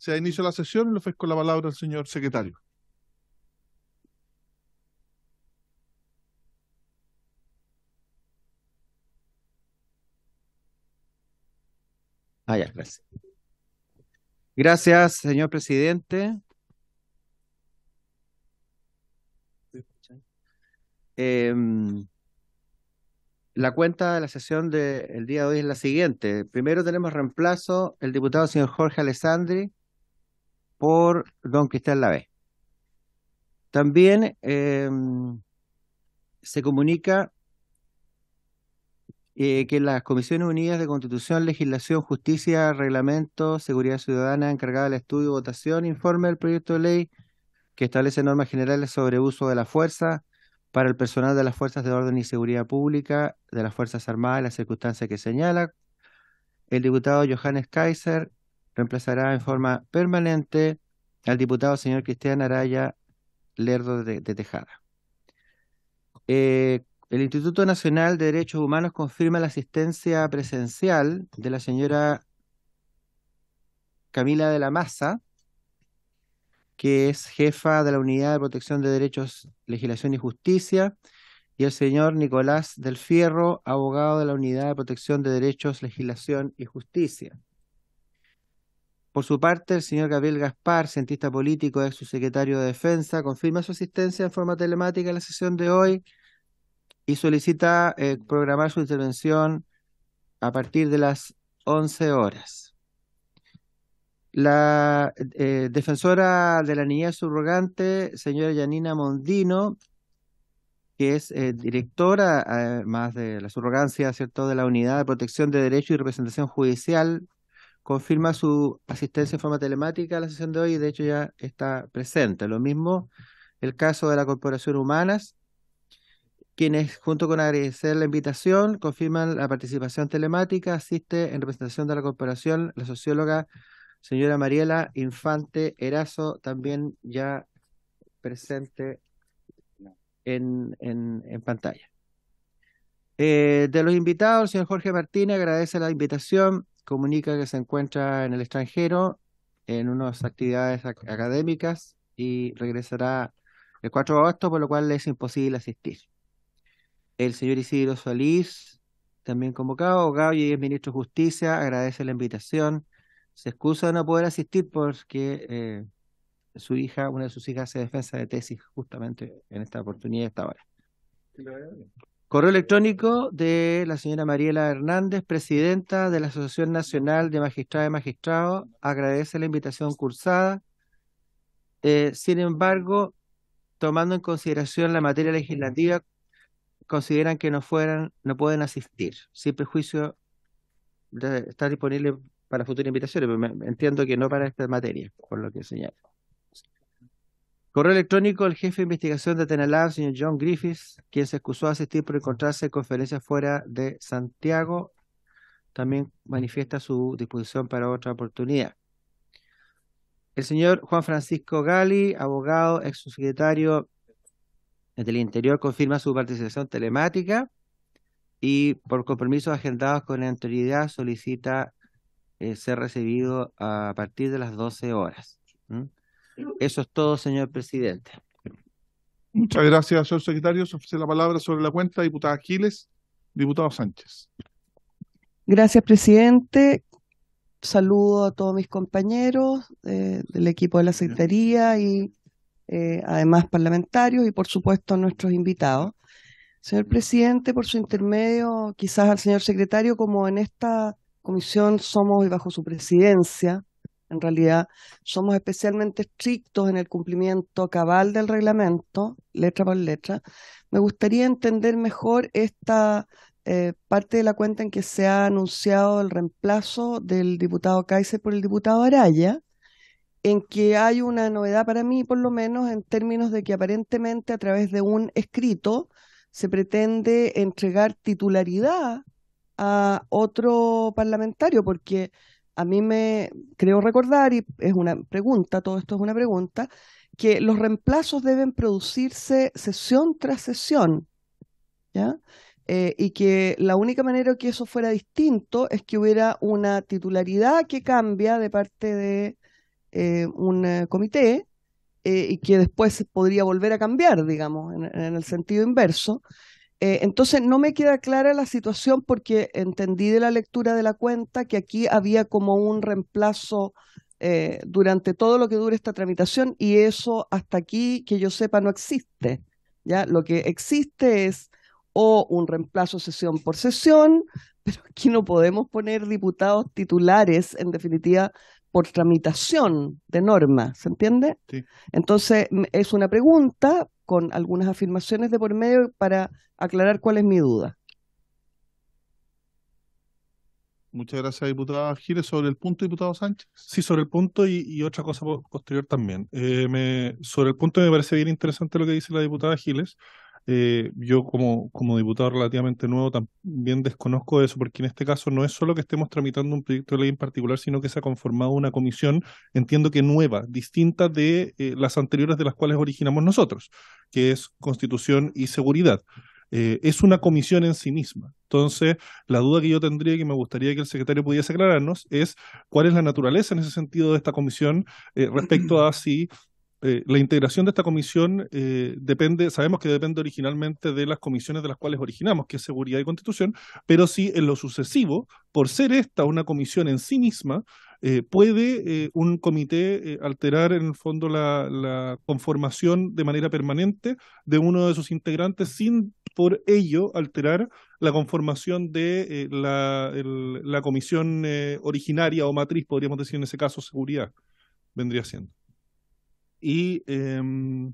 Se ha iniciado la sesión y le ofrezco la palabra al señor secretario. Ah, gracias. Gracias, señor presidente. Em, la cuenta de la sesión del día de hoy es la siguiente. Primero tenemos reemplazo el diputado señor Jorge Alessandri por don Cristian Lavé. También em, se comunica eh, que las Comisiones Unidas de Constitución, Legislación, Justicia, Reglamento, Seguridad Ciudadana, encargada del estudio, y votación, informe del proyecto de ley que establece normas generales sobre uso de la fuerza para el personal de las fuerzas de orden y seguridad pública, de las Fuerzas Armadas, las circunstancias que señala. El diputado Johannes Kaiser reemplazará en forma permanente al diputado señor Cristian Araya Lerdo de, Tejada. Eh, el Instituto Nacional de Derechos Humanos confirma la asistencia presencial de la señora Camila de la Maza, que es jefa de la Unidad de Protección de Derechos, Legislación y Justicia, y el señor Nicolás del Fierro, abogado de la Unidad de Protección de Derechos, Legislación y Justicia. Por su parte, el señor Gabriel Gaspar, cientista político, ex secretario de Defensa, confirma su asistencia en forma telemática a la sesión de hoy y solicita eh, programar su intervención a partir de las 11 horas. La eh, defensora de la niñez subrogante, señora Yanina Mondino, que es eh, directora, además de la subrogancia, ¿cierto?, de la Unidad de Protección de Derecho y Representación Judicial, confirma su asistencia en forma telemática a la sesión de hoy y de hecho ya está presente. Lo mismo el caso de la Corporación Humanas, quienes, junto con agradecer la invitación, confirman la participación telemática. Asiste en representación de la corporación la socióloga señora Mariela Infante Erazo, también ya presente en, en, pantalla. Eh, de los invitados, el señor Jorge Martínez agradece la invitación, comunica que se encuentra en el extranjero en unas actividades académicas y regresará el 4 de agosto, por lo cual es imposible asistir el señor Isidro Solís, también convocado, abogado y es ministro de Justicia, agradece la invitación. Se excusa de no poder asistir porque eh, su hija, una de sus hijas, hace defensa de tesis justamente en esta oportunidad, esta hora. Correo electrónico de la señora Mariela Hernández, presidenta de la Asociación Nacional de Magistrados y Magistrados, agradece la invitación cursada. Eh, sin embargo, tomando en consideración la materia legislativa consideran que no fueran, no pueden asistir. Sin prejuicio, está disponible para futuras invitaciones, pero entiendo que no para esta materia, por lo que señalo Correo electrónico el jefe de investigación de Tenalab, señor John Griffiths, quien se excusó de asistir por encontrarse en conferencias fuera de Santiago, también manifiesta su disposición para otra oportunidad. El señor Juan Francisco Gali, abogado, ex subsecretario el interior confirma su participación telemática y por compromisos agendados con anterioridad solicita eh, ser recibido a partir de las 12 horas. Eso es todo, señor presidente. Muchas gracias, señor secretario. Se ofrece la palabra sobre la cuenta, diputada Aquiles, diputado Sánchez. Gracias, presidente. Saludo a todos mis compañeros eh, del equipo de la Secretaría y eh, además parlamentarios y por supuesto nuestros invitados. Señor presidente, por su intermedio, quizás al señor secretario, como en esta comisión somos y bajo su presidencia, en realidad somos especialmente estrictos en el cumplimiento cabal del reglamento, letra por letra, me gustaría entender mejor esta eh, parte de la cuenta en que se ha anunciado el reemplazo del diputado Kaiser por el diputado Araya en que hay una novedad para mí, por lo menos en términos de que aparentemente a través de un escrito se pretende entregar titularidad a otro parlamentario, porque a mí me creo recordar, y es una pregunta, todo esto es una pregunta, que los reemplazos deben producirse sesión tras sesión, ¿ya? Eh, y que la única manera que eso fuera distinto es que hubiera una titularidad que cambia de parte de eh, un eh, comité eh, y que después podría volver a cambiar, digamos, en, el sentido inverso. entonces, no me queda clara la situación porque entendí de la lectura de la cuenta que aquí había como un reemplazo durante todo lo que dure esta tramitación y eso hasta aquí que yo sepa no existe. ¿ya? Lo que existe es o un reemplazo sesión por sesión, pero aquí no podemos poner diputados titulares, en definitiva, por tramitación de norma, ¿se entiende? Sí. Entonces, es una pregunta con algunas afirmaciones de por medio para aclarar cuál es mi duda. Muchas gracias, diputada Giles. ¿Sobre el punto, diputado Sánchez? Sí, sobre el punto y, otra cosa posterior también. Eh, sobre el punto me parece bien interesante lo que dice la diputada Giles, eh, yo como, diputado relativamente nuevo también desconozco eso, porque en este caso no es solo que estemos tramitando un proyecto de ley en particular, sino que se ha conformado una comisión, entiendo que nueva, distinta de eh, las anteriores de las cuales originamos nosotros, que es Constitución y Seguridad. Eh, es una comisión en sí misma. Entonces, la duda que yo tendría y que me gustaría que el secretario pudiese aclararnos es cuál es la naturaleza en ese sentido de esta comisión respecto a si eh, la integración de esta comisión eh, depende, sabemos que depende originalmente de las comisiones de las cuales originamos, que es Seguridad y Constitución, pero sí en lo sucesivo, por ser esta una comisión en sí misma, eh, ¿puede un comité alterar en el fondo la, conformación de manera permanente de uno de sus integrantes sin por ello alterar la conformación de la, comisión originaria o matriz, podríamos decir en ese caso, seguridad, vendría siendo? Y, em,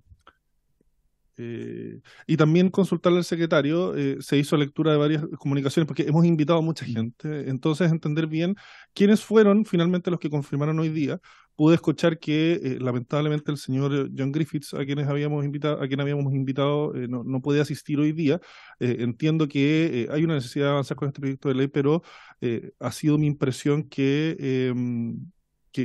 eh, y también consultarle al secretario, eh, se hizo lectura de varias comunicaciones, porque hemos invitado a mucha gente, entonces entender bien quiénes fueron finalmente los que confirmaron hoy día. Pude escuchar que eh, lamentablemente el señor John Griffiths, a quienes habíamos invitado, a quien habíamos invitado, no, no puede asistir hoy día. entiendo que hay una necesidad de avanzar con este proyecto de ley, pero ha sido mi impresión que em,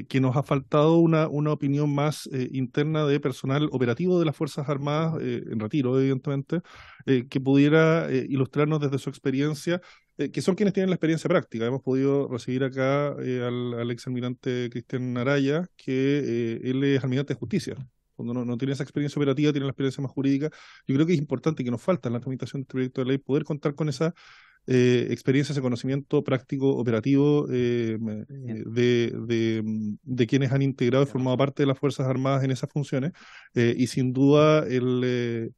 que, nos ha faltado una, opinión más eh, interna de personal operativo de las Fuerzas Armadas, eh, en retiro, evidentemente, eh, que pudiera ilustrarnos desde su experiencia, que son quienes tienen la experiencia práctica. Hemos podido recibir acá al, al, ex almirante Cristian Araya, que él es almirante de justicia. Cuando no, tiene esa experiencia operativa, tiene la experiencia más jurídica. Yo creo que es importante que nos falta en la tramitación del proyecto de ley poder contar con esa eh, experiencias de conocimiento práctico operativo eh, eh, mm, de, quienes han integrado y formado parte de las Fuerzas Armadas en esas funciones. Eh, y sin duda el,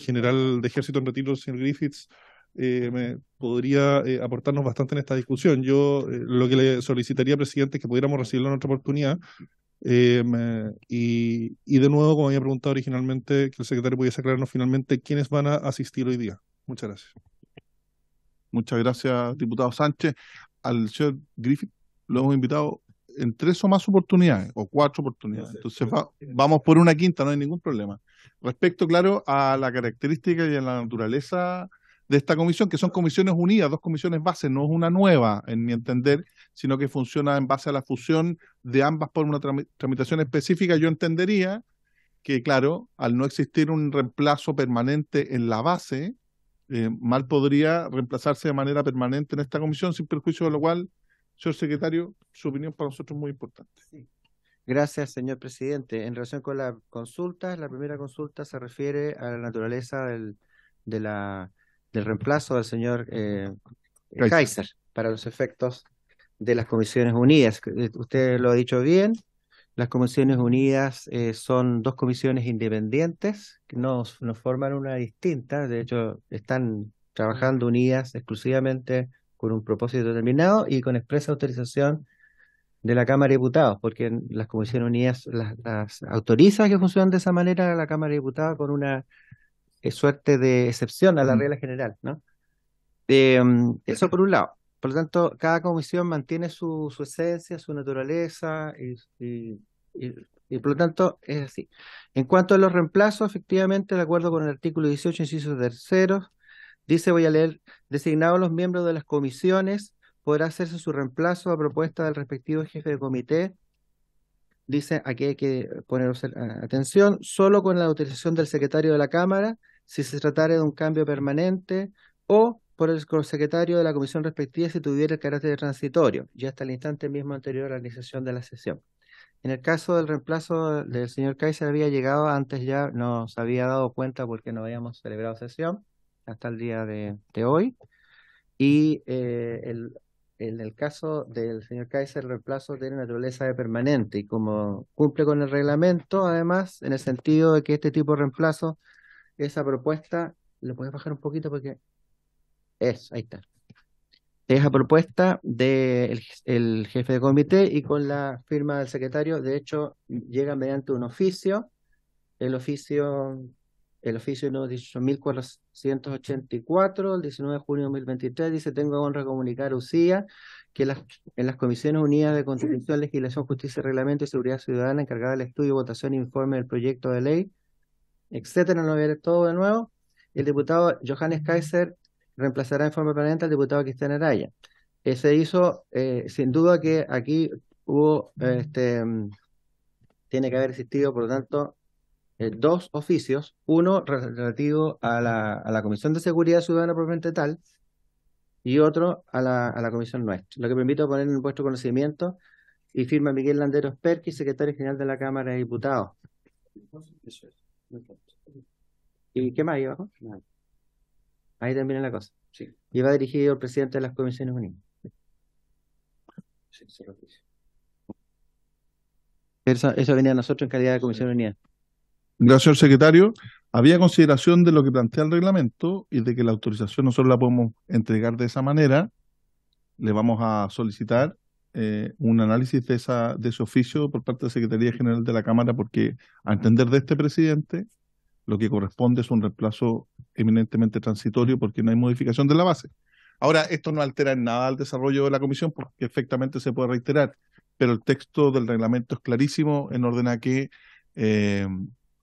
general de ejército en retiro, señor Griffiths, me podría aportarnos bastante en esta discusión. Yo lo que le solicitaría, presidente, es que pudiéramos recibirlo en otra oportunidad. y, y, de nuevo, como había preguntado originalmente, que el secretario pudiese aclararnos finalmente quiénes van a asistir hoy día. Muchas gracias. Muchas gracias, diputado Sánchez. Al señor Griffith lo hemos invitado en tres o más oportunidades, o cuatro oportunidades. Entonces vamos por una quinta, no hay ningún problema. Respecto, claro, a la característica y a la naturaleza de esta comisión, que son comisiones unidas, dos comisiones bases, no es una nueva, en mi entender, sino que funciona en base a la fusión de ambas por una tramitación específica. Yo entendería que, claro, al no existir un reemplazo permanente en la base, eh, mal podría reemplazarse de manera permanente en esta comisión, sin perjuicio de lo cual, señor secretario, su opinión para nosotros es muy importante. Gracias, señor presidente. En relación con las consultas, la primera consulta se refiere a la naturaleza del, de la, del reemplazo del señor eh, Kaiser para los efectos de las comisiones unidas. Eh, usted lo ha dicho bien, las Comisiones Unidas eh, son dos comisiones independientes que no, forman una distinta, de hecho están trabajando unidas exclusivamente con un propósito determinado y con expresa autorización de la Cámara de Diputados, porque las Comisiones Unidas las, las autoriza que funcionen de esa manera la Cámara de Diputados con una eh, suerte de excepción a la mm. regla general, ¿no? Eh, mm, eso por un lado. Por lo tanto, cada comisión mantiene su, esencia, su naturaleza y, y, por lo tanto es así. En cuanto a los reemplazos, efectivamente, de acuerdo con el artículo 18, inciso tercero, dice, voy a leer, designados los miembros de las comisiones, podrá hacerse su reemplazo a propuesta del respectivo jefe de comité. Dice, aquí hay que poner atención, solo con la autorización del secretario de la Cámara, si se tratara de un cambio permanente o por el secretario de la comisión respectiva si tuviera el carácter transitorio ya hasta el instante mismo anterior a la realización de la sesión. En el caso del reemplazo del señor Kaiser había llegado antes ya, nos había dado cuenta porque no habíamos celebrado sesión hasta el día de, hoy. Y eh, el, en el caso del señor Kaiser, el reemplazo tiene naturaleza de permanente y como cumple con el reglamento, además, en el sentido de que este tipo de reemplazo, esa propuesta, le puedes bajar un poquito porque es, ahí está. Esa propuesta del jefe de comité y con la firma del secretario, de hecho, llega mediante un oficio, el oficio, el oficio 18.484, el 19 de junio de 2023, dice, tengo honra comunicar a UCIA que las, en las Comisiones Unidas de Constitución, Legislación, Justicia, Reglamento y Seguridad Ciudadana, encargada del estudio, votación e informe del proyecto de ley, etcétera, no ver todo de nuevo, el diputado Johannes Kaiser reemplazará en forma permanente al diputado Cristian Araya. Ese se hizo, eh, sin duda que aquí hubo, este, tiene que haber existido, por lo tanto, eh, dos oficios, uno relativo a la, Comisión de Seguridad Ciudadana propiamente tal y otro a la, Comisión nuestra, lo que me invito a poner en vuestro conocimiento y firma Miguel Landeros Perqui, secretario general de la Cámara de Diputados. ¿Y qué más hay abajo? Ahí también es la cosa. Sí. Y va dirigido al presidente de las Comisiones Unidas. Sí, eso, venía a nosotros en calidad de Comisión Unida. Gracias, señor secretario. Había consideración de lo que plantea el reglamento y de que la autorización nosotros la podemos entregar de esa manera. Le vamos a solicitar eh, un análisis esa, de ese oficio por parte de la Secretaría General de la Cámara porque, a entender de este presidente, lo que corresponde es un reemplazo eminentemente transitorio porque no hay modificación de la base. Ahora, esto no altera en nada el desarrollo de la comisión porque efectivamente se puede reiterar, pero el texto del reglamento es clarísimo en orden a que eh,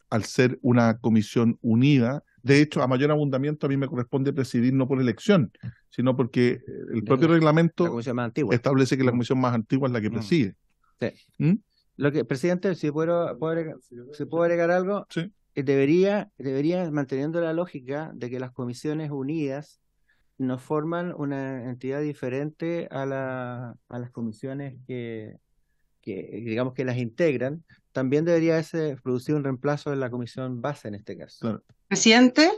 al ser una comisión unida, de hecho, a mayor abundamiento a mí me corresponde presidir no por elección, sino porque eh, el propio reglamento establece que la mm. comisión más antigua es la que mm. preside. ¿Mm? Lo que, presidente, si puedo, si puedo agregar algo, sí. Eh, debería, debería, manteniendo la lógica de que las comisiones unidas no forman una entidad diferente a, la, a las comisiones que, que, digamos, que las integran, también debería ese, producir un reemplazo de la comisión base en este caso. Presidente,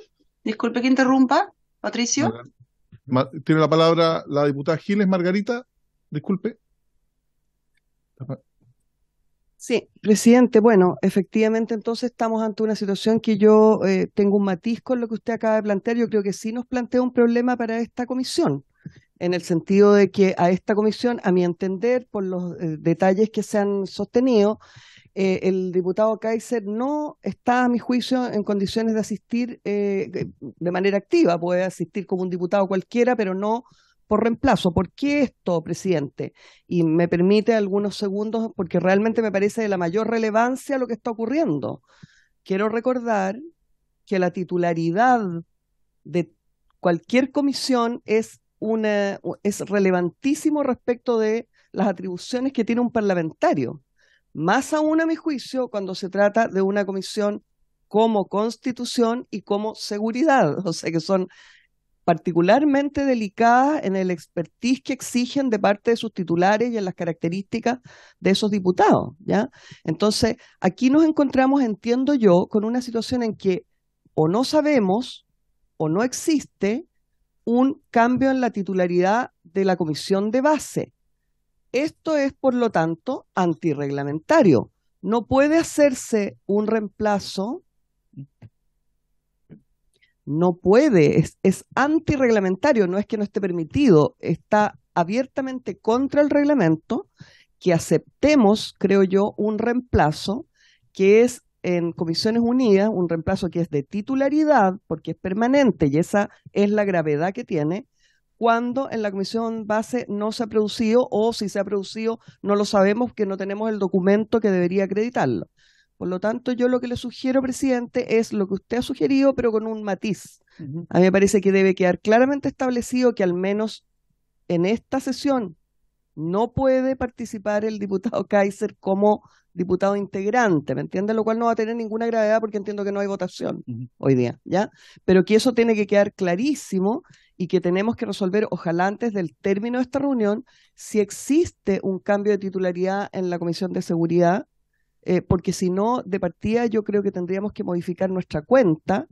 disculpe que interrumpa, Patricio. Tiene la palabra la diputada Giles Margarita, disculpe. Sí, presidente. Bueno, efectivamente, entonces estamos ante una situación que yo eh, tengo un matiz con lo que usted acaba de plantear. Yo creo que sí nos plantea un problema para esta comisión, en el sentido de que a esta comisión, a mi entender, por los eh, detalles que se han sostenido, eh, el diputado Kaiser no está, a mi juicio, en condiciones de asistir de manera activa. Puede asistir como un diputado cualquiera, pero no por reemplazo. ¿Por qué esto, presidente? Y me permite algunos segundos, porque realmente me parece de la mayor relevancia lo que está ocurriendo. Quiero recordar que la titularidad de cualquier comisión es, una, es relevantísimo respecto de las atribuciones que tiene un parlamentario. Más aún, a mi juicio, cuando se trata de una comisión como constitución y como seguridad, o sea que son particularmente delicadas en el expertise que exigen de parte de sus titulares y en las características de esos diputados. ¿ya? Entonces, aquí nos encontramos, entiendo yo, con una situación en que o no sabemos o no existe un cambio en la titularidad de la comisión de base. Esto es, por lo tanto, antirreglamentario. No puede hacerse un reemplazo no puede, es, es antirreglamentario, no es que no esté permitido, está abiertamente contra el reglamento que aceptemos, creo yo, un reemplazo que es en Comisiones Unidas, un reemplazo que es de titularidad, porque es permanente y esa es la gravedad que tiene, cuando en la comisión base no se ha producido o si se ha producido no lo sabemos que no tenemos el documento que debería acreditarlo. Por lo tanto, yo lo que le sugiero, presidente, es lo que usted ha sugerido, pero con un matiz. A mí me parece que debe quedar claramente establecido que al menos en esta sesión no puede participar el diputado Kaiser como diputado integrante, ¿me entiende? Lo cual no va a tener ninguna gravedad porque entiendo que no hay votación hoy día, ¿ya? Pero que eso tiene que quedar clarísimo y que tenemos que resolver, ojalá antes del término de esta reunión, si existe un cambio de titularidad en la Comisión de Seguridad eh, porque si no, de partida yo creo que tendríamos que modificar nuestra cuenta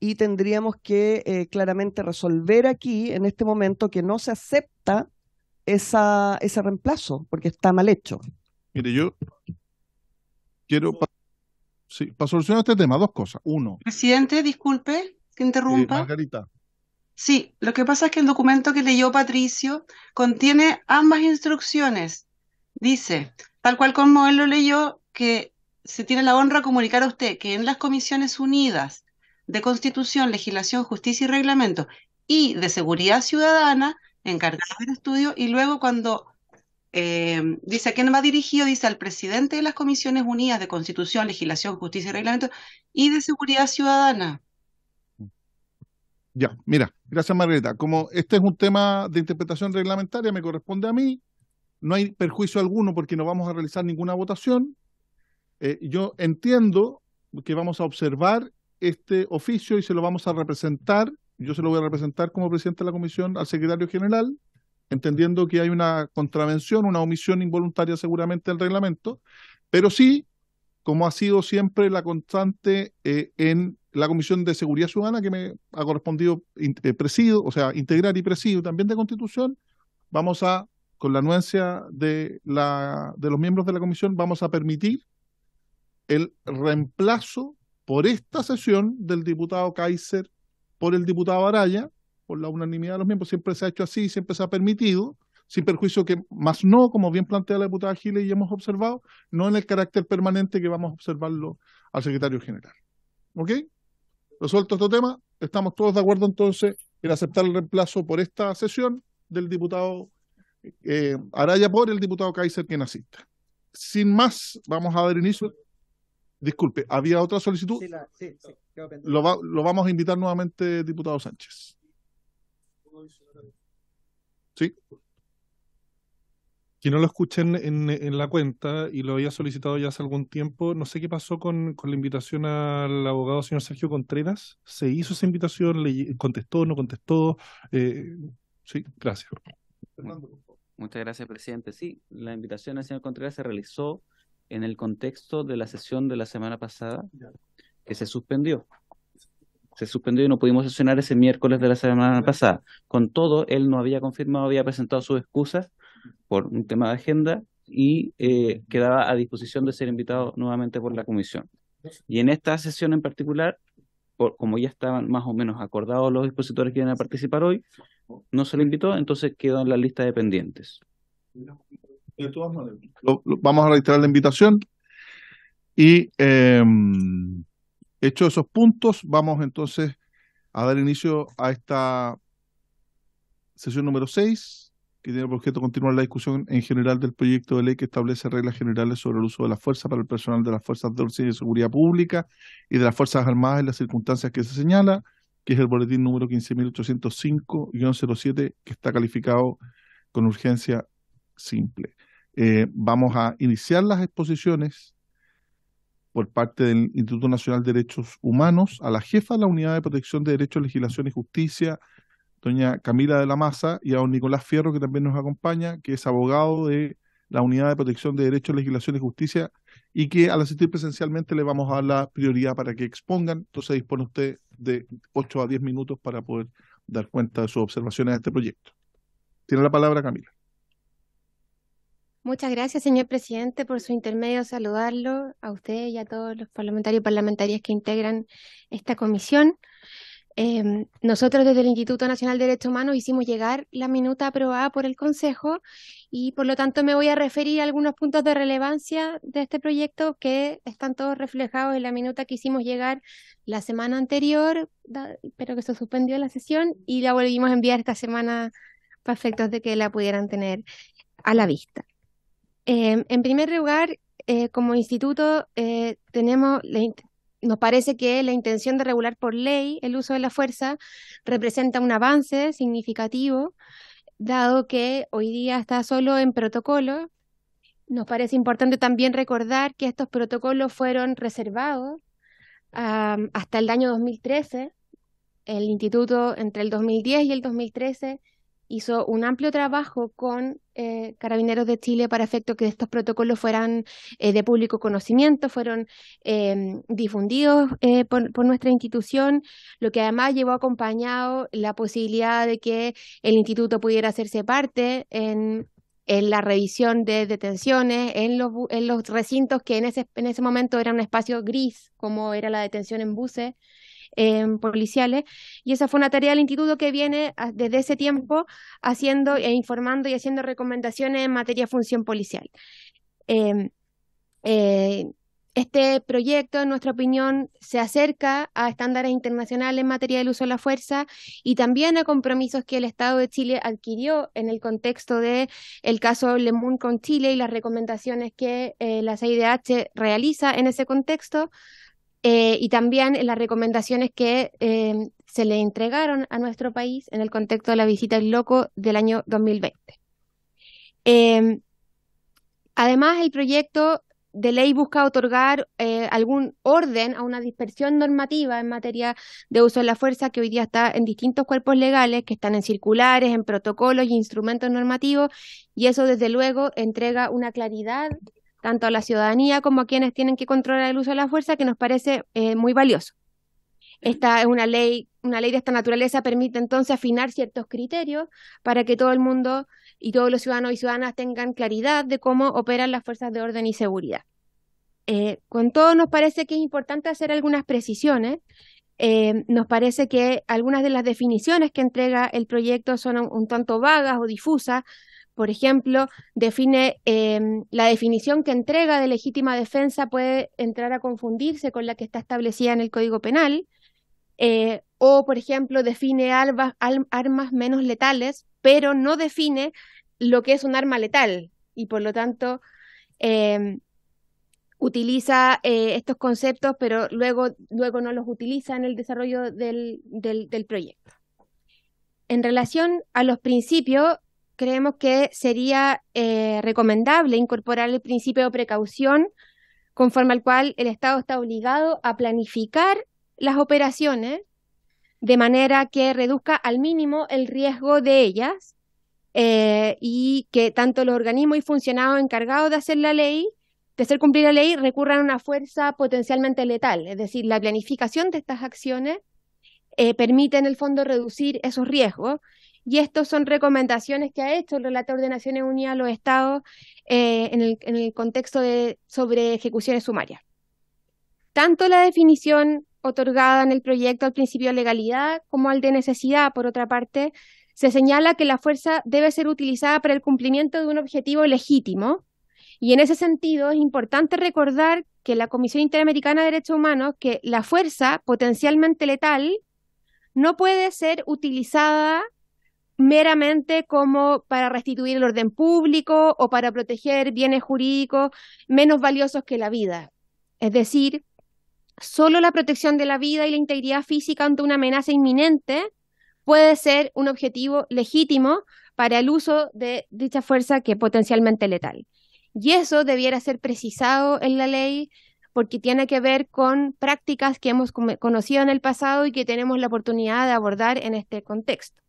y tendríamos que eh, claramente resolver aquí, en este momento, que no se acepta esa, ese reemplazo, porque está mal hecho. Mire, yo quiero, sí, para solucionar este tema, dos cosas. Uno. Presidente, disculpe que interrumpa. Eh, Margarita. Sí, lo que pasa es que el documento que leyó Patricio contiene ambas instrucciones. Dice, tal cual como él lo leyó, que se tiene la honra comunicar a usted que en las comisiones unidas de Constitución, Legislación, Justicia y Reglamento y de Seguridad Ciudadana, encargado del estudio, y luego cuando eh, dice a quién va dirigido, dice al presidente de las comisiones unidas de Constitución, Legislación, Justicia y Reglamento y de Seguridad Ciudadana. Ya, mira, gracias Margarita. Como este es un tema de interpretación reglamentaria, me corresponde a mí. No hay perjuicio alguno porque no vamos a realizar ninguna votación. Eh, yo entiendo que vamos a observar este oficio y se lo vamos a representar, yo se lo voy a representar como presidente de la comisión al secretario general, entendiendo que hay una contravención, una omisión involuntaria seguramente del reglamento, pero sí, como ha sido siempre la constante eh, en la Comisión de Seguridad Ciudadana, que me ha correspondido eh, presidir, o sea, integrar y presidir también de Constitución, vamos a, con la anuencia de, la, de los miembros de la Comisión, vamos a permitir el reemplazo por esta sesión del diputado Kaiser por el diputado Araya, por la unanimidad de los miembros, siempre se ha hecho así, siempre se ha permitido, sin perjuicio que, más no, como bien plantea la diputada Giles y hemos observado, no en el carácter permanente que vamos a observarlo al secretario general. ¿Ok? Resuelto este tema, estamos todos de acuerdo entonces en aceptar el reemplazo por esta sesión del diputado eh, Araya por el diputado Kaiser quien asista. Sin más, vamos a dar inicio. Disculpe, había otra solicitud. Sí, sí, lo, vamos a invitar nuevamente, diputado Sánchez. Sí. quien no lo escuchen en, la cuenta y lo había solicitado ya hace algún tiempo. No sé qué pasó con, con la invitación al abogado señor Sergio Contreras. ¿Se hizo esa invitación? ¿Le contestó? ¿No contestó? Eh, sí, gracias. Muchas gracias, presidente. Sí, la invitación al señor Contreras se realizó en el contexto de la sesión de la semana pasada que se suspendió. Se suspendió y no pudimos sesionar ese miércoles de la semana pasada. Con todo, él no había confirmado, había presentado sus excusas por un tema de agenda y eh, quedaba a disposición de ser invitado nuevamente por la comisión. Y en esta sesión en particular, como ya estaban más o menos acordados los expositores que iban a participar hoy, no se lo invitó, entonces quedó en la lista de pendientes vamos a reiterar la invitación. Y eh, hecho esos puntos, vamos entonces a dar inicio a esta sesión número 6, que tiene por objeto continuar la discusión en general del proyecto de ley que establece reglas generales sobre el uso de la fuerza para el personal de las fuerzas de orden y seguridad pública y de las Fuerzas Armadas en las circunstancias que se señala, que es el boletín número 15805-07, que está calificado con urgencia simple. Eh, vamos a iniciar las exposiciones por parte del Instituto Nacional de Derechos Humanos a la jefa de la Unidad de Protección de Derechos, Legislación y Justicia, doña Camila de la Maza, y a don Nicolás Fierro, que también nos acompaña, que es abogado de la Unidad de Protección de Derechos, Legislación y Justicia, y que al asistir presencialmente le vamos a dar la prioridad para que expongan. Entonces dispone usted de 8 a 10 minutos para poder dar cuenta de sus observaciones a este proyecto. Tiene la palabra Camila. Muchas gracias, señor presidente, por su intermedio. Saludarlo a usted y a todos los parlamentarios y parlamentarias que integran esta comisión. Em, nosotros desde el Instituto Nacional de Derechos Humanos hicimos llegar la minuta aprobada por el Consejo y por lo tanto me voy a referir a algunos puntos de relevancia de este proyecto que están todos reflejados en la minuta que hicimos llegar la semana anterior, pero que se suspendió la sesión y la volvimos a enviar esta semana para efectos de que la pudieran tener a la vista. Em, en primer lugar, eh, como instituto eh, tenemos nos parece que la intención de regular por ley el uso de la fuerza representa un avance significativo, dado que hoy día está solo en protocolo. Nos parece importante también recordar que estos protocolos fueron reservados hasta el año 2013. El instituto entre el 2010 y el 2013 hizo un amplio trabajo con eh, carabineros de Chile para efecto que estos protocolos fueran eh, de público conocimiento, fueron em, eh, difundidos por, por, nuestra institución, lo que además llevó acompañado la posibilidad de que el instituto pudiera hacerse parte en, la revisión de detenciones, en los, en los recintos que en ese, en ese momento era un espacio gris, como era la detención en buses, policiales. Y esa fue una tarea del instituto que viene ah, desde ese tiempo haciendo e informando y haciendo recomendaciones en materia de función policial. Em, eh, este proyecto, en nuestra opinión, se acerca a estándares internacionales en materia del uso de la fuerza y también a compromisos que el Estado de Chile adquirió en el contexto del el caso Lemún con Chile y las recomendaciones que eh, la CIDH realiza en ese contexto eh, y también en las recomendaciones que eh, se le entregaron a nuestro país en el contexto de la visita del loco del año 2020. Em, además, el proyecto de ley busca otorgar eh, algún orden a una dispersión normativa en materia de uso de la fuerza que hoy día está en distintos cuerpos legales, que están en circulares, en protocolos y instrumentos normativos, y eso desde luego entrega una claridad tanto a la ciudadanía como a quienes tienen que controlar el uso de la fuerza, que nos parece eh, muy valioso. Esta es una ley, una ley de esta naturaleza permite entonces afinar ciertos criterios para que todo el mundo y todos los ciudadanos y ciudadanas tengan claridad de cómo operan las fuerzas de orden y seguridad. Eh, con todo, nos parece que es importante hacer algunas precisiones. Eh, nos parece que algunas de las definiciones que entrega el proyecto son un tanto vagas o difusas, por ejemplo, define em, la definición que entrega de legítima defensa puede entrar a confundirse con la que está establecida en el Código Penal. Eh, o, por ejemplo, define armas menos letales, pero no define lo que es un arma letal y, por lo tanto, em, utiliza eh, estos conceptos, pero luego, luego no los utiliza en el desarrollo del proyecto. En relación a los principios, creemos que sería eh, recomendable incorporar el principio de precaución conforme al cual el Estado está obligado a planificar las operaciones de manera que reduzca al mínimo el riesgo de ellas eh, y que tanto los organismos y funcionarios encargados de hacer la ley, de hacer cumplir la ley, recurran a una fuerza potencialmente letal. Es decir, la planificación de estas acciones eh, permite en el fondo reducir esos riesgos y estas son recomendaciones que ha hecho el relator de Naciones Unidas a los estados eh, en, el, en, el, contexto de, sobre ejecuciones sumarias. Tanto la definición otorgada en el proyecto al principio de legalidad como al de necesidad, por otra parte, se señala que la fuerza debe ser utilizada para el cumplimiento de un objetivo legítimo. Y en ese sentido es importante recordar que la Comisión Interamericana de Derechos Humanos, que la fuerza potencialmente letal no puede ser utilizada meramente como para restituir el orden público o para proteger bienes jurídicos menos valiosos que la vida. Es decir, solo la protección de la vida y la integridad física ante una amenaza inminente puede ser un objetivo legítimo para el uso de dicha fuerza que es potencialmente letal. Y eso debiera ser precisado en la ley porque tiene que ver con prácticas que hemos conocido en el pasado y que tenemos la oportunidad de abordar en este contexto.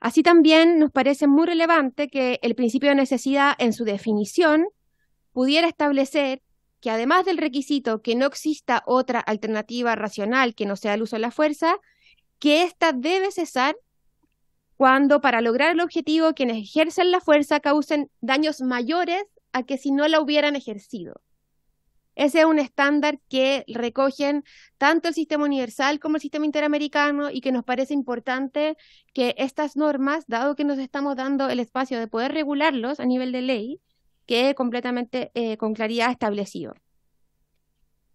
Así también nos parece muy relevante que el principio de necesidad en su definición pudiera establecer que además del requisito que no exista otra alternativa racional que no sea el uso de la fuerza, que ésta debe cesar cuando para lograr el objetivo quienes ejercen la fuerza causen daños mayores a que si no la hubieran ejercido. Ese es un estándar que recogen tanto el sistema universal como el sistema interamericano y que nos parece importante que estas normas, dado que nos estamos dando el espacio de poder regularlos a nivel de ley, quede completamente eh, con claridad establecido.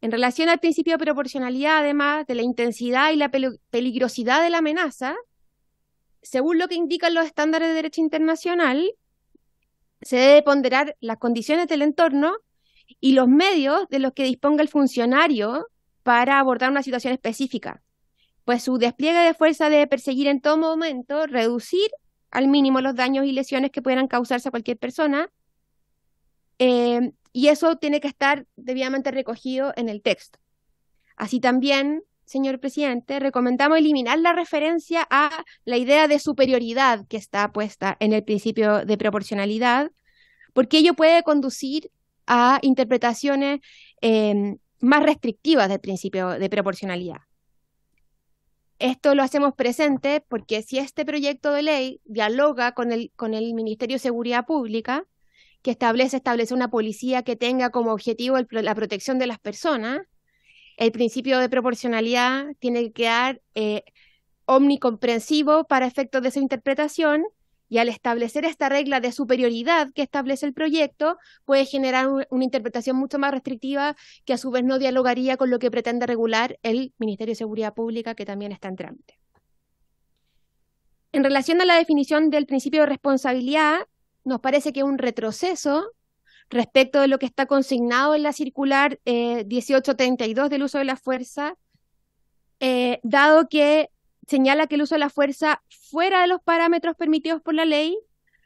En relación al principio de proporcionalidad, además, de la intensidad y la peligrosidad de la amenaza, según lo que indican los estándares de derecho internacional, se debe ponderar las condiciones del entorno y los medios de los que disponga el funcionario para abordar una situación específica, pues su despliegue de fuerza debe perseguir en todo momento reducir al mínimo los daños y lesiones que puedan causarse a cualquier persona, eh, y eso tiene que estar debidamente recogido en el texto. Así también, señor presidente, recomendamos eliminar la referencia a la idea de superioridad que está puesta en el principio de proporcionalidad, porque ello puede conducir a interpretaciones em, más restrictivas del principio de proporcionalidad. Esto lo hacemos presente porque si este proyecto de ley dialoga con el, con el Ministerio de Seguridad Pública, que establece, establece una policía que tenga como objetivo la protección de las personas, el principio de proporcionalidad tiene que quedar eh, omnicomprensivo para efectos de su interpretación y al establecer esta regla de superioridad que establece el proyecto, puede generar una interpretación mucho más restrictiva que a su vez no dialogaría con lo que pretende regular el Ministerio de Seguridad Pública, que también está en trámite. En relación a la definición del principio de responsabilidad, nos parece que es un retroceso respecto de lo que está consignado en la circular 1832 eh, del uso de la fuerza, eh, dado que señala que el uso de la fuerza fuera de los parámetros permitidos por la ley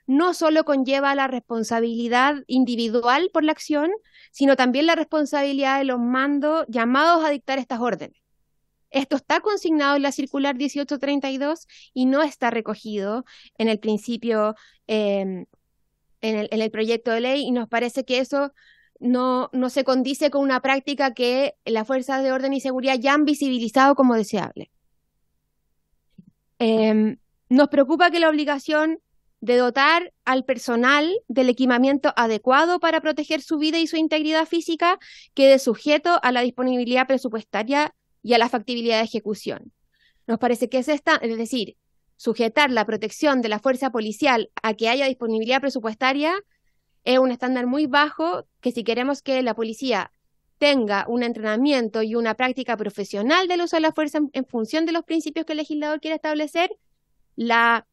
no solo conlleva la responsabilidad individual por la acción, sino también la responsabilidad de los mandos llamados a dictar estas órdenes. Esto está consignado en la circular 1832 y no está recogido en el principio, em, en, el, en, el, proyecto de ley, y nos parece que eso no, no se condice con una práctica que las fuerzas de orden y seguridad ya han visibilizado como deseable. Em, nos preocupa que la obligación de dotar al personal del equipamiento adecuado para proteger su vida y su integridad física quede sujeto a la disponibilidad presupuestaria y a la factibilidad de ejecución. Nos parece que es esta, es decir, sujetar la protección de la fuerza policial a que haya disponibilidad presupuestaria es un estándar muy bajo que si queremos que la policía tenga un entrenamiento y una práctica profesional del uso de la fuerza en, función de los principios que el legislador quiere establecer, la,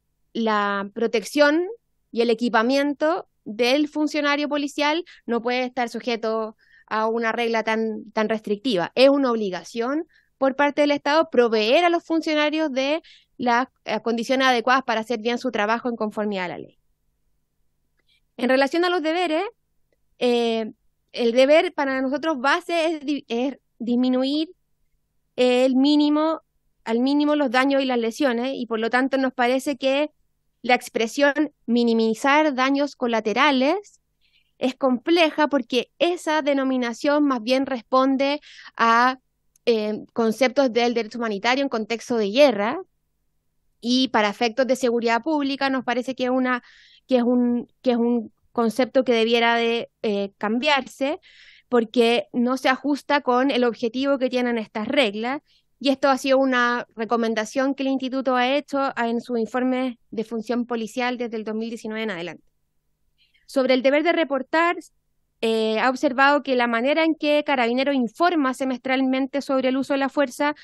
protección y el equipamiento del funcionario policial no puede estar sujeto a una regla tan, tan restrictiva. Es una obligación por parte del Estado proveer a los funcionarios de las eh, condiciones adecuadas para hacer bien su trabajo en conformidad a la ley. En relación a los deberes, eh, el deber para nosotros base es, disminuir el mínimo, al mínimo los daños y las lesiones, y por lo tanto nos parece que la expresión minimizar daños colaterales es compleja porque esa denominación más bien responde a eh, conceptos del derecho humanitario en contexto de guerra y para efectos de seguridad pública nos parece que una que es un que es un concepto que debiera de eh, cambiarse porque no se ajusta con el objetivo que tienen estas reglas. Y esto ha sido una recomendación que el instituto ha hecho ah, en su informe de función policial desde el 2019 en adelante. Sobre el deber de reportar, eh, ha observado que la manera en que Carabinero informa semestralmente sobre el uso de la fuerza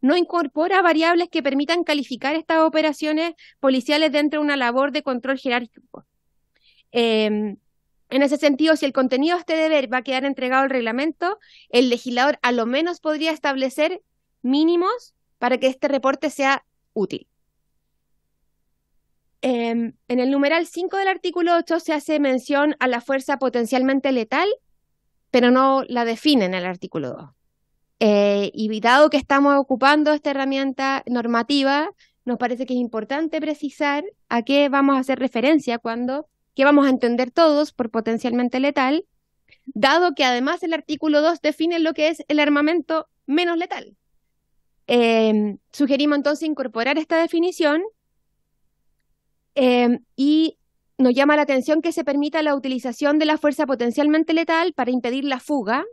no incorpora variables que permitan calificar estas operaciones policiales dentro de una labor de control jerárquico. Em, en ese sentido, si el contenido de este deber va a quedar entregado al reglamento, el legislador a lo menos podría establecer mínimos para que este reporte sea útil. Em, en el numeral 5 del artículo 8 se hace mención a la fuerza potencialmente letal, pero no la define en el artículo 2. Eh, y dado que estamos ocupando esta herramienta normativa, nos parece que es importante precisar a qué vamos a hacer referencia cuando que vamos a entender todos por potencialmente letal, dado que además el artículo 2 define lo que es el armamento menos letal. Em, sugerimos entonces incorporar esta definición em, y nos llama la atención que se permita la utilización de la fuerza potencialmente letal para impedir la fuga,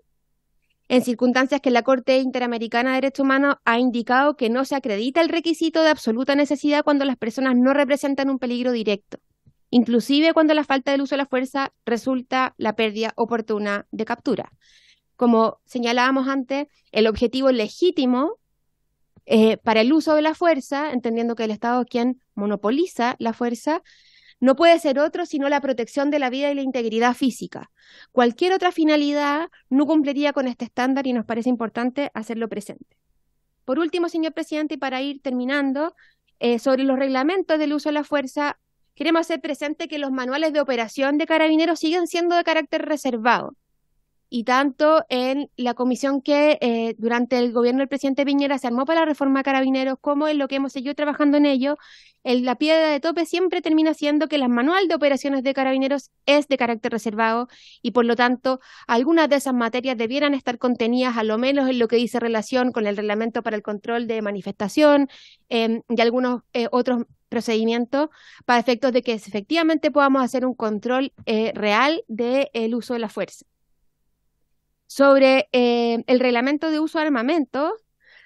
en circunstancias que la Corte Interamericana de Derechos Humanos ha indicado que no se acredita el requisito de absoluta necesidad cuando las personas no representan un peligro directo inclusive cuando la falta del uso de la fuerza resulta la pérdida oportuna de captura. Como señalábamos antes, el objetivo legítimo eh, para el uso de la fuerza, entendiendo que el Estado es quien monopoliza la fuerza, no puede ser otro sino la protección de la vida y la integridad física. Cualquier otra finalidad no cumpliría con este estándar y nos parece importante hacerlo presente. Por último, señor presidente, y para ir terminando, eh, sobre los reglamentos del uso de la fuerza, queremos hacer presente que los manuales de operación de carabineros siguen siendo de carácter reservado. Y tanto en la comisión que eh, durante el gobierno del presidente Piñera se armó para la reforma de carabineros, como en lo que hemos seguido trabajando en ello, la piedra de tope siempre termina siendo que el manual de operaciones de carabineros es de carácter reservado y por lo tanto algunas de esas materias debieran estar contenidas a lo menos en lo que dice relación con el reglamento para el control de manifestación em, y algunos eh, otros procedimiento para efectos de que efectivamente podamos hacer un control eh, real del uso de la fuerza. Sobre eh, el reglamento de uso de armamento,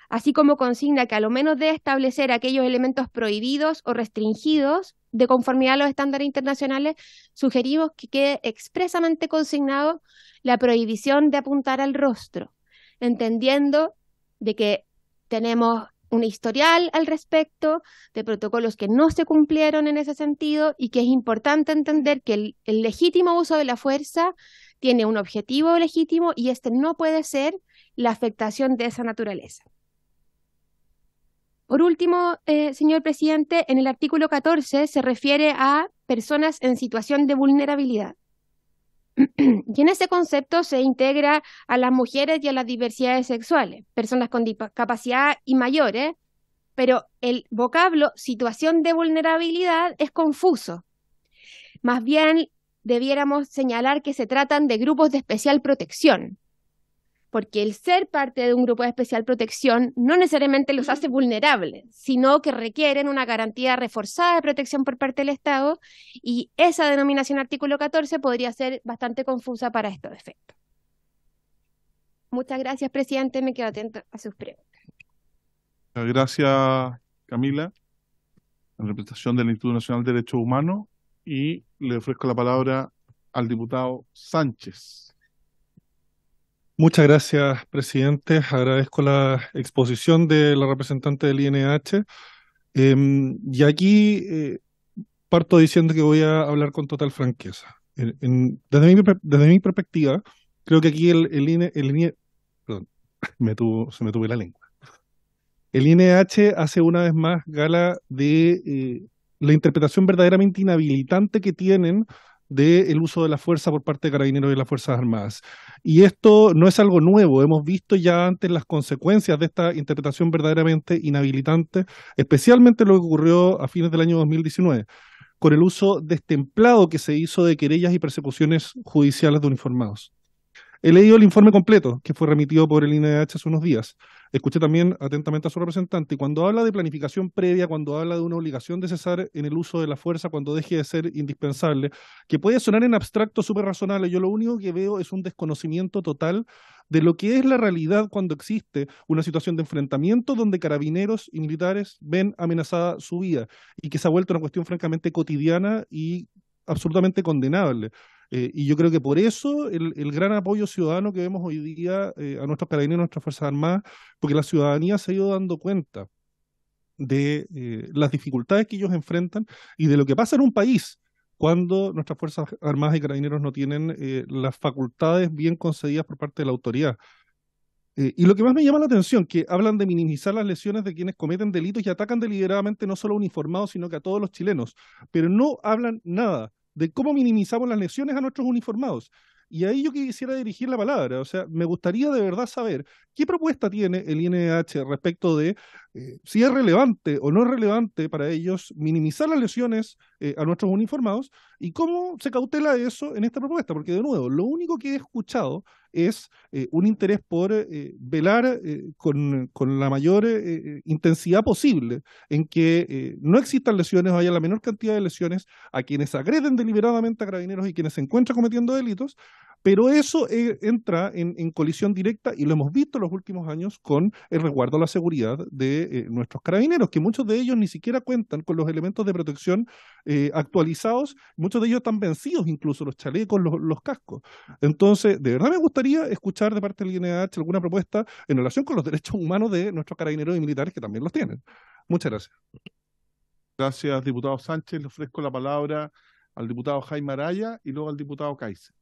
así como consigna que a lo menos de establecer aquellos elementos prohibidos o restringidos de conformidad a los estándares internacionales, sugerimos que quede expresamente consignado la prohibición de apuntar al rostro, entendiendo de que tenemos un historial al respecto de protocolos que no se cumplieron en ese sentido y que es importante entender que el, legítimo uso de la fuerza tiene un objetivo legítimo y este no puede ser la afectación de esa naturaleza. Por último, eh, señor presidente, en el artículo 14 se refiere a personas en situación de vulnerabilidad y en ese concepto se integra a las mujeres y a las diversidades sexuales, personas con discapacidad y mayores, pero el vocablo situación de vulnerabilidad es confuso. Más bien, debiéramos señalar que se tratan de grupos de especial protección, porque el ser parte de un grupo de especial protección no necesariamente los hace vulnerables, sino que requieren una garantía reforzada de protección por parte del Estado y esa denominación artículo 14 podría ser bastante confusa para estos efectos. Muchas gracias, presidente. Me quedo atento a sus preguntas. Gracias, Camila, en representación del Instituto Nacional de Derechos Humanos, y le ofrezco la palabra al diputado Sánchez. Muchas gracias, presidente. Agradezco la exposición de la representante del INH. Em, y aquí eh, parto diciendo que voy a hablar con total franqueza. desde, mi, perspectiva, creo que aquí el, el, me tuvo, se me tuve la lengua. El INH hace una vez más gala de eh, la interpretación verdaderamente inhabilitante que tienen del el uso de la fuerza por parte de carabineros y las Fuerzas Armadas. Y esto no es algo nuevo, hemos visto ya antes las consecuencias de esta interpretación verdaderamente inhabilitante, especialmente lo que ocurrió a fines del año 2019, con el uso destemplado que se hizo de querellas y persecuciones judiciales de uniformados. He leído el informe completo que fue remitido por el INDH hace unos días. Escuché también atentamente a su representante. cuando habla de planificación previa, cuando habla de una obligación de cesar en el uso de la fuerza, cuando deje de ser indispensable, que puede sonar en abstracto súper razonable, yo lo único que veo es un desconocimiento total de lo que es la realidad cuando existe una situación de enfrentamiento donde carabineros y militares ven amenazada su vida y que se ha vuelto una cuestión francamente cotidiana y absolutamente condenable. Eh, y yo creo que por eso el, gran apoyo ciudadano que vemos hoy día eh, a nuestros carabineros, a nuestras Fuerzas Armadas, porque la ciudadanía se ha ido dando cuenta de eh, las dificultades que ellos enfrentan y de lo que pasa en un país cuando nuestras Fuerzas Armadas y Carabineros no tienen las facultades bien concedidas por parte de la autoridad. y lo que más me llama la atención, que hablan de minimizar las lesiones de quienes cometen delitos y atacan deliberadamente no solo a uniformados, sino que a todos los chilenos, pero no hablan nada de cómo minimizamos las lesiones a nuestros uniformados. Y ahí yo quisiera dirigir la palabra. O sea, me gustaría de verdad saber qué propuesta tiene el INH respecto de eh, si es relevante o no es relevante para ellos minimizar las lesiones eh, a nuestros uniformados y cómo se cautela eso en esta propuesta, porque de nuevo, lo único que he escuchado es eh, un interés por velar con, con, la mayor intensidad posible en que no existan lesiones o haya la menor cantidad de lesiones a quienes agreden deliberadamente a carabineros y quienes se encuentran cometiendo delitos, pero eso eh, entra en, colisión directa, y lo hemos visto en los últimos años, con el resguardo a la seguridad de eh, nuestros carabineros, que muchos de ellos ni siquiera cuentan con los elementos de protección eh, actualizados, muchos de ellos están vencidos, incluso los chalecos, los, cascos. Entonces, de verdad me gustaría escuchar de parte del INH alguna propuesta en relación con los derechos humanos de nuestros carabineros y militares, que también los tienen. Muchas gracias. Gracias, diputado Sánchez. Le ofrezco la palabra al diputado Jaime Araya y luego al diputado Kaiser.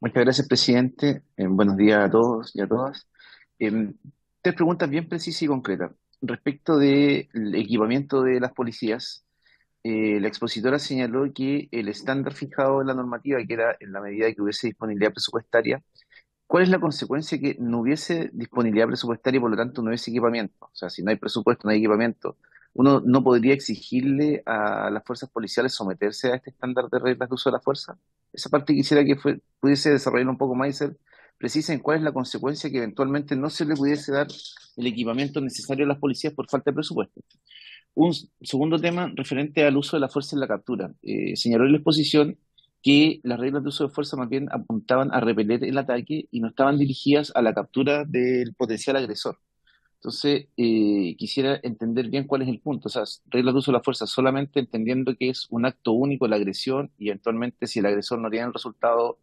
Muchas gracias, presidente. Eh, buenos días a todos y a todas. Em, tres preguntas bien precisas y concretas. Respecto del equipamiento de las policías, eh, la expositora señaló que el estándar fijado en la normativa, que era en la medida que hubiese disponibilidad presupuestaria, ¿cuál es la consecuencia que no hubiese disponibilidad presupuestaria y por lo tanto no hubiese equipamiento? O sea, si no hay presupuesto, no hay equipamiento uno no podría exigirle a las fuerzas policiales someterse a este estándar de reglas de uso de la fuerza. Esa parte quisiera que pudiese desarrollar un poco más y ser precisa en cuál es la consecuencia que eventualmente no se le pudiese dar el equipamiento necesario a las policías por falta de presupuesto. Un segundo tema referente al uso de la fuerza en la captura. Eh, señaló en la exposición que las reglas de uso de fuerza más bien apuntaban a repeler el ataque y no estaban dirigidas a la captura del potencial agresor. Entonces, eh, quisiera entender bien cuál es el punto. O sea, reglas de uso de la fuerza solamente entendiendo que es un acto único la agresión y eventualmente si el agresor no haría el resultado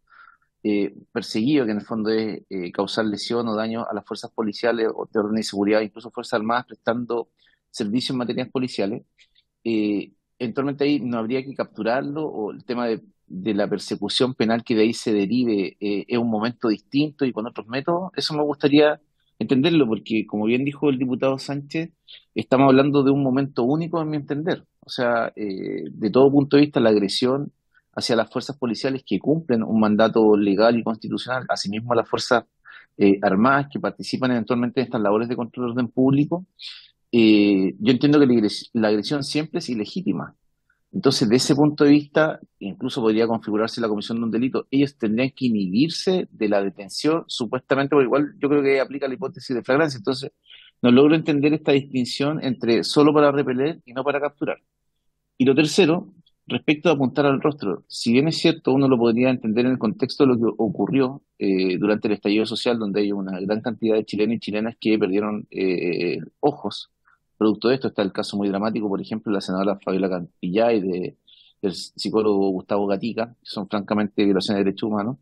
eh, perseguido, que en el fondo es eh, causar lesión o daño a las fuerzas policiales o de orden y seguridad, incluso fuerzas armadas prestando servicios en materias policiales, eventualmente ahí no habría que capturarlo o el tema de la persecución penal que de ahí se derive es un momento distinto y con otros métodos. Eso me gustaría entenderlo, porque como bien dijo el diputado Sánchez, estamos hablando de un momento único en mi entender. O sea, eh, de todo punto de vista, la agresión hacia las fuerzas policiales que cumplen un mandato legal y constitucional, asimismo a las fuerzas eh, armadas que participan eventualmente en estas labores de control del orden público, eh, yo entiendo que la agresión siempre es ilegítima. Entonces, de ese punto de vista, incluso podría configurarse la comisión de un delito. Ellos tendrían que inhibirse de la detención, supuestamente, porque igual yo creo que aplica la hipótesis de flagrancia. Entonces, no logro entender esta distinción entre solo para repeler y no para capturar. Y lo tercero, respecto a apuntar al rostro, si bien es cierto, uno lo podría entender en el contexto de lo que ocurrió eh, durante el estallido social, donde hay una gran cantidad de chilenos y chilenas que perdieron eh, ojos Producto de esto está el caso muy dramático, por ejemplo, de la senadora Fabiola cantilla y de, del psicólogo Gustavo Gatica, que son francamente violaciones de derechos humanos.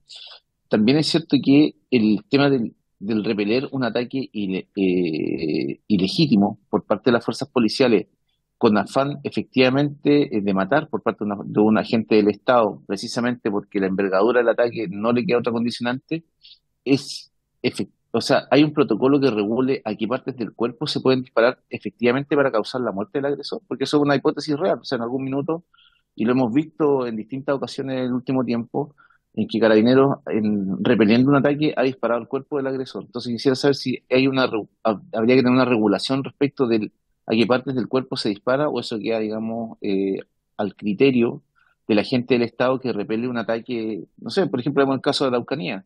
También es cierto que el tema del, repeler un ataque eh, ilegítimo por parte de las fuerzas policiales con afán efectivamente eh, de matar por parte de, un agente del Estado, precisamente porque la envergadura del ataque no le queda otra condicionante, es efectivamente o sea, hay un protocolo que regule a qué partes del cuerpo se pueden disparar efectivamente para causar la muerte del agresor, porque eso es una hipótesis real, o sea, en algún minuto, y lo hemos visto en distintas ocasiones en el último tiempo, en que Carabineros, en, repeliendo un ataque, ha disparado al cuerpo del agresor. Entonces quisiera saber si hay una, habría que tener una regulación respecto de a qué partes del cuerpo se dispara o eso queda, digamos, eh, al criterio de la gente del Estado que repele un ataque, no sé, por ejemplo, vemos el caso de la Ucanía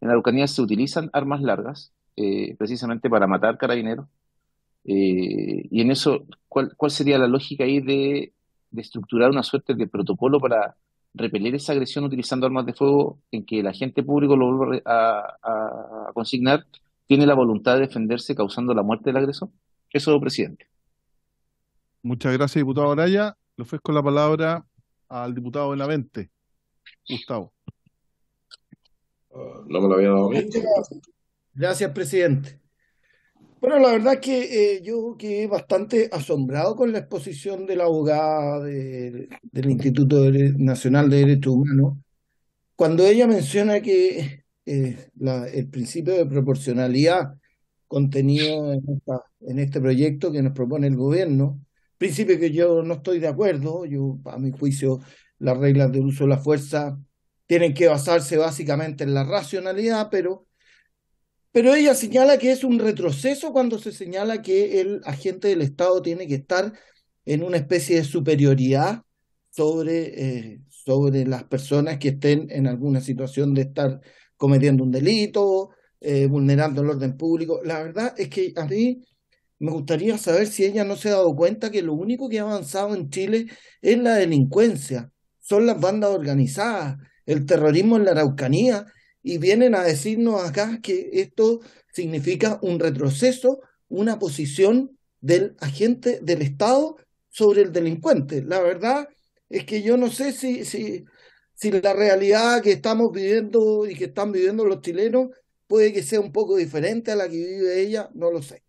en la Araucanía se utilizan armas largas eh, precisamente para matar carabineros. Eh, y en eso, ¿cuál, sería la lógica ahí de, estructurar una suerte de protocolo para repeler esa agresión utilizando armas de fuego en que el agente público lo vuelva a, a, consignar, tiene la voluntad de defenderse causando la muerte del agresor. Eso, presidente. Muchas gracias, diputado Araya. Le ofrezco la palabra al diputado Benavente. Gustavo no me lo había dado bien Gracias, presidente. Bueno, la verdad es que eh, yo quedé bastante asombrado con la exposición de la abogada del Instituto Nacional de Derechos Humanos, cuando ella menciona que eh, el principio de proporcionalidad contenido en, en este proyecto que nos propone el gobierno, principio que yo no estoy de acuerdo, yo a mi juicio las reglas de uso de la fuerza tienen que basarse básicamente en la racionalidad, pero, pero ella señala que es un retroceso cuando se señala que el agente del Estado tiene que estar en una especie de superioridad sobre, eh, sobre las personas que estén en alguna situación de estar cometiendo un delito, eh, vulnerando el orden público. La verdad es que a mí me gustaría saber si ella no se ha dado cuenta que lo único que ha avanzado en Chile es la delincuencia, son las bandas organizadas, el terrorismo en la Araucanía, y vienen a decirnos acá que esto significa un retroceso, una posición del agente del Estado sobre el delincuente. La verdad es que yo no sé si, si, si la realidad que estamos viviendo y que están viviendo los chilenos puede que sea un poco diferente a la que vive ella, no lo sé.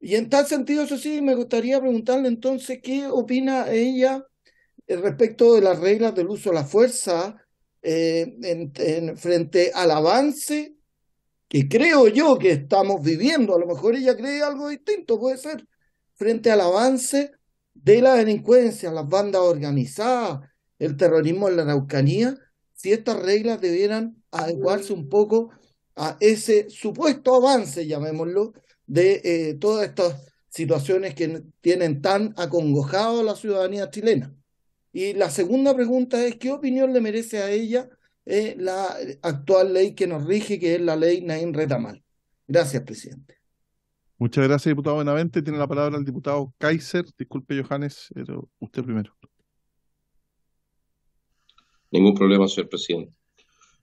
Y en tal sentido, eso sí, me gustaría preguntarle entonces qué opina ella eh, respecto de las reglas del uso de la fuerza eh, en, frente al avance que creo yo que estamos viviendo, a lo mejor ella cree algo distinto, puede ser, frente al avance de la delincuencia, las bandas organizadas, el terrorismo en la Araucanía, si estas reglas debieran adecuarse un poco a ese supuesto avance, llamémoslo, de eh, todas estas situaciones que tienen tan acongojado a la ciudadanía chilena. Y la segunda pregunta es, ¿qué opinión le merece a ella eh, la actual ley que nos rige, que es la ley Naim Retamal? Gracias, presidente. Muchas gracias, diputado Benavente. Tiene la palabra el diputado Kaiser. Disculpe, Johannes, usted primero. Ningún problema, señor presidente.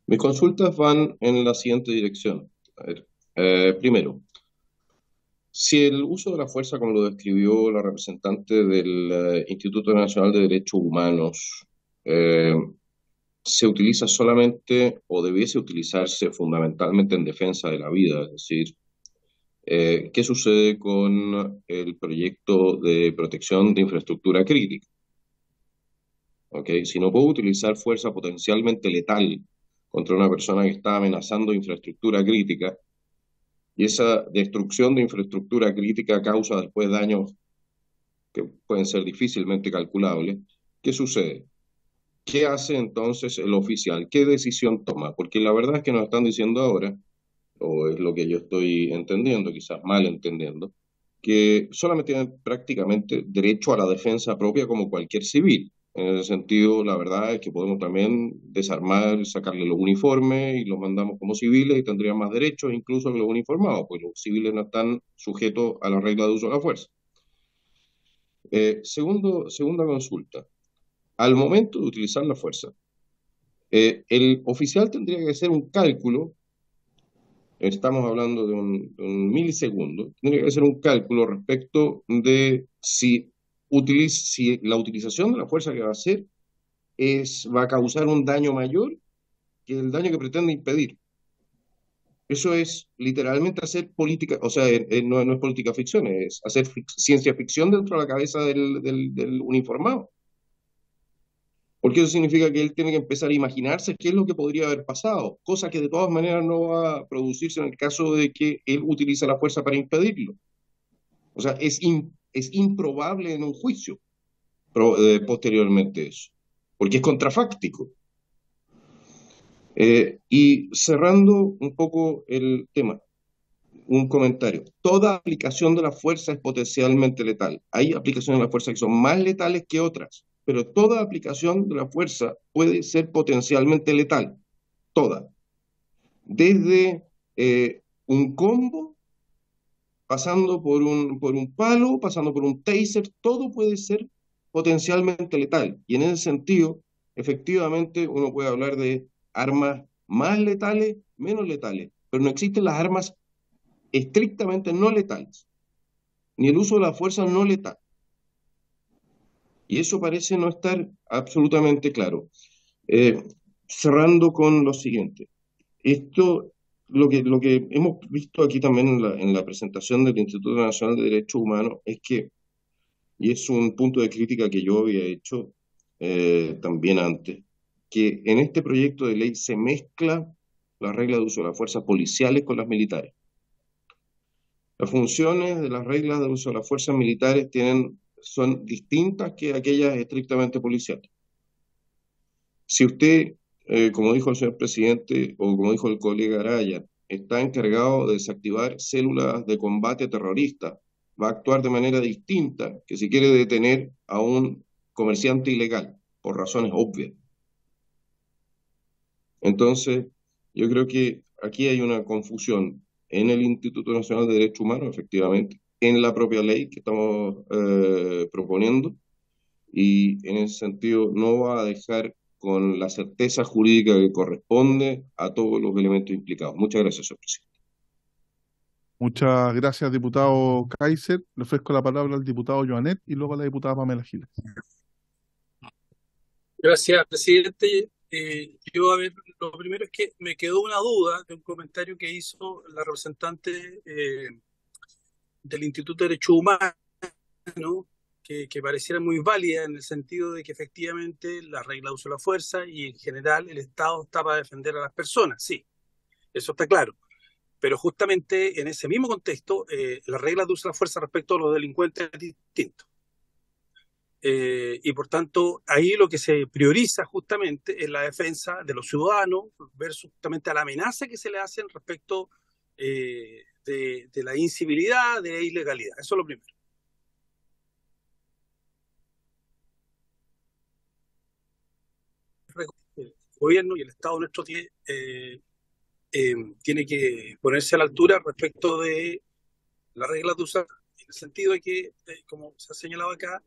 Mis consultas van en la siguiente dirección. A ver, eh, primero, si el uso de la fuerza, como lo describió la representante del eh, Instituto Nacional de Derechos Humanos, eh, se utiliza solamente o debiese utilizarse fundamentalmente en defensa de la vida, es decir, eh, ¿qué sucede con el proyecto de protección de infraestructura crítica? Okay. Si no puedo utilizar fuerza potencialmente letal contra una persona que está amenazando infraestructura crítica, y esa destrucción de infraestructura crítica causa después daños que pueden ser difícilmente calculables. ¿Qué sucede? ¿Qué hace entonces el oficial? ¿Qué decisión toma? Porque la verdad es que nos están diciendo ahora, o es lo que yo estoy entendiendo, quizás mal entendiendo, que solamente tienen prácticamente derecho a la defensa propia como cualquier civil. En ese sentido, la verdad es que podemos también desarmar, sacarle los uniformes y los mandamos como civiles y tendrían más derechos incluso que los uniformados, pues los civiles no están sujetos a la regla de uso de la fuerza. Eh, segundo, segunda consulta. Al momento de utilizar la fuerza, eh, el oficial tendría que hacer un cálculo, estamos hablando de un, de un milisegundo, tendría que hacer un cálculo respecto de si si la utilización de la fuerza que va a hacer es, va a causar un daño mayor que el daño que pretende impedir. Eso es literalmente hacer política, o sea, eh, eh, no, es política ficción, es hacer ciencia ficción dentro de la cabeza del, uniformado. Porque eso significa que él tiene que empezar a imaginarse qué es lo que podría haber pasado, cosa que de todas maneras no va a producirse en el caso de que él utilice la fuerza para impedirlo. O sea, es, impedir es improbable en un juicio eh, posteriormente eso, porque es contrafáctico. Eh, y cerrando un poco el tema, un comentario. Toda aplicación de la fuerza es potencialmente letal. Hay aplicaciones de la fuerza que son más letales que otras, pero toda aplicación de la fuerza puede ser potencialmente letal. Toda. Desde eh, un combo pasando por un, por un palo, pasando por un taser, todo puede ser potencialmente letal. Y en ese sentido, efectivamente, uno puede hablar de armas más letales, menos letales, pero no existen las armas estrictamente no letales, ni el uso de la fuerza no letal. Y eso parece no estar absolutamente claro. Eh, cerrando con lo siguiente. Esto lo que, lo que hemos visto aquí también en la, presentación del Instituto Nacional de Derechos Humanos es que, y es un punto de crítica que yo había hecho eh, también antes, que en este proyecto de ley se mezcla la regla de uso de las fuerzas policiales con las militares. Las funciones de las reglas de uso de las fuerzas militares tienen, son distintas que aquellas estrictamente policiales. Si usted eh, como dijo el señor presidente o como dijo el colega Araya, está encargado de desactivar células de combate terrorista. Va a actuar de manera distinta que si quiere detener a un comerciante ilegal, por razones obvias. Entonces, yo creo que aquí hay una confusión en el Instituto Nacional de Derechos Humanos, efectivamente, en la propia ley que estamos eh, proponiendo, y en ese sentido no va a dejar con la certeza jurídica que corresponde a todos los elementos implicados. Muchas gracias, señor presidente. Muchas gracias, diputado Kaiser. Le ofrezco la palabra al diputado Joanet y luego a la diputada Pamela Giles. Gracias, presidente. Eh, yo, a ver, lo primero es que me quedó una duda de un comentario que hizo la representante eh, del Instituto de Derechos Humanos, que, pareciera muy válida en el sentido de que efectivamente la regla usa la fuerza y en general el Estado está para defender a las personas, sí, eso está claro. Pero justamente en ese mismo contexto, eh, la regla usa de uso de la fuerza respecto a los delincuentes es distinto. Eh, y por tanto, ahí lo que se prioriza justamente es la defensa de los ciudadanos versus justamente a la amenaza que se le hacen respecto eh, de, de la incivilidad, de la ilegalidad. Eso es lo primero. gobierno y el Estado nuestro tiene, eh, eh, tiene que ponerse a la altura respecto de las reglas de usar, en el sentido de que, como se ha señalado acá,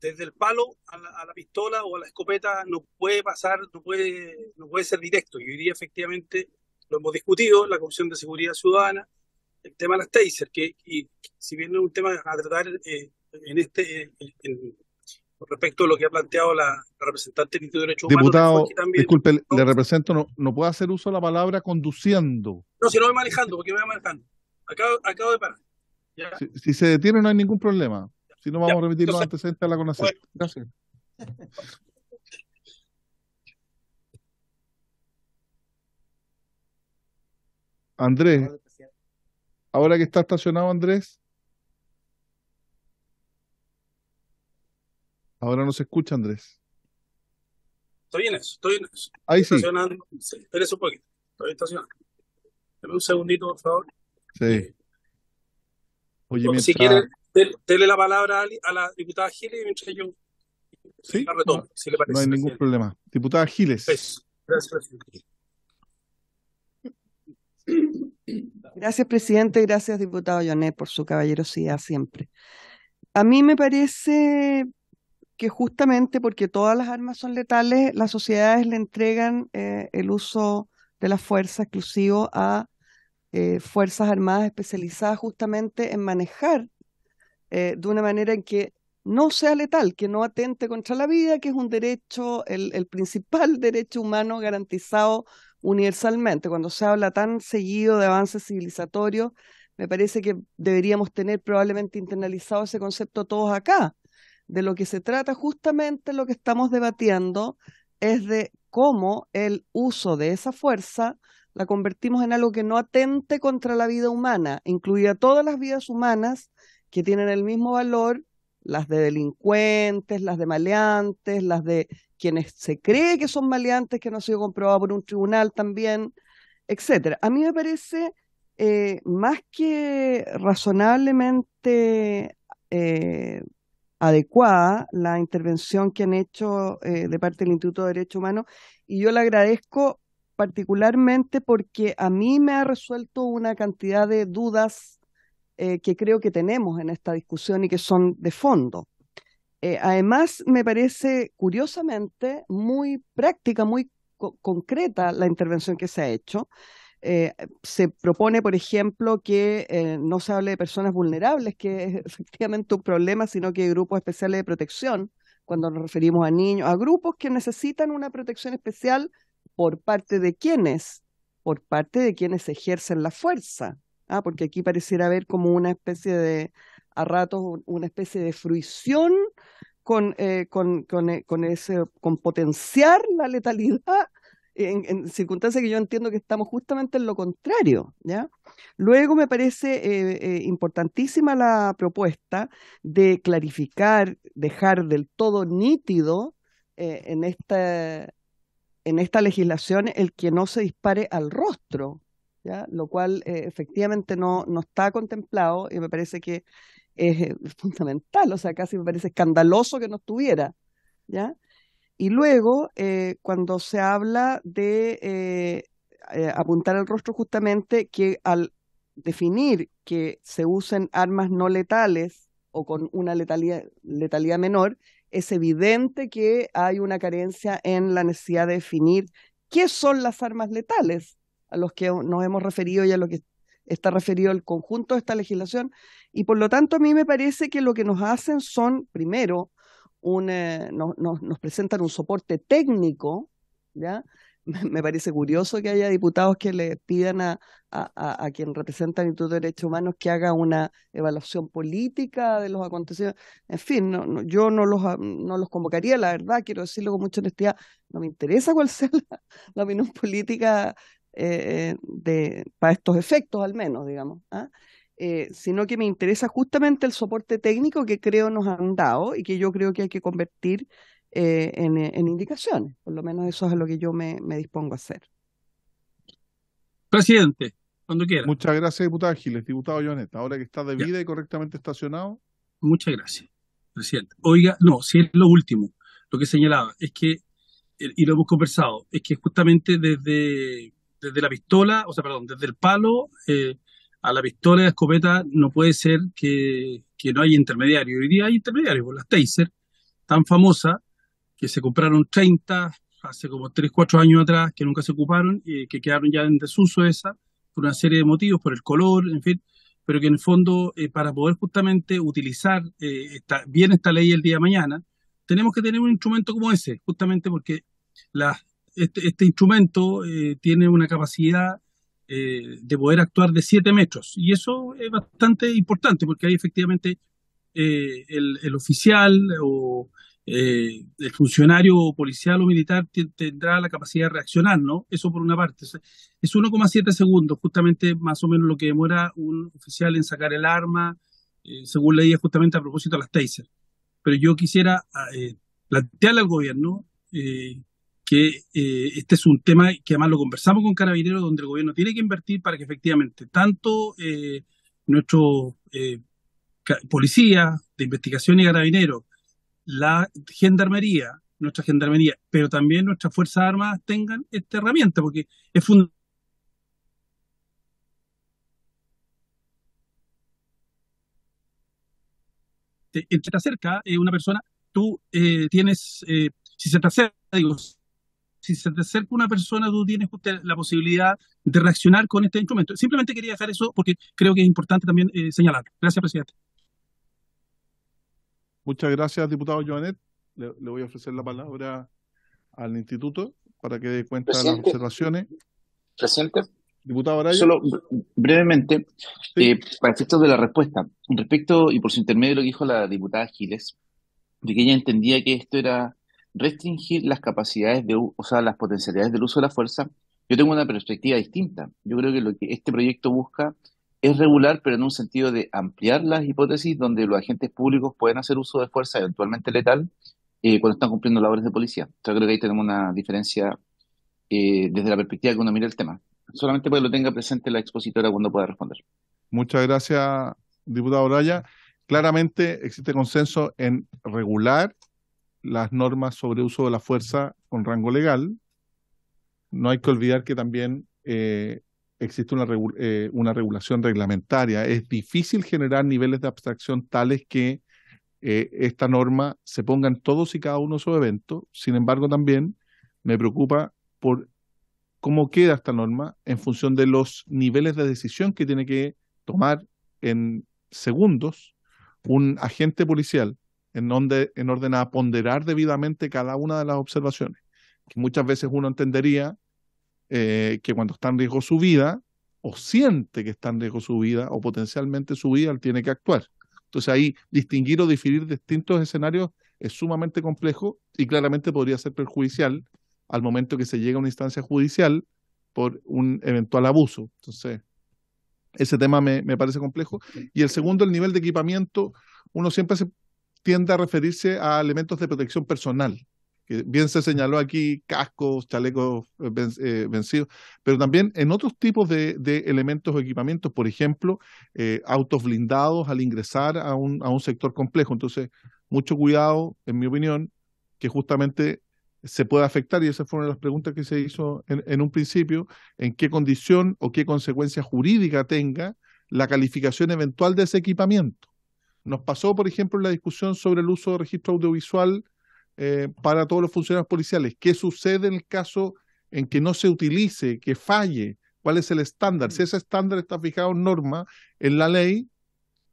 desde el palo a la, pistola o a la escopeta no puede pasar, no puede, no puede ser directo. Y hoy día efectivamente lo hemos discutido, en la Comisión de Seguridad Ciudadana, el tema de las taser, que y, si bien es un tema a tratar eh, en este respecto a lo que ha planteado la, representante del Instituto de Derechos Humano Humanos. Diputado, disculpe, le represento, no, no puedo hacer uso de la palabra conduciendo. No, si no voy manejando, porque voy manejando. Acabo, acabo de parar. Si, se detiene no hay ningún problema. Si no, vamos a repetir los antecedentes a la conacción. Gracias. Andrés, ahora que está estacionado Andrés, Ahora no se escucha, Andrés. Estoy en eso, estoy en eso. Ahí estoy sí. Estacionando. Sí, un poquito. Estoy estacionando. Dame un segundito, por favor. Sí. Eh, Oye, mientras... Si quiere, dele la palabra a la diputada Giles mientras yo ¿Sí? la retomo, no, si le parece. No hay ningún problema. Diputada Giles. Gracias, presidente. Gracias, presidente. Gracias, diputado Yonet, por su caballerosidad siempre. A mí me parece que justamente porque todas las armas son letales, las sociedades le entregan eh, el uso de la fuerza exclusivo a eh, fuerzas armadas especializadas justamente en manejar eh, de una manera en que no sea letal, que no atente contra la vida, que es un derecho, el principal derecho humano garantizado universalmente. Cuando se habla tan seguido de avances civilizatorios, me parece que deberíamos tener probablemente internalizado ese concepto todos acá de lo que se trata justamente lo que estamos debatiendo es de cómo el uso de esa fuerza la convertimos en algo que no atente contra la vida humana, incluida todas las vidas humanas que tienen el mismo valor, las de delincuentes, las de maleantes, las de quienes se cree que son maleantes, que no ha sido comprobado por un tribunal también, etcétera. A mí me parece eh, más que razonablemente eh, adecuada la intervención que han hecho eh, de parte del Instituto de Derechos Humanos y yo le agradezco particularmente porque a mí me ha resuelto una cantidad de dudas eh, que creo que tenemos en esta discusión y que son de fondo. Eh, además, me parece curiosamente muy práctica, muy concreta la intervención que se ha hecho. Eh, se propone, por ejemplo, que eh, no se hable de personas vulnerables, que es efectivamente un problema, sino que grupos especiales de protección, cuando nos referimos a niños, a grupos que necesitan una protección especial por parte de quienes, por parte de quienes ejercen la fuerza. ¿ah? porque aquí pareciera haber como una especie de, a ratos, una especie de fruición con, eh, con, con, ese, con potenciar la letalidad en, circunstancias que yo entiendo que estamos justamente en lo contrario. ¿ya? Luego me parece eh, eh, importantísima la propuesta de clarificar, dejar del todo nítido eh, en, esta, en esta legislación el que no se dispare al rostro, ¿ya? lo cual efectivamente no, no está contemplado y me parece que es fundamental, o sea, casi me parece escandaloso que no estuviera. ¿ya? Y luego, eh, cuando se habla de eh, eh, apuntar al rostro, justamente que al definir que se usen armas no letales o con una letalidad, menor, es evidente que hay una carencia en la necesidad de definir qué son las armas letales a los que nos hemos referido y a lo que está referido el conjunto de esta legislación. Y por lo tanto, a mí me parece que lo que nos hacen son, primero, eh, nos presentan un soporte técnico, ¿ya? Me, parece curioso que haya diputados que le pidan a, quien representa el Instituto de Derechos Humanos que haga una evaluación política de los acontecimientos, En fin, no, no, yo no los, no los convocaría, la verdad, quiero decirlo con mucha honestidad, no me interesa cuál sea la, opinión política eh, eh, de, para estos efectos al menos, digamos. ¿eh? Eh, sino que me interesa justamente el soporte técnico que creo nos han dado y que yo creo que hay que convertir eh, eh, en, indicaciones. Por lo menos eso es lo que yo me, dispongo a hacer. Presidente, cuando quiera. Muchas gracias, diputado Giles. Diputado Joneta, ahora que está debida y correctamente estacionado. Muchas gracias, presidente. Oiga, no, si es lo último, lo que señalaba, es que, y lo hemos conversado, es que justamente desde, desde la pistola, o sea, perdón, desde el palo, eh, a la pistola y a la escopeta no puede ser que, no haya intermediarios. Hoy día hay intermediarios, por pues, las Taser, tan famosas, que se compraron 30 hace como 3, 4 años atrás, que nunca se ocuparon y que quedaron ya en desuso esa, por una serie de motivos, por el color, en fin, pero que en el fondo, eh, para poder justamente utilizar eh, bien esta ley el día de mañana, tenemos que tener un instrumento como ese, justamente porque este, este, instrumento eh, tiene una capacidad eh, de poder actuar de 7 metros. Y eso es bastante importante porque ahí efectivamente eh, el, oficial o eh, el funcionario policial o militar tendrá la capacidad de reaccionar, ¿no? Eso por una parte. es 1,7 segundos, justamente más o menos lo que demora un oficial en sacar el arma, según leía justamente a propósito de las Taser. Pero yo quisiera ah, plantearle al gobierno eh, que eh, este es un tema que además lo conversamos con Carabineros, donde el gobierno tiene que invertir para que efectivamente tanto eh, nuestros eh, policías de investigación y carabineros, la gendarmería, nuestra gendarmería, pero también nuestras Fuerzas Armadas tengan esta herramienta, porque es fundamental. se eh, te acerca una persona, tú tienes, si se te acerca, digo, si se te acerca una persona, tú tienes la posibilidad de reaccionar con este instrumento. Simplemente quería dejar eso porque creo que es importante también eh, señalar. Gracias, presidente. Muchas gracias, diputado Joanet. Le, voy a ofrecer la palabra al instituto para que dé cuenta de las observaciones. Presidente. Diputado Araya. Solo brevemente, eh, para efectos de la respuesta, respecto y por su intermedio lo que dijo la diputada Giles, de que ella entendía que esto era restringir las capacidades de, o sea, las potencialidades del uso de la fuerza, yo tengo una perspectiva distinta. Yo creo que lo que este proyecto busca es regular, pero en un sentido de ampliar las hipótesis donde los agentes públicos pueden hacer uso de fuerza eventualmente letal eh, cuando están cumpliendo labores de policía. Yo creo que ahí tenemos una diferencia eh, desde la perspectiva que uno mira el tema. Solamente para lo tenga presente la expositora cuando pueda responder. Muchas gracias, diputado Oraya. Claramente existe consenso en regular las normas sobre uso de la fuerza con rango legal. No hay que olvidar que también eh, existe una, eh, una, regulación reglamentaria. Es difícil generar niveles de abstracción tales que eh, esta norma se ponga en todos y cada uno de sus eventos. Sin embargo, también me preocupa por cómo queda esta norma en función de los niveles de decisión que tiene que tomar en segundos un agente policial en, en orden a ponderar debidamente cada una de las observaciones. Que muchas veces uno entendería eh, que cuando está en riesgo su vida, o siente que está en riesgo su vida, o potencialmente su vida, él tiene que actuar. Entonces ahí distinguir o diferir distintos escenarios es sumamente complejo y claramente podría ser perjudicial al momento que se llega a una instancia judicial por un eventual abuso. Entonces, ese tema me, me, parece complejo. Y el segundo, el nivel de equipamiento. Uno siempre se tiende a referirse a elementos de protección personal, que bien se señaló aquí, cascos, chalecos eh, eh, vencidos, pero también en otros tipos de, elementos o equipamientos, por ejemplo, eh, autos blindados al ingresar a un, a un sector complejo. Entonces, mucho cuidado, en mi opinión, que justamente se pueda afectar, y una fueron las preguntas que se hizo en un principio, en qué condición o qué consecuencia jurídica tenga la calificación eventual de ese equipamiento. Nos pasó, por ejemplo, la discusión sobre el uso de registro audiovisual eh, para todos los funcionarios policiales. ¿Qué sucede en el caso en que no se utilice, que falle? ¿Cuál es el estándar? Si ese estándar está fijado en norma, en la ley,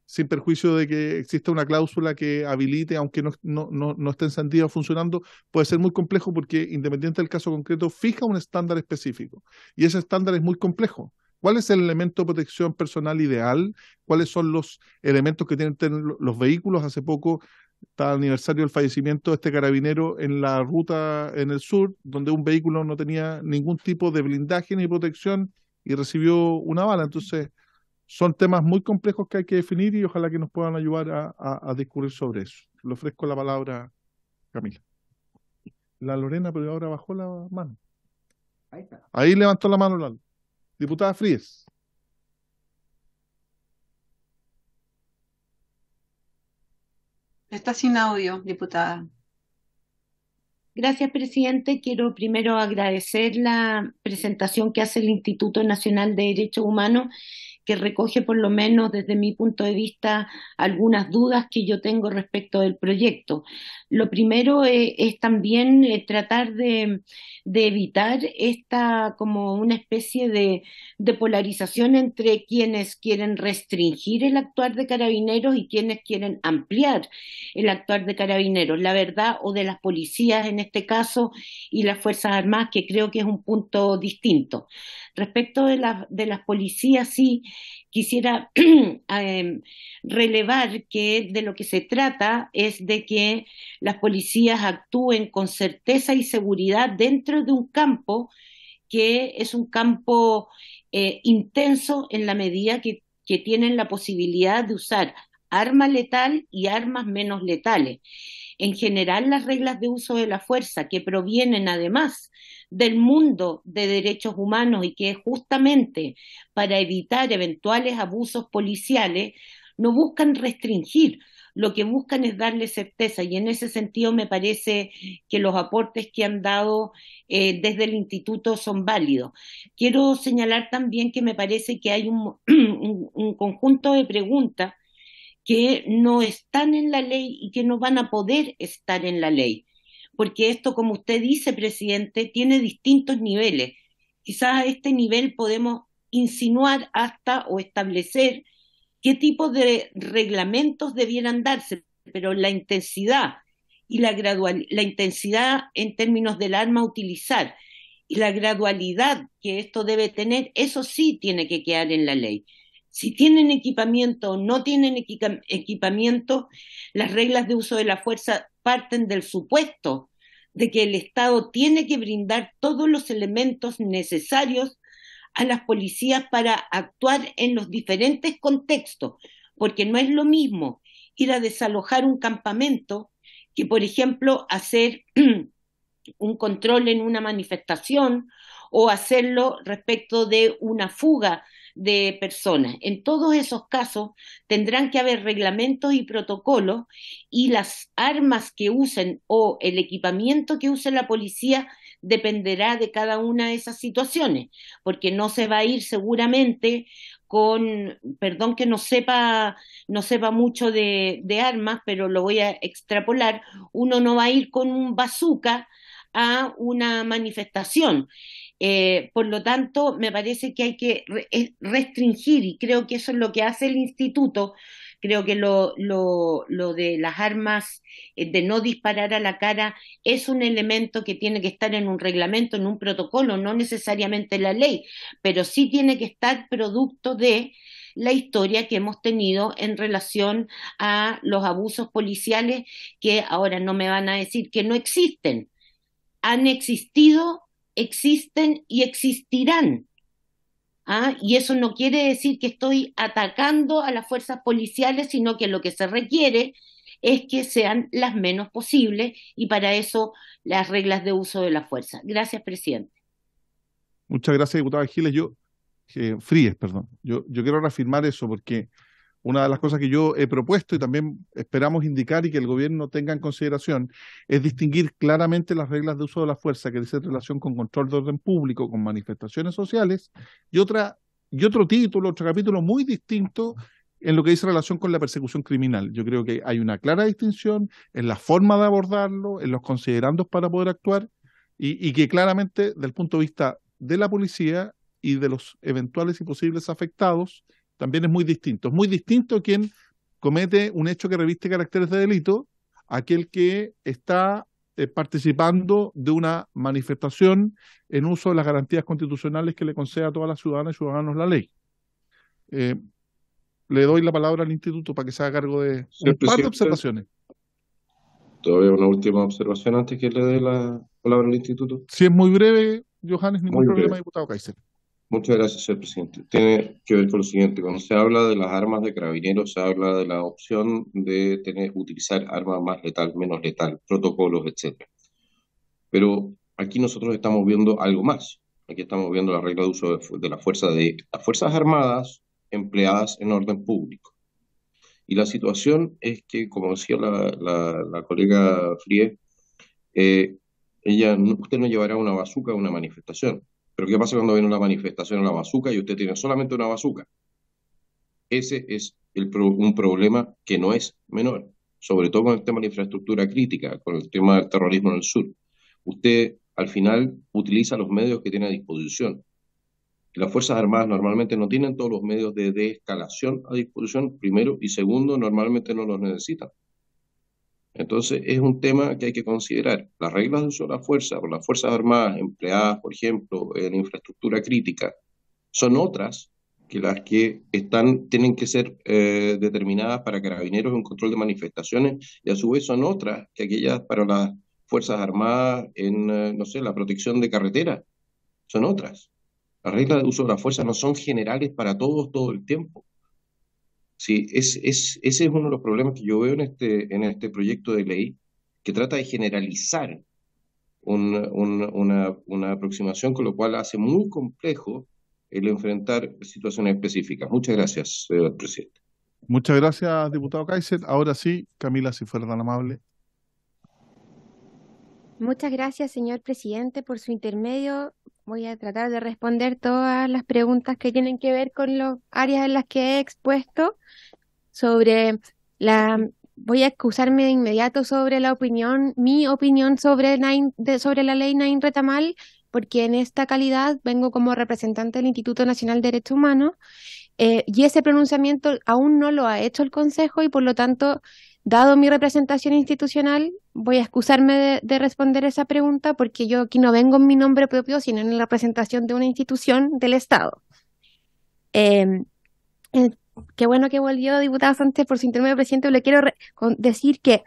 sin perjuicio de que exista una cláusula que habilite, aunque no, esté encendida o funcionando, puede ser muy complejo porque, independiente del caso concreto, fija un estándar específico. Y ese estándar es muy complejo. ¿Cuál es el elemento de protección personal ideal? ¿Cuáles son los elementos que tienen los vehículos? Hace poco está el aniversario del fallecimiento de este carabinero en la ruta en el sur, donde un vehículo no tenía ningún tipo de blindaje ni protección y recibió una bala. Entonces, son temas muy complejos que hay que definir y ojalá que nos puedan ayudar a, a, sobre eso. Le ofrezco la palabra, Camila. La Lorena, pero ahora bajó la mano. Ahí, está. Ahí levantó la mano Lalo. Diputada Frías. Está sin audio, diputada. Gracias, presidente. Quiero primero agradecer la presentación que hace el Instituto Nacional de Derechos Humanos que recoge por lo menos desde mi punto de vista algunas dudas que yo tengo respecto del proyecto. Lo primero eh, es, también eh, tratar de, evitar esta como una especie de polarización entre quienes quieren restringir el actuar de carabineros y quienes quieren ampliar el actuar de carabineros, la verdad, o de las policías en este caso y las Fuerzas Armadas, que creo que es un punto distinto. Respecto de, de las policías, sí, quisiera em, relevar que de lo que se trata es de que las policías actúen con certeza y seguridad dentro de un campo que es un campo eh, intenso en la medida que, que tienen la posibilidad de usar arma letal y armas menos letales. En general, las reglas de uso de la fuerza, que provienen además del mundo de derechos humanos y que justamente para evitar eventuales abusos policiales, no buscan restringir, lo que buscan es darle certeza y en ese sentido me parece que los aportes que han dado eh, desde el instituto son válidos. Quiero señalar también que me parece que hay un conjunto de preguntas que no están en la ley y que no van a poder estar en la ley porque esto, como usted dice, presidente, tiene distintos niveles. Quizás a este nivel podemos insinuar hasta o establecer qué tipo de reglamentos debieran darse, pero la intensidad y la gradual, la intensidad en términos del arma a utilizar y la gradualidad que esto debe tener, eso sí tiene que quedar en la ley. Si tienen equipamiento o no tienen equipamiento, las reglas de uso de la fuerza parten del supuesto de que el Estado tiene que brindar todos los elementos necesarios a las policías para actuar en los diferentes contextos, porque no es lo mismo ir a desalojar un campamento que, por ejemplo, hacer un control en una manifestación o hacerlo respecto de una fuga de personas. En todos esos casos tendrán que haber reglamentos y protocolos y las armas que usen o el equipamiento que use la policía dependerá de cada una de esas situaciones, porque no se va a ir seguramente con, perdón que no sepa, no sepa mucho de, de armas, pero lo voy a extrapolar, uno no va a ir con un bazooka a una manifestación. Eh, por lo tanto, me parece que hay que eh, restringir y creo que eso es lo que hace el instituto. Creo que lo, lo, de las armas, eh, de no disparar a la cara, es un elemento que tiene que estar en un reglamento, en un protocolo, no necesariamente la ley, pero sí tiene que estar producto de la historia que hemos tenido en relación a los abusos policiales que ahora no me van a decir que no existen. Han existido existen y existirán. ¿Ah? Y eso no quiere decir que estoy atacando a las fuerzas policiales, sino que lo que se requiere es que sean las menos posibles y para eso las reglas de uso de la fuerza. Gracias, presidente. Muchas gracias, diputada Giles. Yo, eh, Fríes, perdón. Yo, yo quiero reafirmar eso porque una de las cosas que yo he propuesto y también esperamos indicar y que el gobierno tenga en consideración es distinguir claramente las reglas de uso de la fuerza que dice relación con control de orden público, con manifestaciones sociales y otra y otro título, otro capítulo muy distinto en lo que dice relación con la persecución criminal. Yo creo que hay una clara distinción en la forma de abordarlo, en los considerandos para poder actuar y, y que claramente, del punto de vista de la policía y de los eventuales y posibles afectados, también es muy distinto. Es muy distinto quien comete un hecho que reviste caracteres de delito, aquel que está eh, participando de una manifestación en uso de las garantías constitucionales que le concede a todas las ciudadanas y ciudadanos la ley. Eh, le doy la palabra al instituto para que se haga cargo de un par de observaciones. Todavía una última observación antes que le dé la palabra al instituto. Si es muy breve, Johannes, ningún problema, diputado Kaiser. Muchas gracias, señor presidente. Tiene que ver con lo siguiente, cuando se habla de las armas de carabineros, se habla de la opción de tener, utilizar armas más letal, menos letal, protocolos, etcétera. Pero aquí nosotros estamos viendo algo más. Aquí estamos viendo la regla de uso de, la fuerza de las Fuerzas Armadas empleadas en orden público. Y la situación es que, como decía la, colega Fríe, eh, ella, usted no llevará una bazuca a una manifestación. Pero ¿qué pasa cuando viene una manifestación, la bazuca, y usted tiene solamente una bazuca? Ese es un problema que no es menor, sobre todo con el tema de la infraestructura crítica, con el tema del terrorismo en el sur. Usted al final utiliza los medios que tiene a disposición. Las Fuerzas Armadas normalmente no tienen todos los medios de deescalación a disposición, primero, y segundo, normalmente no los necesitan. Entonces es un tema que hay que considerar. Las reglas de uso de la fuerza por las Fuerzas Armadas empleadas, por ejemplo, en eh, infraestructura crítica, son otras que las que están, tienen que ser eh, determinadas para carabineros en control de manifestaciones y a su vez son otras que aquellas para las Fuerzas Armadas en, eh, no sé, la protección de carretera. Son otras. Las reglas de uso de la fuerza no son generales para todos todo el tiempo. Sí, es, ese es uno de los problemas que yo veo en este, en este proyecto de ley, que trata de generalizar una, una aproximación, con lo cual hace muy complejo el enfrentar situaciones específicas. Muchas gracias, señor eh, presidente. Muchas gracias, diputado Kaiser. Ahora sí, Camila, si fuera tan amable. Muchas gracias, señor presidente, por su intermedio. Voy a tratar de responder todas las preguntas que tienen que ver con las áreas en las que he expuesto sobre la voy a excusarme de inmediato sobre la opinión, mi opinión sobre, sobre la ley Nain Retamal, porque en esta calidad vengo como representante del Instituto Nacional de Derechos Humanos eh, y ese pronunciamiento aún no lo ha hecho el Consejo y por lo tanto Dado mi representación institucional, voy a excusarme de, responder esa pregunta porque yo aquí no vengo en mi nombre propio, sino en la representación de una institución del Estado. Em, qué bueno que volvió, diputada antes por su intermedio presidente. Le quiero decir que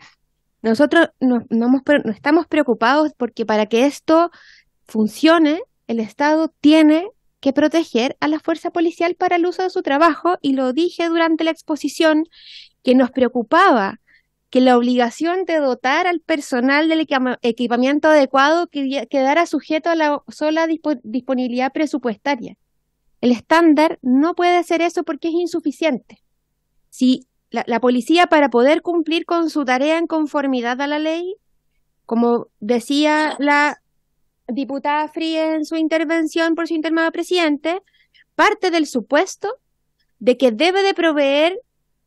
nosotros no estamos preocupados porque para que esto funcione, el Estado tiene que proteger a la fuerza policial para el uso de su trabajo y lo dije durante la exposición que nos preocupaba que la obligación de dotar al personal del equipamiento adecuado quedara sujeto a la sola disponibilidad presupuestaria. El estándar no puede ser eso porque es insuficiente. Si la, policía, para poder cumplir con su tarea en conformidad a la ley, como decía la diputada fría en su intervención por su intermedio presidente, parte del supuesto de que debe de proveer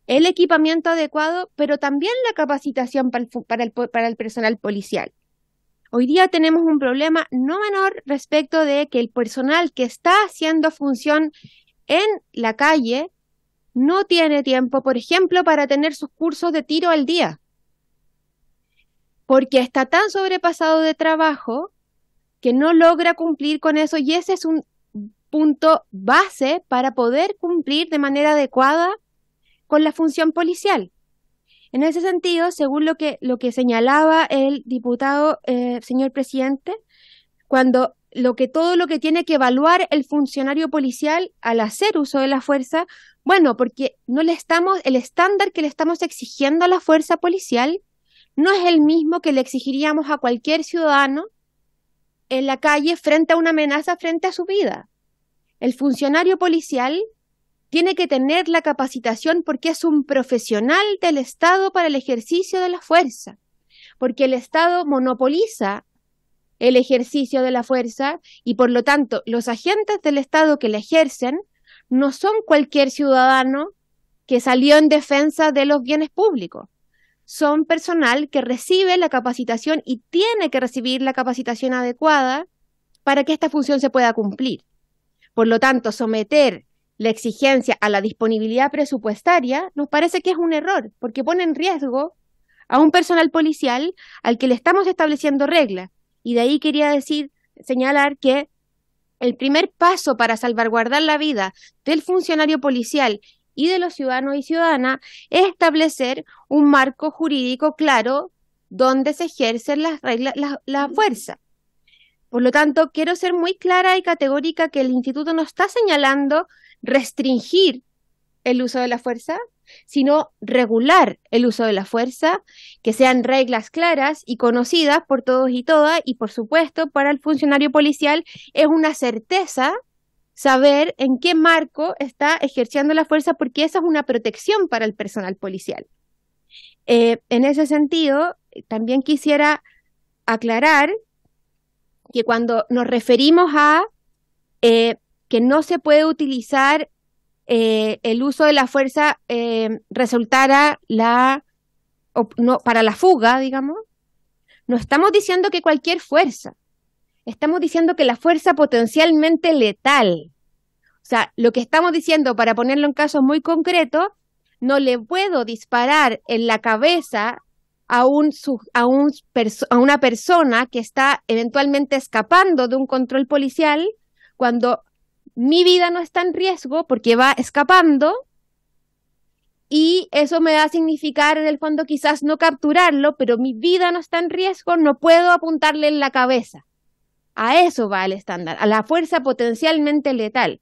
el equipamiento adecuado, pero también la capacitación para el, para el personal policial. Hoy día tenemos un problema no menor respecto de que el personal que está haciendo función en la calle no tiene tiempo, por ejemplo, para tener sus cursos de tiro al día, porque está tan sobrepasado de trabajo que no logra cumplir con eso y ese es un punto base para poder cumplir de manera adecuada con la función policial. En ese sentido, según lo que, lo que señalaba el diputado, eh, señor presidente, cuando lo que todo lo que tiene que evaluar el funcionario policial al hacer uso de la fuerza, bueno, porque no le estamos, el estándar que le estamos exigiendo a la fuerza policial no es el mismo que le exigiríamos a cualquier ciudadano en la calle frente a una amenaza, frente a su vida. El funcionario policial tiene que tener la capacitación porque es un profesional del Estado para el ejercicio de la fuerza, porque el Estado monopoliza el ejercicio de la fuerza y por lo tanto los agentes del Estado que la ejercen no son cualquier ciudadano que salió en defensa de los bienes públicos. Son personal que recibe la capacitación y tiene que recibir la capacitación adecuada para que esta función se pueda cumplir. Por lo tanto, someter la exigencia a la disponibilidad presupuestaria, nos parece que es un error, porque pone en riesgo a un personal policial al que le estamos estableciendo reglas. Y de ahí quería decir, señalar que el primer paso para salvaguardar la vida del funcionario policial y de los ciudadanos y ciudadanas es establecer un marco jurídico claro donde se ejercen las reglas, la, fuerza. Por lo tanto, quiero ser muy clara y categórica que el instituto no está señalando restringir el uso de la fuerza, sino regular el uso de la fuerza, que sean reglas claras y conocidas por todos y todas, y por supuesto para el funcionario policial es una certeza saber en qué marco está ejerciendo la fuerza, porque esa es una protección para el personal policial. Eh, en ese sentido, también quisiera aclarar que cuando nos referimos a eh, que no se puede utilizar eh, el uso de la fuerza eh, resultara la no, para la fuga, digamos. No estamos diciendo que cualquier fuerza, estamos diciendo que la fuerza potencialmente letal. O sea, lo que estamos diciendo, para ponerlo en casos muy concretos, no le puedo disparar en la cabeza a, un, a, un, a una persona que está eventualmente escapando de un control policial cuando mi vida no está en riesgo porque va escapando y eso me va a significar en el fondo quizás no capturarlo, pero mi vida no está en riesgo, no puedo apuntarle en la cabeza. A eso va el estándar, a la fuerza potencialmente letal.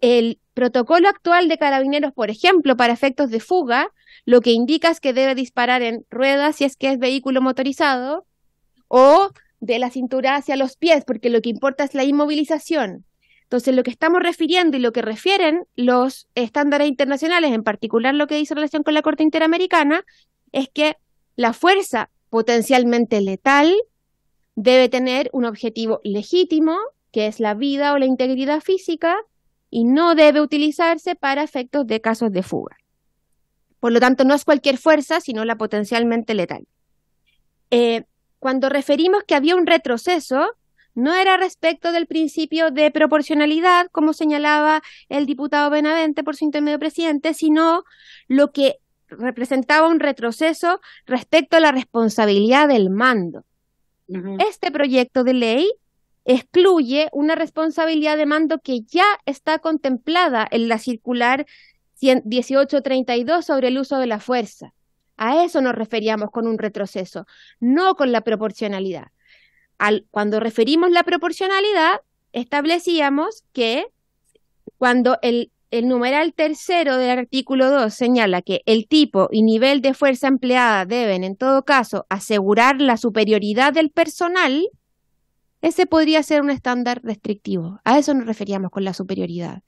El protocolo actual de carabineros, por ejemplo, para efectos de fuga, lo que indica es que debe disparar en ruedas si es que es vehículo motorizado o de la cintura hacia los pies, porque lo que importa es la inmovilización. Entonces, lo que estamos refiriendo y lo que refieren los estándares internacionales, en particular lo que dice relación con la Corte Interamericana, es que la fuerza potencialmente letal debe tener un objetivo legítimo, que es la vida o la integridad física, y no debe utilizarse para efectos de casos de fuga. Por lo tanto, no es cualquier fuerza, sino la potencialmente letal. Eh, cuando referimos que había un retroceso, no era respecto del principio de proporcionalidad, como señalaba el diputado Benavente por su intermedio presidente, sino lo que representaba un retroceso respecto a la responsabilidad del mando. Este proyecto de ley excluye una responsabilidad de mando que ya está contemplada en la circular 1832 sobre el uso de la fuerza. A eso nos referíamos con un retroceso, no con la proporcionalidad al, cuando referimos la proporcionalidad, establecíamos que cuando el, el numeral tercero del artículo 2 señala que el tipo y nivel de fuerza empleada deben, en todo caso, asegurar la superioridad del personal, ese podría ser un estándar restrictivo. A eso nos referíamos con la superioridad,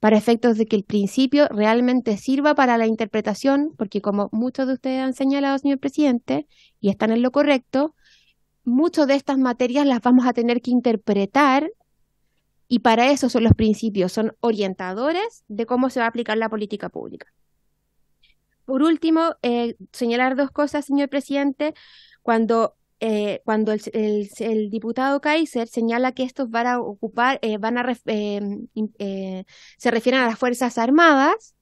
para efectos de que el principio realmente sirva para la interpretación, porque como muchos de ustedes han señalado, señor presidente, y están en lo correcto, muchas de estas materias las vamos a tener que interpretar y para eso son los principios, son orientadores de cómo se va a aplicar la política pública. Por último, eh, señalar dos cosas, señor presidente. Cuando, eh, cuando el, diputado Kaiser señala que estos van a ocupar, eh, van a se refieren a las Fuerzas Armadas,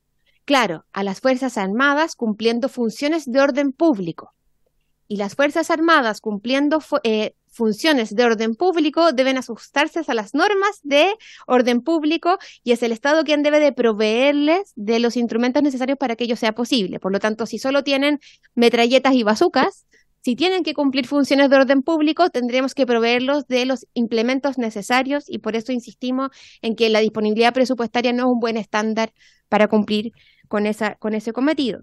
claro, a las Fuerzas Armadas cumpliendo funciones de orden público y las Fuerzas Armadas cumpliendo eh, funciones de orden público deben ajustarse a las normas de orden público y es el Estado quien debe de proveerles de los instrumentos necesarios para que ello sea posible. Por lo tanto, si solo tienen metralletas y bazucas, si tienen que cumplir funciones de orden público, tendríamos que proveerlos de los implementos necesarios y por eso insistimos en que la disponibilidad presupuestaria no es un buen estándar para cumplir con, esa, con ese cometido.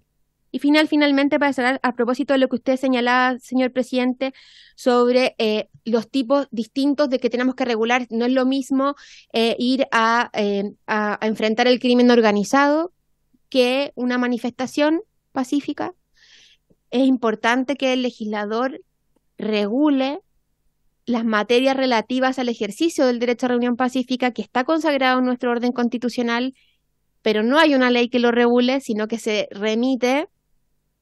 Y final, finalmente, para cerrar, a propósito de lo que usted señalaba, señor presidente, sobre eh, los tipos distintos de que tenemos que regular, no es lo mismo eh, ir eh, a enfrentar el crimen organizado que una manifestación pacífica. Es importante que el legislador regule las materias relativas al ejercicio del derecho a reunión pacífica que está consagrado en nuestro orden constitucional, pero no hay una ley que lo regule, sino que se remite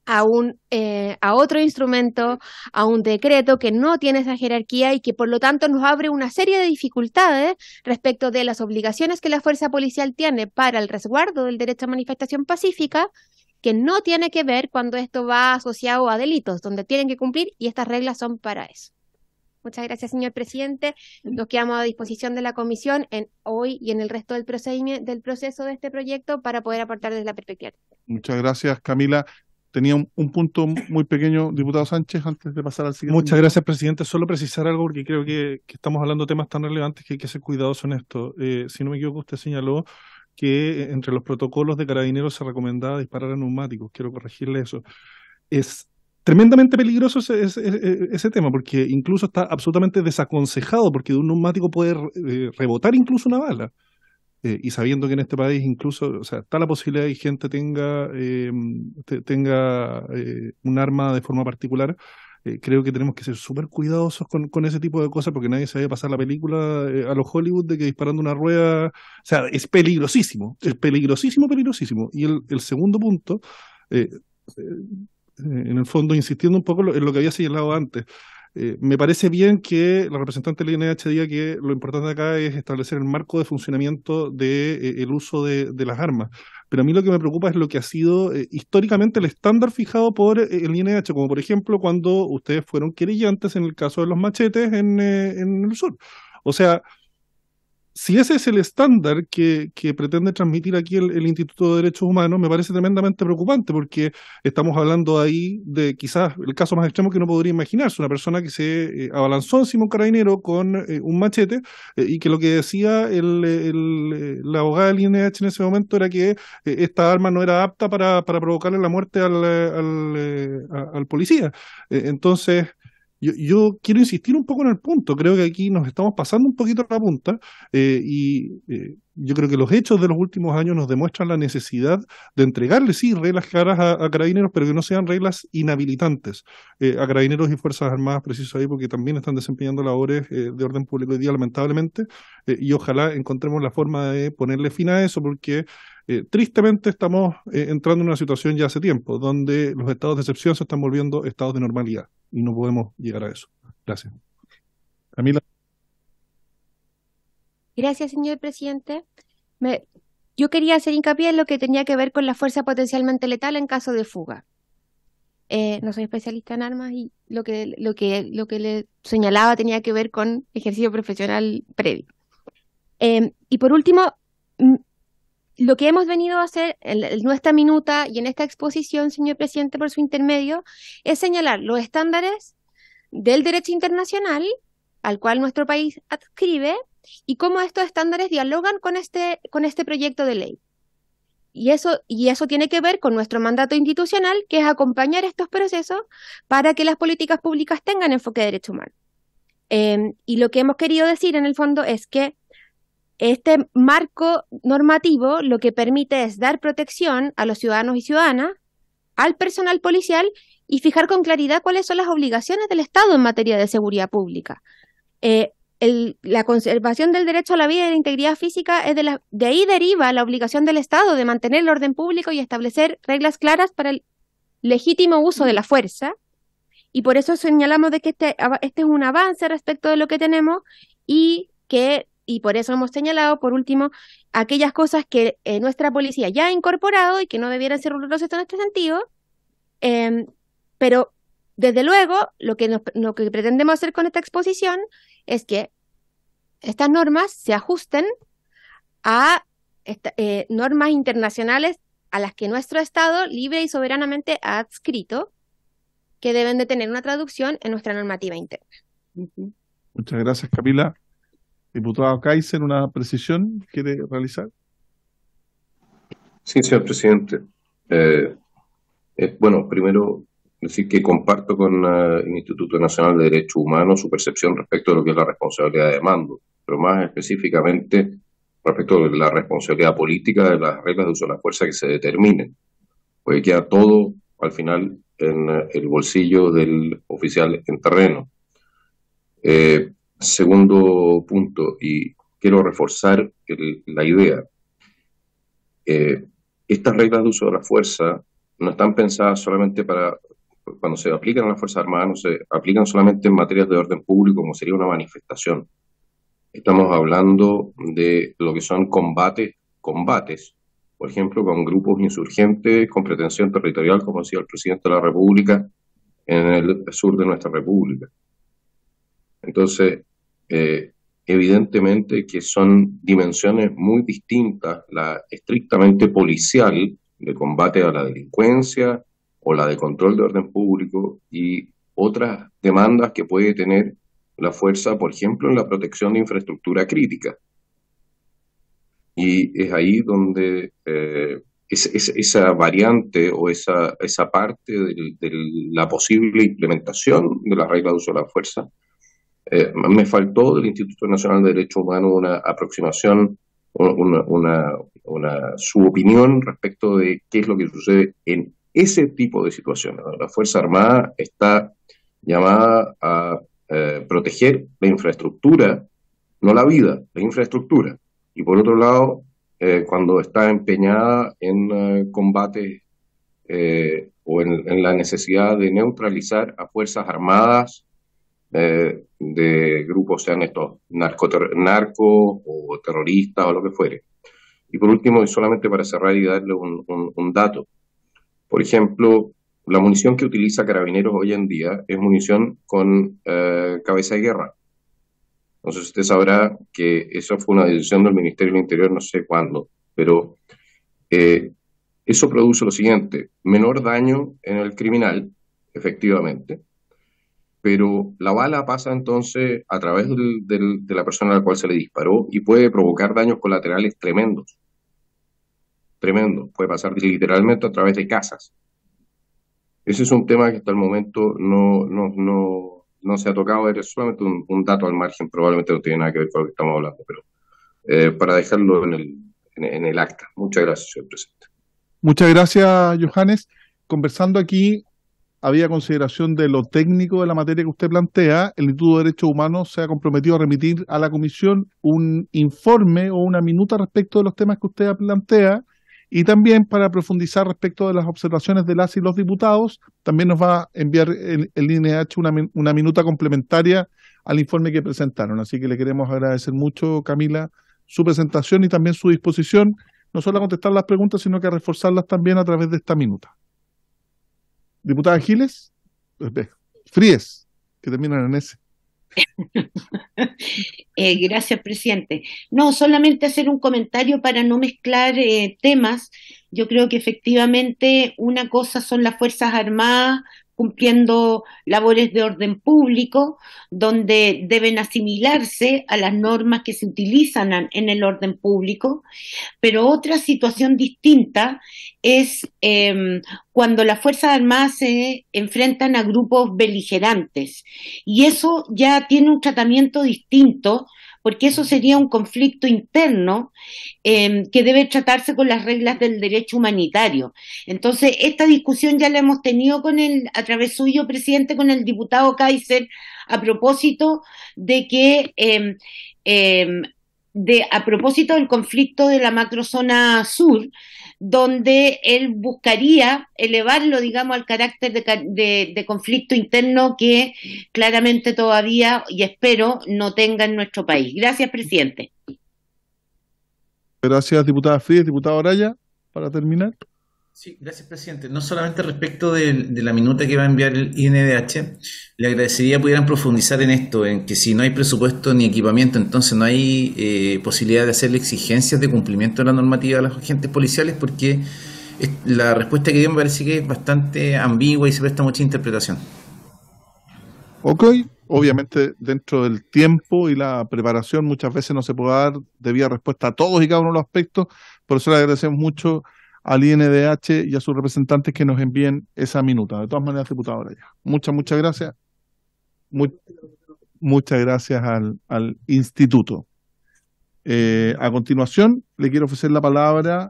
a, eh, a otro instrumento, a un decreto que no tiene esa jerarquía y que por lo tanto nos abre una serie de dificultades respecto de las obligaciones que la fuerza policial tiene para el resguardo del derecho a manifestación pacífica, que no tiene que ver cuando esto va asociado a delitos, donde tienen que cumplir y estas reglas son para eso. Muchas gracias, señor presidente. Nos quedamos a disposición de la comisión en hoy y en el resto del, del proceso de este proyecto para poder aportar desde la perspectiva. Muchas gracias, Camila tenía un, punto muy pequeño, diputado Sánchez, antes de pasar al siguiente. Muchas gracias, presidente. Solo precisar algo porque creo que, estamos hablando de temas tan relevantes que hay que ser cuidadosos en esto. Eh, si no me equivoco, usted señaló que eh, entre los protocolos de carabineros se recomendaba disparar a neumáticos. Quiero corregirle eso. Es tremendamente peligroso ese, ese, ese, tema, porque incluso está absolutamente desaconsejado, porque de un neumático puede eh, rebotar incluso una bala. Eh, y sabiendo que en este país incluso, o sea, está la posibilidad de que gente tenga, eh, tenga eh, un arma de forma particular, creo que tenemos que ser súper cuidadosos con, con, ese tipo de cosas porque nadie se pasar la película a los Hollywood de que disparando una rueda, o sea, es peligrosísimo, es peligrosísimo, peligrosísimo. Y el, el segundo punto, en el fondo, insistiendo un poco en lo que había señalado antes, eh, me parece bien que la representante del INH diga que lo importante acá es establecer el marco de funcionamiento del de, eh, el uso de, las armas. Pero a mí lo que me preocupa es lo que ha sido eh, históricamente el estándar fijado por el INH, como por ejemplo cuando ustedes fueron querellantes en el caso de los machetes en, en el sur. O sea, si ese es el estándar que, pretende transmitir aquí el, Instituto de Derechos Humanos, me parece tremendamente preocupante porque estamos hablando ahí de quizás el caso más extremo que uno podría imaginarse, una persona que se eh, abalanzó encima un carabinero con eh, un machete eh, y que lo que decía el, la abogada del INH e en ese momento era que esta arma no era apta para, provocarle la muerte al, al policía. entonces, yo, quiero insistir un poco en el punto, creo que aquí nos estamos pasando un poquito la punta eh, y eh, yo creo que los hechos de los últimos años nos demuestran la necesidad de entregarle, sí, reglas claras a, carabineros, pero que no sean reglas inhabilitantes eh, a carabineros y Fuerzas Armadas, preciso ahí, porque también están desempeñando labores de orden público hoy día, lamentablemente, y ojalá encontremos la forma de ponerle fin a eso, porque... tristemente estamos entrando en una situación ya hace tiempo, donde los estados de excepción se están volviendo estados de normalidad y no podemos llegar a eso. Gracias. Camila. Gracias, señor presidente. Me, yo quería hacer hincapié en lo que tenía que ver con la fuerza potencialmente letal en caso de fuga. Eh, no soy especialista en armas y lo que, lo, que, lo que le señalaba tenía que ver con ejercicio profesional previo. Eh, y por último, lo que hemos venido a hacer en nuestra minuta y en esta exposición, señor presidente, por su intermedio, es señalar los estándares del derecho internacional al cual nuestro país adscribe y cómo estos estándares dialogan con este, con este proyecto de ley. Y eso, y eso tiene que ver con nuestro mandato institucional, que es acompañar estos procesos para que las políticas públicas tengan enfoque de derecho humano. Eh, y lo que hemos querido decir en el fondo es que este marco normativo lo que permite es dar protección a los ciudadanos y ciudadanas, al personal policial y fijar con claridad cuáles son las obligaciones del Estado en materia de seguridad pública. Eh, la conservación del derecho a la vida y la integridad física es de, de ahí deriva la obligación del Estado de mantener el orden público y establecer reglas claras para el legítimo uso de la fuerza. Y por eso señalamos de que este, este es un avance respecto de lo que tenemos y que y por eso hemos señalado, por último, aquellas cosas que eh, nuestra policía ya ha incorporado y que no debieran ser en este sentido, em, pero desde luego lo que, lo que pretendemos hacer con esta exposición es que estas normas se ajusten a eh, normas internacionales a las que nuestro Estado libre y soberanamente ha adscrito, que deben de tener una traducción en nuestra normativa interna. Muchas gracias, Camila. Diputado Kaiser, ¿una precisión quiere realizar? Sí, señor presidente. Eh, eh, bueno, primero decir que comparto con eh, el Instituto Nacional de Derechos Humanos su percepción respecto a lo que es la responsabilidad de mando, pero más específicamente respecto de la responsabilidad política de las reglas de uso de la fuerza que se determinen, porque queda todo al final en el bolsillo del oficial en terreno. Segundo punto, y quiero reforzar la idea, eh, estas reglas de uso de la fuerza no están pensadas solamente para, cuando se aplican a las Fuerzas Armadas, no se aplican solamente en materias de orden público, como sería una manifestación. Estamos hablando de lo que son combates, combates, por ejemplo, con grupos insurgentes con pretensión territorial, como decía el presidente de la República, en el sur de nuestra República. Entonces, eh, evidentemente que son dimensiones muy distintas, la estrictamente policial de combate a la delincuencia o la de control de orden público y otras demandas que puede tener la fuerza, por ejemplo, en la protección de infraestructura crítica. Y es ahí donde eh, esa variante o esa, parte de la posible implementación de la regla de uso de la fuerza eh, me faltó del Instituto Nacional de Derecho Humano una aproximación, una, su opinión respecto de qué es lo que sucede en ese tipo de situaciones. La Fuerza Armada está llamada a eh, proteger la infraestructura, no la vida, la infraestructura. Y por otro lado, eh, cuando está empeñada en combate o en, la necesidad de neutralizar a fuerzas armadas de grupos, sean estos narcos o terroristas o lo que fuere. Y por último, y solamente para cerrar y darle un, dato, por ejemplo, la munición que utiliza carabineros hoy en día es munición con eh, cabeza de guerra. Entonces usted sabrá que eso fue una decisión del Ministerio del Interior no sé cuándo, pero eh, eso produce lo siguiente, menor daño en el criminal, efectivamente, pero la bala pasa entonces a través de la persona a la cual se le disparó y puede provocar daños colaterales tremendos. Tremendo. Puede pasar literalmente a través de casas. Ese es un tema que hasta el momento no, no, no, no se ha tocado. Es solamente un, dato al margen. Probablemente no tiene nada que ver con lo que estamos hablando, pero eh, para dejarlo en el, en el acta. Muchas gracias, señor presidente. Muchas gracias, Johannes. Conversando aquí había consideración de lo técnico de la materia que usted plantea, el Instituto de Derechos Humanos se ha comprometido a remitir a la Comisión un informe o una minuta respecto de los temas que usted plantea y también para profundizar respecto de las observaciones de las y los diputados, también nos va a enviar el, INH una minuta complementaria al informe que presentaron. Así que le queremos agradecer mucho, Camila, su presentación y también su disposición, no solo a contestar las preguntas, sino que a reforzarlas también a través de esta minuta diputada Giles, este, Fríes, que terminan en ese. Eh, gracias, presidente. No, solamente hacer un comentario para no mezclar eh, temas. Yo creo que efectivamente una cosa son las Fuerzas Armadas, cumpliendo labores de orden público, donde deben asimilarse a las normas que se utilizan en el orden público. Pero otra situación distinta es em, cuando las Fuerzas Armadas se enfrentan a grupos beligerantes. Y eso ya tiene un tratamiento distinto porque eso sería un conflicto interno em, que debe tratarse con las reglas del derecho humanitario. Entonces, esta discusión ya la hemos tenido con el, a través suyo, presidente, con el diputado Kaiser, a propósito de que em, em, a propósito del conflicto de la macrozona sur, donde él buscaría elevarlo, digamos, al carácter de, conflicto interno que claramente todavía, y espero, no tenga en nuestro país. Gracias, presidente. Gracias, diputada Fríes. Diputada Oraya, para terminar. Sí, gracias, presidente. No solamente respecto de, la minuta que va a enviar el INDH, le agradecería pudieran profundizar en esto, en que si no hay presupuesto ni equipamiento, entonces no hay eh, posibilidad de hacerle exigencias de cumplimiento de la normativa a los agentes policiales, porque la respuesta que dio me parece que es bastante ambigua y se presta mucha interpretación. Ok, obviamente dentro del tiempo y la preparación muchas veces no se puede dar debida respuesta a todos y cada uno de los aspectos, por eso le agradecemos mucho al INDH y a sus representantes que nos envíen esa minuta. De todas maneras, diputado ya. Muchas, muchas gracias. muchas gracias al, al instituto. Eh, a continuación, le quiero ofrecer la palabra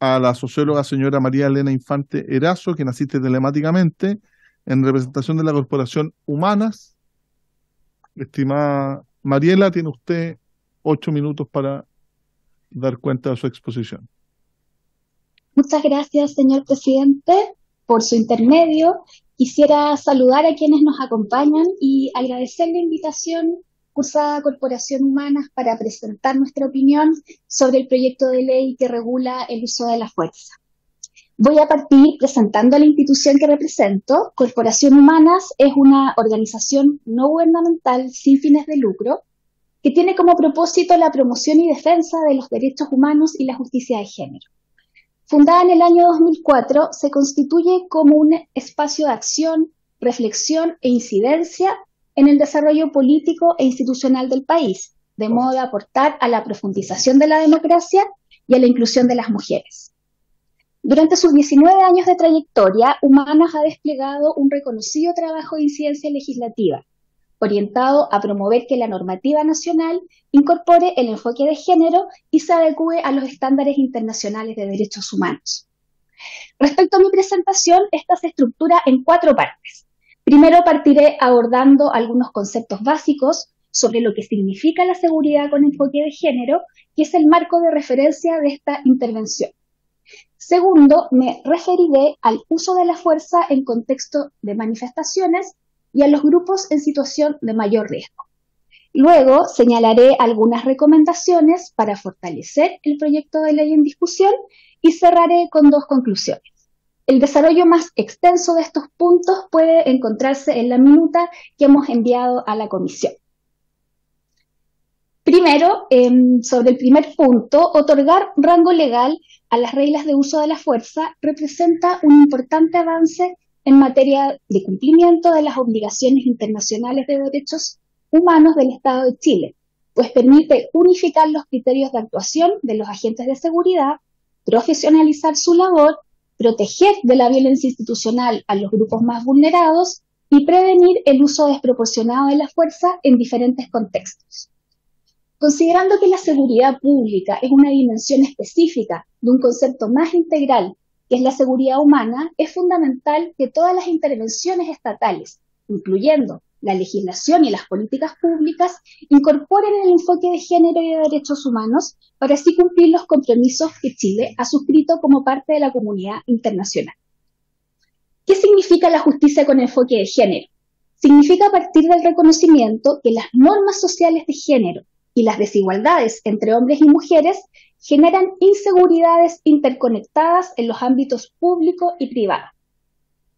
a la socióloga señora María Elena Infante Erazo, que naciste telemáticamente en representación de la Corporación Humanas. Estimada Mariela, tiene usted ocho minutos para dar cuenta de su exposición. Muchas gracias, señor presidente, por su intermedio. Quisiera saludar a quienes nos acompañan y agradecer la invitación cursada Corporación Humanas para presentar nuestra opinión sobre el proyecto de ley que regula el uso de la fuerza. Voy a partir presentando a la institución que represento. Corporación Humanas es una organización no gubernamental sin fines de lucro que tiene como propósito la promoción y defensa de los derechos humanos y la justicia de género. Fundada en el año 2004, se constituye como un espacio de acción, reflexión e incidencia en el desarrollo político e institucional del país, de modo a aportar a la profundización de la democracia y a la inclusión de las mujeres. Durante sus 19 años de trayectoria, Humanas ha desplegado un reconocido trabajo de incidencia legislativa, orientado a promover que la normativa nacional incorpore el enfoque de género y se adecue a los estándares internacionales de derechos humanos. Respecto a mi presentación, esta se estructura en cuatro partes. Primero partiré abordando algunos conceptos básicos sobre lo que significa la seguridad con enfoque de género, que es el marco de referencia de esta intervención. Segundo, me referiré al uso de la fuerza en contexto de manifestaciones y a los grupos en situación de mayor riesgo. Luego señalaré algunas recomendaciones para fortalecer el proyecto de ley en discusión y cerraré con dos conclusiones. El desarrollo más extenso de estos puntos puede encontrarse en la minuta que hemos enviado a la comisión. Primero, em, sobre el primer punto, otorgar rango legal a las reglas de uso de la fuerza representa un importante avance en materia de cumplimiento de las obligaciones internacionales de derechos Humanos del Estado de Chile, pues permite unificar los criterios de actuación de los agentes de seguridad, profesionalizar su labor, proteger de la violencia institucional a los grupos más vulnerados y prevenir el uso desproporcionado de la fuerza en diferentes contextos. Considerando que la seguridad pública es una dimensión específica de un concepto más integral que es la seguridad humana, es fundamental que todas las intervenciones estatales, incluyendo la legislación y las políticas públicas incorporen el enfoque de género y de derechos humanos para así cumplir los compromisos que Chile ha suscrito como parte de la comunidad internacional. ¿Qué significa la justicia con enfoque de género? Significa partir del reconocimiento que las normas sociales de género y las desigualdades entre hombres y mujeres generan inseguridades interconectadas en los ámbitos público y privado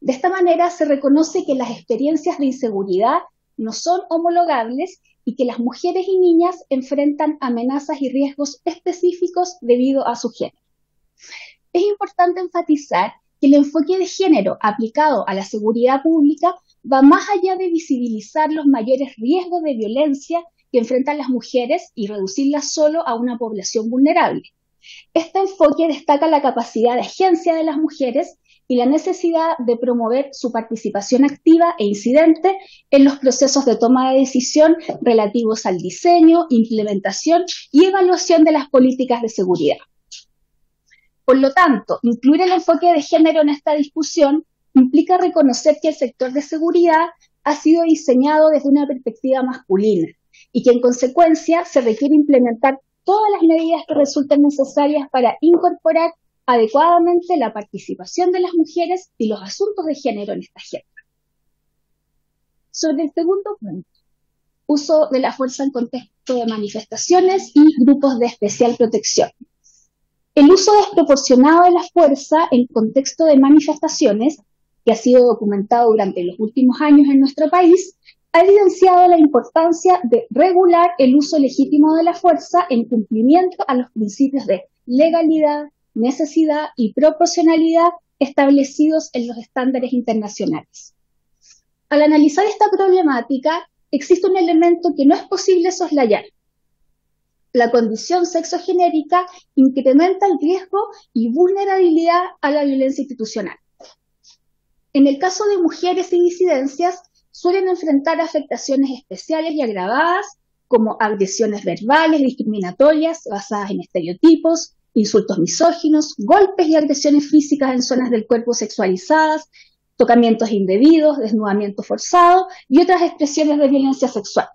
de esta manera se reconoce que las experiencias de inseguridad no son homologables y que las mujeres y niñas enfrentan amenazas y riesgos específicos debido a su género. Es importante enfatizar que el enfoque de género aplicado a la seguridad pública va más allá de visibilizar los mayores riesgos de violencia que enfrentan las mujeres y reducirlas solo a una población vulnerable. Este enfoque destaca la capacidad de agencia de las mujeres y la necesidad de promover su participación activa e incidente en los procesos de toma de decisión relativos al diseño, implementación y evaluación de las políticas de seguridad. Por lo tanto, incluir el enfoque de género en esta discusión implica reconocer que el sector de seguridad ha sido diseñado desde una perspectiva masculina y que en consecuencia se requiere implementar todas las medidas que resulten necesarias para incorporar adecuadamente la participación de las mujeres y los asuntos de género en esta agenda. Sobre el segundo punto, uso de la fuerza en contexto de manifestaciones y grupos de especial protección. El uso desproporcionado de la fuerza en contexto de manifestaciones, que ha sido documentado durante los últimos años en nuestro país, ha evidenciado la importancia de regular el uso legítimo de la fuerza en cumplimiento a los principios de legalidad, necesidad y proporcionalidad establecidos en los estándares internacionales. Al analizar esta problemática, existe un elemento que no es posible soslayar. La condición sexogenérica incrementa el riesgo y vulnerabilidad a la violencia institucional. En el caso de mujeres y disidencias, suelen enfrentar afectaciones especiales y agravadas, como agresiones verbales, discriminatorias, basadas en estereotipos, insultos misóginos, golpes y agresiones físicas en zonas del cuerpo sexualizadas, tocamientos indebidos, desnudamiento forzado y otras expresiones de violencia sexual.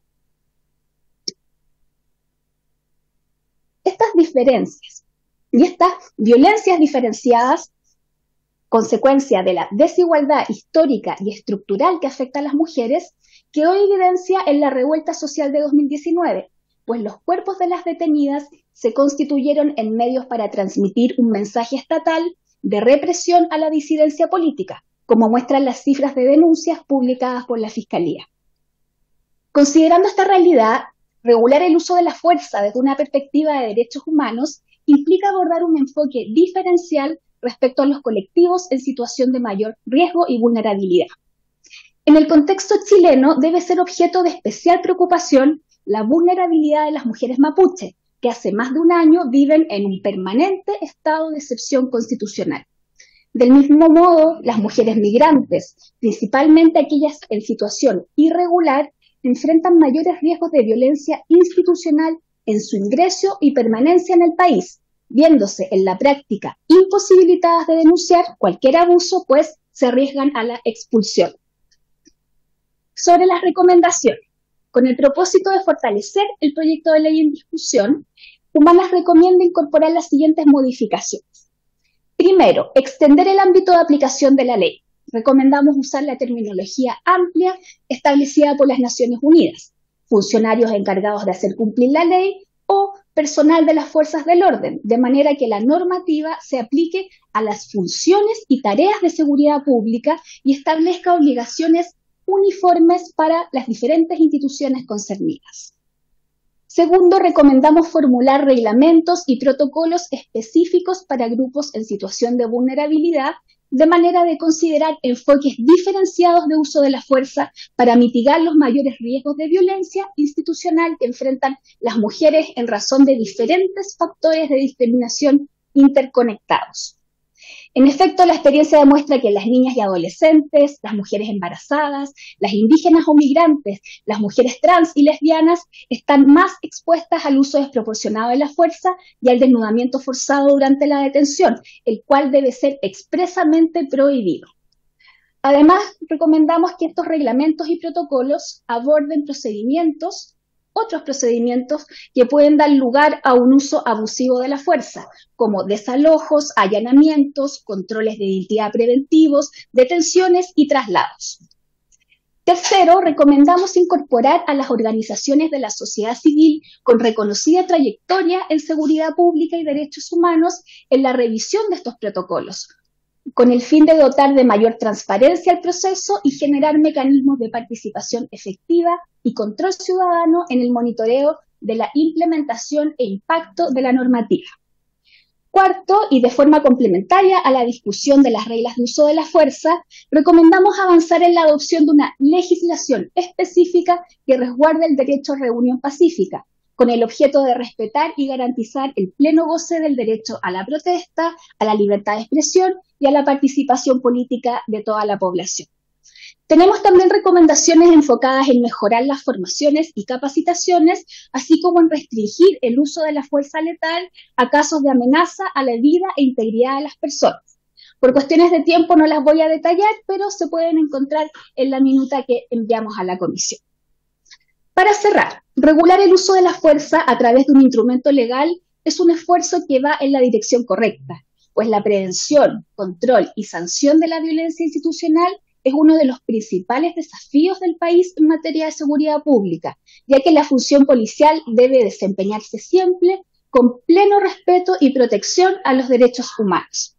Estas diferencias y estas violencias diferenciadas, consecuencia de la desigualdad histórica y estructural que afecta a las mujeres, quedó en evidencia en la revuelta social de 2019, pues los cuerpos de las detenidas se constituyeron en medios para transmitir un mensaje estatal de represión a la disidencia política, como muestran las cifras de denuncias publicadas por la Fiscalía. Considerando esta realidad, regular el uso de la fuerza desde una perspectiva de derechos humanos implica abordar un enfoque diferencial respecto a los colectivos en situación de mayor riesgo y vulnerabilidad. En el contexto chileno debe ser objeto de especial preocupación la vulnerabilidad de las mujeres mapuche, que hace más de un año viven en un permanente estado de excepción constitucional. Del mismo modo, las mujeres migrantes, principalmente aquellas en situación irregular, enfrentan mayores riesgos de violencia institucional en su ingreso y permanencia en el país, viéndose en la práctica imposibilitadas de denunciar cualquier abuso, pues se arriesgan a la expulsión. Sobre las recomendaciones con el propósito de fortalecer el proyecto de ley en discusión, Humanas recomienda incorporar las siguientes modificaciones. Primero, extender el ámbito de aplicación de la ley. Recomendamos usar la terminología amplia establecida por las Naciones Unidas, funcionarios encargados de hacer cumplir la ley o personal de las fuerzas del orden, de manera que la normativa se aplique a las funciones y tareas de seguridad pública y establezca obligaciones uniformes para las diferentes instituciones concernidas. Segundo, recomendamos formular reglamentos y protocolos específicos para grupos en situación de vulnerabilidad, de manera de considerar enfoques diferenciados de uso de la fuerza para mitigar los mayores riesgos de violencia institucional que enfrentan las mujeres en razón de diferentes factores de discriminación interconectados. En efecto, la experiencia demuestra que las niñas y adolescentes, las mujeres embarazadas, las indígenas o migrantes, las mujeres trans y lesbianas están más expuestas al uso desproporcionado de la fuerza y al desnudamiento forzado durante la detención, el cual debe ser expresamente prohibido. Además, recomendamos que estos reglamentos y protocolos aborden procedimientos otros procedimientos que pueden dar lugar a un uso abusivo de la fuerza, como desalojos, allanamientos, controles de identidad preventivos, detenciones y traslados. Tercero, recomendamos incorporar a las organizaciones de la sociedad civil con reconocida trayectoria en seguridad pública y derechos humanos en la revisión de estos protocolos, con el fin de dotar de mayor transparencia al proceso y generar mecanismos de participación efectiva y control ciudadano en el monitoreo de la implementación e impacto de la normativa. Cuarto, y de forma complementaria a la discusión de las reglas de uso de la fuerza, recomendamos avanzar en la adopción de una legislación específica que resguarde el derecho a reunión pacífica, con el objeto de respetar y garantizar el pleno goce del derecho a la protesta, a la libertad de expresión y a la participación política de toda la población. Tenemos también recomendaciones enfocadas en mejorar las formaciones y capacitaciones, así como en restringir el uso de la fuerza letal a casos de amenaza a la vida e integridad de las personas. Por cuestiones de tiempo no las voy a detallar, pero se pueden encontrar en la minuta que enviamos a la comisión. Para cerrar, Regular el uso de la fuerza a través de un instrumento legal es un esfuerzo que va en la dirección correcta, pues la prevención, control y sanción de la violencia institucional es uno de los principales desafíos del país en materia de seguridad pública, ya que la función policial debe desempeñarse siempre con pleno respeto y protección a los derechos humanos.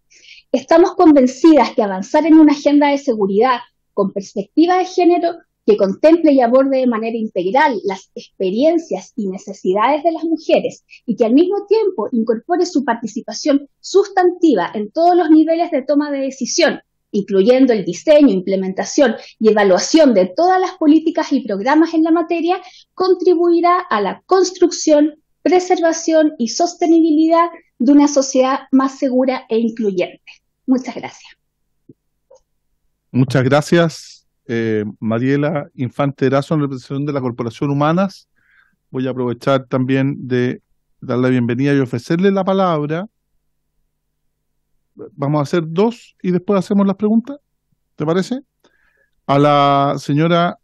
Estamos convencidas que avanzar en una agenda de seguridad con perspectiva de género que contemple y aborde de manera integral las experiencias y necesidades de las mujeres y que al mismo tiempo incorpore su participación sustantiva en todos los niveles de toma de decisión, incluyendo el diseño, implementación y evaluación de todas las políticas y programas en la materia, contribuirá a la construcción, preservación y sostenibilidad de una sociedad más segura e incluyente. Muchas gracias. Muchas gracias, eh, Mariela Infante Eraso, en representación de la Corporación Humanas. Voy a aprovechar también de dar la bienvenida y ofrecerle la palabra. Vamos a hacer dos y después hacemos las preguntas, ¿te parece? A la señora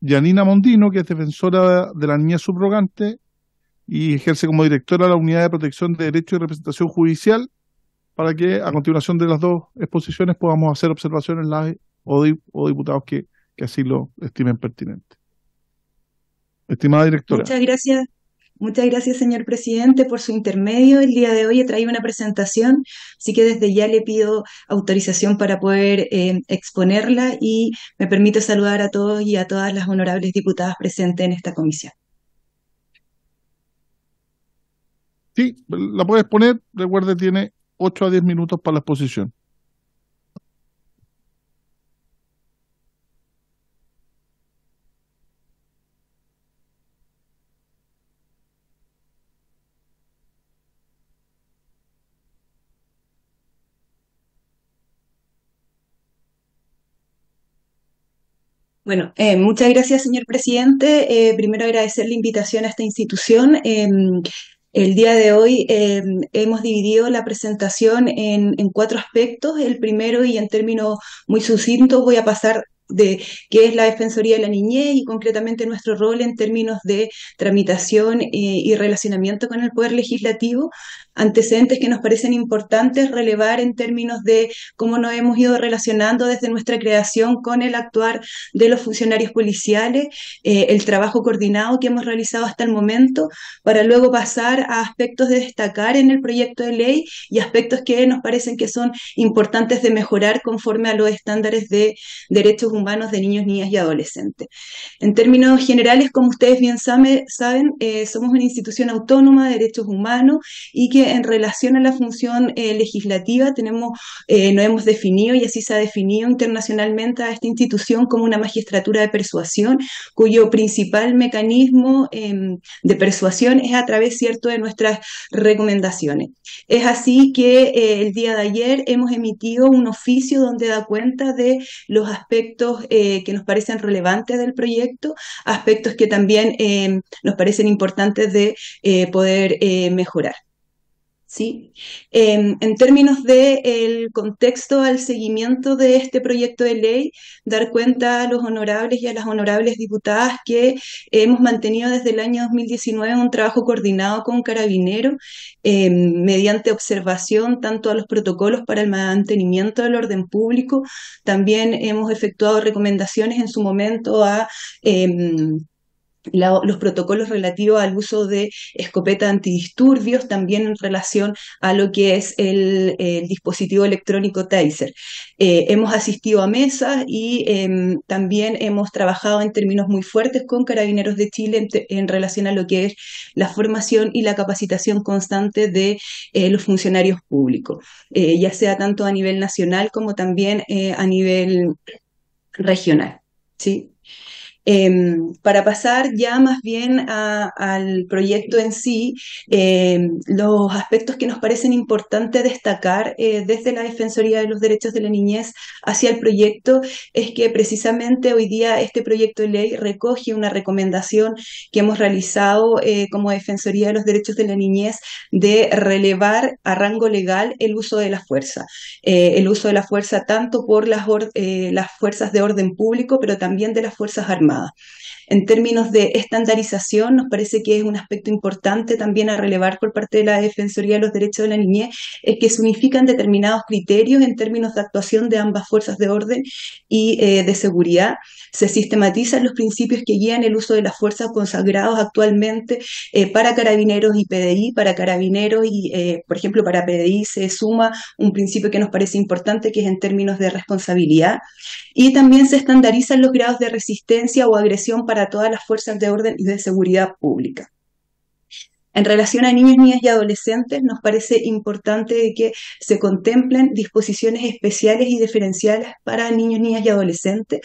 Yanina Mondino, que es defensora de la niña subrogante y ejerce como directora de la Unidad de Protección de Derecho y Representación Judicial, para que a continuación de las dos exposiciones podamos hacer observaciones o, diputados que, así lo estimen pertinente. Estimada directora. Muchas gracias. Muchas gracias, señor presidente, por su intermedio. El día de hoy he traído una presentación, así que desde ya le pido autorización para poder eh, exponerla y me permito saludar a todos y a todas las honorables diputadas presentes en esta comisión. Sí, la puede exponer. Recuerde, tiene 8 a 10 minutos para la exposición. Bueno, eh, muchas gracias, señor presidente. Eh, primero agradecer la invitación a esta institución. Em, el día de hoy em, hemos dividido la presentación en, cuatro aspectos. El primero, y en términos muy sucintos, voy a pasar de qué es la Defensoría de la Niñez y concretamente nuestro rol en términos de tramitación eh, y relacionamiento con el Poder Legislativo antecedentes que nos parecen importantes relevar en términos de cómo nos hemos ido relacionando desde nuestra creación con el actuar de los funcionarios policiales, eh, el trabajo coordinado que hemos realizado hasta el momento, para luego pasar a aspectos de destacar en el proyecto de ley y aspectos que nos parecen que son importantes de mejorar conforme a los estándares de derechos humanos de niños, niñas y adolescentes. En términos generales, como ustedes bien saben, eh, somos una institución autónoma de derechos humanos y que en relación a la función eh, legislativa tenemos, eh, nos hemos definido y así se ha definido internacionalmente a esta institución como una magistratura de persuasión, cuyo principal mecanismo em, de persuasión es a través, cierto, de nuestras recomendaciones. Es así que eh, el día de ayer hemos emitido un oficio donde da cuenta de los aspectos que nos parecen relevantes del proyecto, aspectos que también em, nos parecen importantes de poder mejorar. ¿sí? Em, en términos del contexto al seguimiento de este proyecto de ley, dar cuenta a los honorables y a las honorables diputadas que hemos mantenido desde el año 2019 un trabajo coordinado con Carabinero em, mediante observación tanto a los protocolos para el mantenimiento del orden público, también hemos efectuado recomendaciones en su momento a... Em, los protocolos relativos al uso de escopeta antidisturbios, también en relación a lo que es el, dispositivo electrónico Taser. Eh, hemos asistido a mesas y em, también hemos trabajado en términos muy fuertes con Carabineros de Chile en, relación a lo que es la formación y la capacitación constante de eh, los funcionarios públicos, eh, ya sea tanto a nivel nacional como también a nivel regional. ¿sí? Em, para pasar ya más bien al proyecto en sí, em, los aspectos que nos parecen importantes destacar eh, desde la Defensoría de los Derechos de la Niñez hacia el proyecto es que precisamente hoy día este proyecto de ley recoge una recomendación que hemos realizado eh, como Defensoría de los Derechos de la Niñez de relevar a rango legal el uso de la fuerza. Eh, el uso de la fuerza tanto por las fuerzas de orden público, pero también de las Fuerzas Armadas. 啊 En términos de estandarización, nos parece que es un aspecto importante también a relevar por parte de la Defensoría de los Derechos de la Niñez, es que se unifican determinados criterios en términos de actuación de ambas fuerzas de orden y eh, de seguridad. Se sistematizan los principios que guían el uso de las fuerzas consagrados actualmente eh, para carabineros y PDI. Para carabineros y, eh, por ejemplo, para PDI se suma un principio que nos parece importante, que es en términos de responsabilidad. Y también se estandarizan los grados de resistencia o agresión para para todas las fuerzas de orden y de seguridad pública. En relación a niños, niñas y adolescentes, nos parece importante que se contemplen disposiciones especiales y diferenciales para niños, niñas y adolescentes.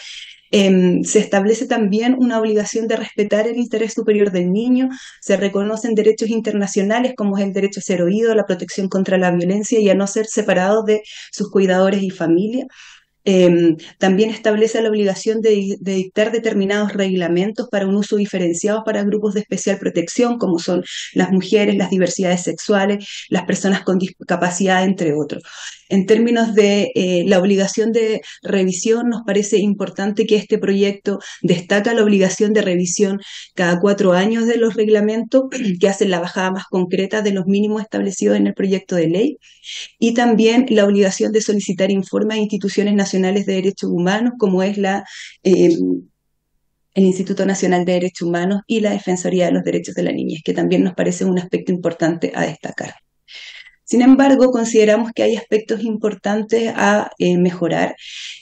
Em, se establece también una obligación de respetar el interés superior del niño, se reconocen derechos internacionales como es el derecho a ser oído, la protección contra la violencia y a no ser separados de sus cuidadores y familia. Em, también establece la obligación de, dictar determinados reglamentos para un uso diferenciado para grupos de especial protección, como son las mujeres, las diversidades sexuales, las personas con discapacidad, entre otros. En términos de eh, la obligación de revisión, nos parece importante que este proyecto destaca la obligación de revisión cada cuatro años de los reglamentos que hacen la bajada más concreta de los mínimos establecidos en el proyecto de ley y también la obligación de solicitar informes a instituciones nacionales de derechos humanos como es la... Eh, el Instituto Nacional de Derechos Humanos y la Defensoría de los Derechos de la Niñez, que también nos parece un aspecto importante a destacar. Sin embargo, consideramos que hay aspectos importantes a eh, mejorar,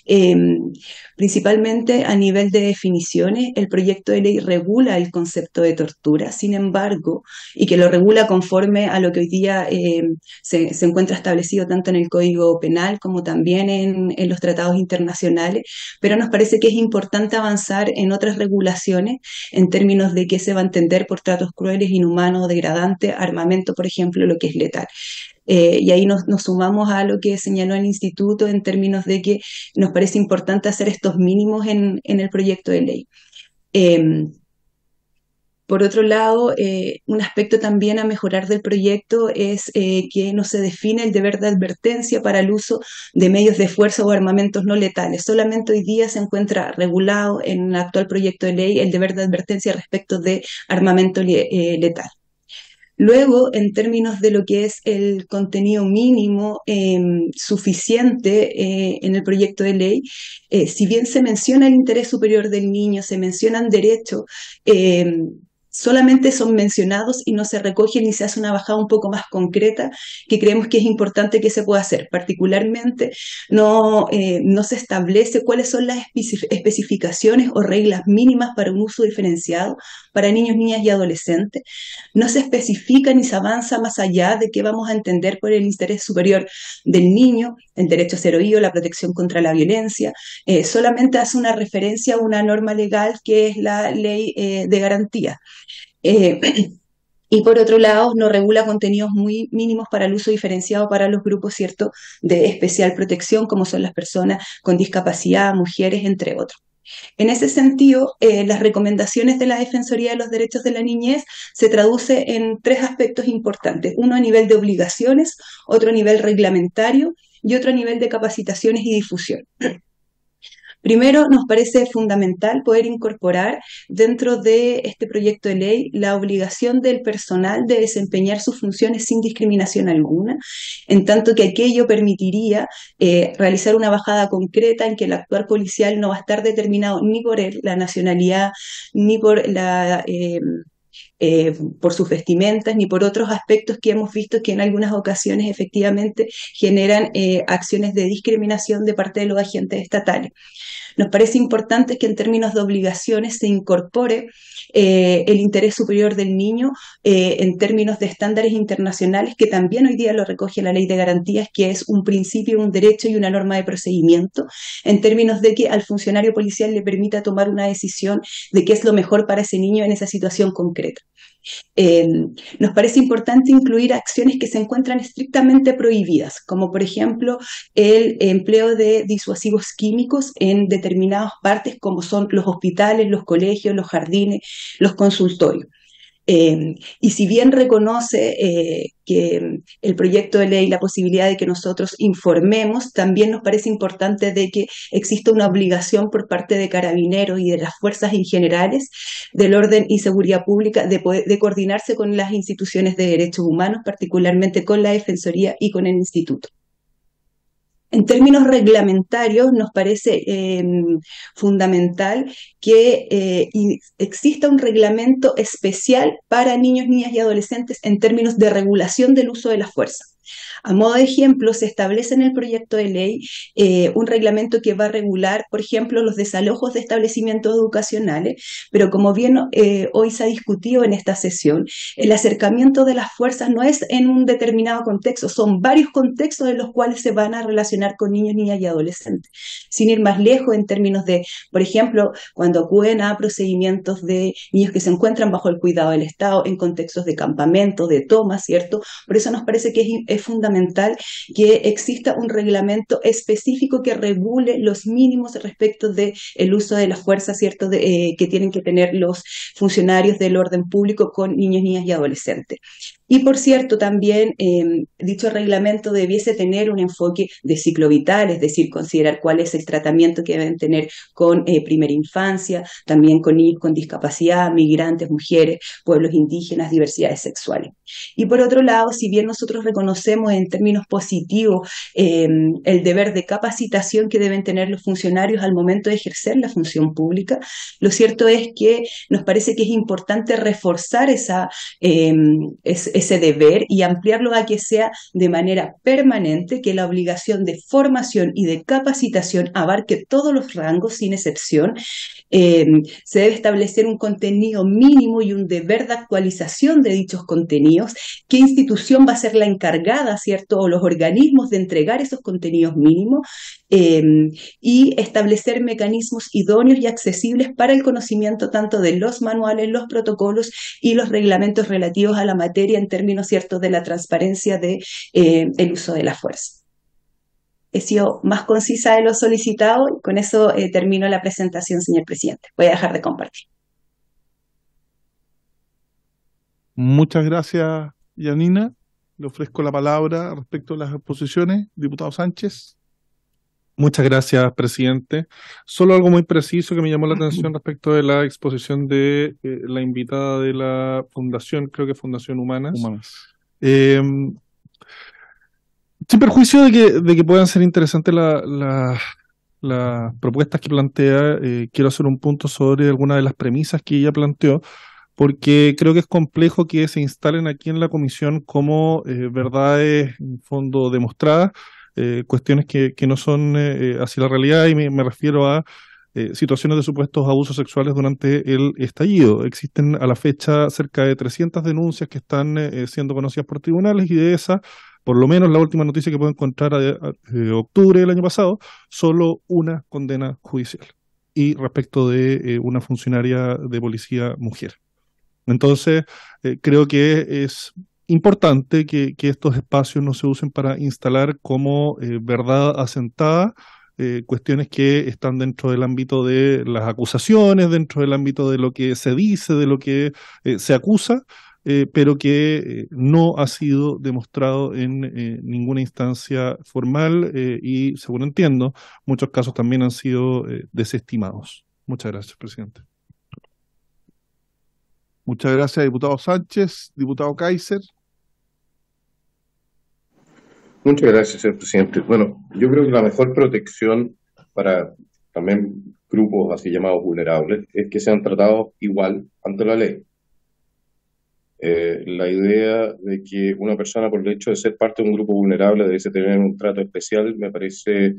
em, principalmente a nivel de definiciones. El proyecto de ley regula el concepto de tortura, sin embargo, y que lo regula conforme a lo que hoy día em, se, encuentra establecido tanto en el Código Penal como también en los tratados internacionales, pero nos parece que es importante avanzar en otras regulaciones en términos de qué se va a entender por tratos crueles, inhumanos, degradantes, armamento, por ejemplo, lo que es letal. Eh, y ahí nos, sumamos a lo que señaló el instituto en términos de que nos parece importante hacer estos mínimos en, el proyecto de ley. Em, por otro lado, eh, un aspecto también a mejorar del proyecto es eh, que no se define el deber de advertencia para el uso de medios de fuerza o armamentos no letales. Solamente hoy día se encuentra regulado en el actual proyecto de ley el deber de advertencia respecto de armamento letal. Luego, en términos de lo que es el contenido mínimo em, suficiente eh, en el proyecto de ley, eh, si bien se menciona el interés superior del niño, se mencionan derechos em, solamente son mencionados y no se recogen y se hace una bajada un poco más concreta que creemos que es importante que se pueda hacer. Particularmente no, eh, se establece cuáles son las especificaciones o reglas mínimas para un uso diferenciado para niños, niñas y adolescentes. No se especifica ni se avanza más allá de qué vamos a entender por el interés superior del niño, el derecho a ser oído, la protección contra la violencia. Eh, solamente hace una referencia a una norma legal que es la ley eh, de garantía eh, y por otro lado, no regula contenidos muy mínimos para el uso diferenciado para los grupos, ¿cierto?, de especial protección, como son las personas con discapacidad, mujeres, entre otros. En ese sentido, eh, las recomendaciones de la Defensoría de los Derechos de la Niñez se traduce en tres aspectos importantes. Uno a nivel de obligaciones, otro a nivel reglamentario y otro a nivel de capacitaciones y difusión. Primero, nos parece fundamental poder incorporar dentro de este proyecto de ley la obligación del personal de desempeñar sus funciones sin discriminación alguna, en tanto que aquello permitiría eh, realizar una bajada concreta en que el actuar policial no va a estar determinado ni por la nacionalidad ni por la... Eh, eh, por sus vestimentas ni por otros aspectos que hemos visto que en algunas ocasiones efectivamente generan eh, acciones de discriminación de parte de los agentes estatales. Nos parece importante que en términos de obligaciones se incorpore eh, el interés superior del niño eh, en términos de estándares internacionales, que también hoy día lo recoge la ley de garantías, que es un principio, un derecho y una norma de procedimiento, en términos de que al funcionario policial le permita tomar una decisión de qué es lo mejor para ese niño en esa situación concreta. Eh, nos parece importante incluir acciones que se encuentran estrictamente prohibidas, como por ejemplo el empleo de disuasivos químicos en determinadas partes como son los hospitales, los colegios, los jardines, los consultorios. Em, y si bien reconoce eh, que el proyecto de ley, la posibilidad de que nosotros informemos, también nos parece importante de que exista una obligación por parte de carabineros y de las fuerzas en generales del orden y seguridad pública de coordinarse con las instituciones de derechos humanos, particularmente con la Defensoría y con el Instituto en términos reglamentarios, nos parece em, fundamental que eh, exista un reglamento especial para niños, niñas y adolescentes en términos de regulación del uso de la fuerza. A modo de ejemplo, se establece en el proyecto de ley eh, un reglamento que va a regular, por ejemplo, los desalojos de establecimientos educacionales, pero como bien eh, hoy se ha discutido en esta sesión, el acercamiento de las fuerzas no es en un determinado contexto, son varios contextos en los cuales se van a relacionar con niños, niñas y adolescentes. Sin ir más lejos en términos de, por ejemplo, cuando acuden a procedimientos de niños que se encuentran bajo el cuidado del Estado en contextos de campamento, de toma, ¿cierto? Por eso nos parece que es fundamental que exista un reglamento específico que regule los mínimos respecto del uso de la fuerza ¿cierto? Eh, que tienen que tener los funcionarios del orden público con niños, niñas y adolescentes. Y por cierto, también em, dicho reglamento debiese tener un enfoque de ciclo vital, es decir, considerar cuál es el tratamiento que deben tener con eh, primera infancia, también con niños con discapacidad, migrantes, mujeres, pueblos indígenas, diversidades sexuales. Y por otro lado, si bien nosotros reconocemos en términos positivos em, el deber de capacitación que deben tener los funcionarios al momento de ejercer la función pública, lo cierto es que nos parece que es importante reforzar esa, em, ese deber y ampliarlo a que sea de manera permanente, que la obligación de formación y de capacitación abarque todos los rangos sin excepción. Em, se debe establecer un contenido mínimo y un deber de actualización de dichos contenidos. ¿Qué institución va a ser la encargada, cierto, o los organismos de entregar esos contenidos mínimos? Em, y establecer mecanismos idóneos y accesibles para el conocimiento tanto de los manuales, los protocolos y los reglamentos relativos a la materia términos ciertos de la transparencia del de, eh, el uso de la fuerza. He sido más concisa de lo solicitado y con eso eh, termino la presentación, señor presidente. Voy a dejar de compartir. Muchas gracias, Yanina. Le ofrezco la palabra respecto a las exposiciones. Diputado Sánchez. Muchas gracias, presidente. Solo algo muy preciso que me llamó la atención respecto de la exposición de eh, la invitada de la Fundación, creo que Fundación Humanas. Humanas. Em, sin perjuicio de que, puedan ser interesantes las propuestas que plantea, eh, quiero hacer un punto sobre alguna de las premisas que ella planteó, porque creo que es complejo que se instalen aquí en la comisión como eh, verdades, en fondo, demostradas eh, cuestiones que, no son eh, eh, así la realidad y me, refiero a eh, situaciones de supuestos abusos sexuales durante el estallido. Existen a la fecha cerca de 300 denuncias que están siendo conocidas por tribunales y de esas, por lo menos la última noticia que puedo encontrar de octubre del año pasado, solo una condena judicial y respecto de una funcionaria de policía mujer. Entonces, creo que es importante que, estos espacios no se usen para instalar como eh, verdad asentada eh, cuestiones que están dentro del ámbito de las acusaciones, dentro del ámbito de lo que se dice, de lo que eh, se acusa, pero que no ha sido demostrado en ninguna instancia formal y, según entiendo, muchos casos también han sido desestimados. Muchas gracias, presidente. Muchas gracias, diputado Sánchez, diputado Kaiser. Muchas gracias, señor presidente. Bueno, yo creo que la mejor protección para también grupos así llamados vulnerables es que sean tratados igual ante la ley. Eh, la idea de que una persona por el hecho de ser parte de un grupo vulnerable debe tener un trato especial me parece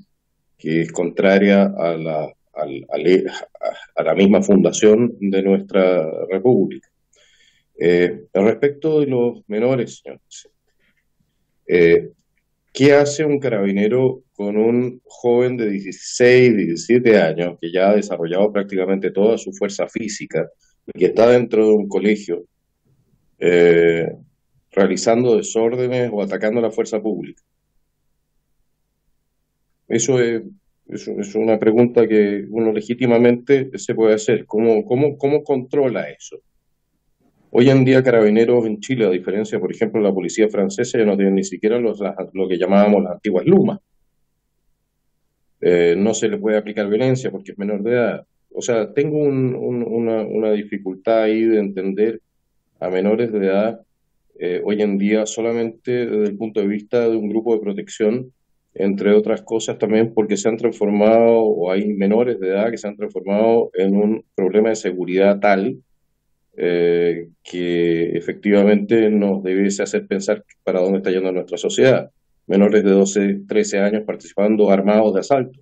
que es contraria a la, a, la misma fundación de nuestra república. Eh, respecto de los menores, señor presidente, eh, ¿Qué hace un carabinero con un joven de 16, 17 años que ya ha desarrollado prácticamente toda su fuerza física y que está dentro de un colegio eh, realizando desórdenes o atacando a la fuerza pública? Eso es, una pregunta que uno legítimamente se puede hacer. ¿Cómo, cómo controla eso? Hoy en día carabineros en Chile, a diferencia, por ejemplo, de la policía francesa, ya no tienen ni siquiera los, lo que llamábamos las antiguas lumas. Eh, no se le puede aplicar violencia porque es menor de edad. O sea, tengo una, dificultad ahí de entender a menores de edad eh, hoy en día solamente desde el punto de vista de un grupo de protección, entre otras cosas también porque se han transformado, o hay menores de edad que se han transformado en un problema de seguridad tal eh, que efectivamente nos debiese hacer pensar para dónde está yendo nuestra sociedad. Menores de 12, 13 años participando armados de asalto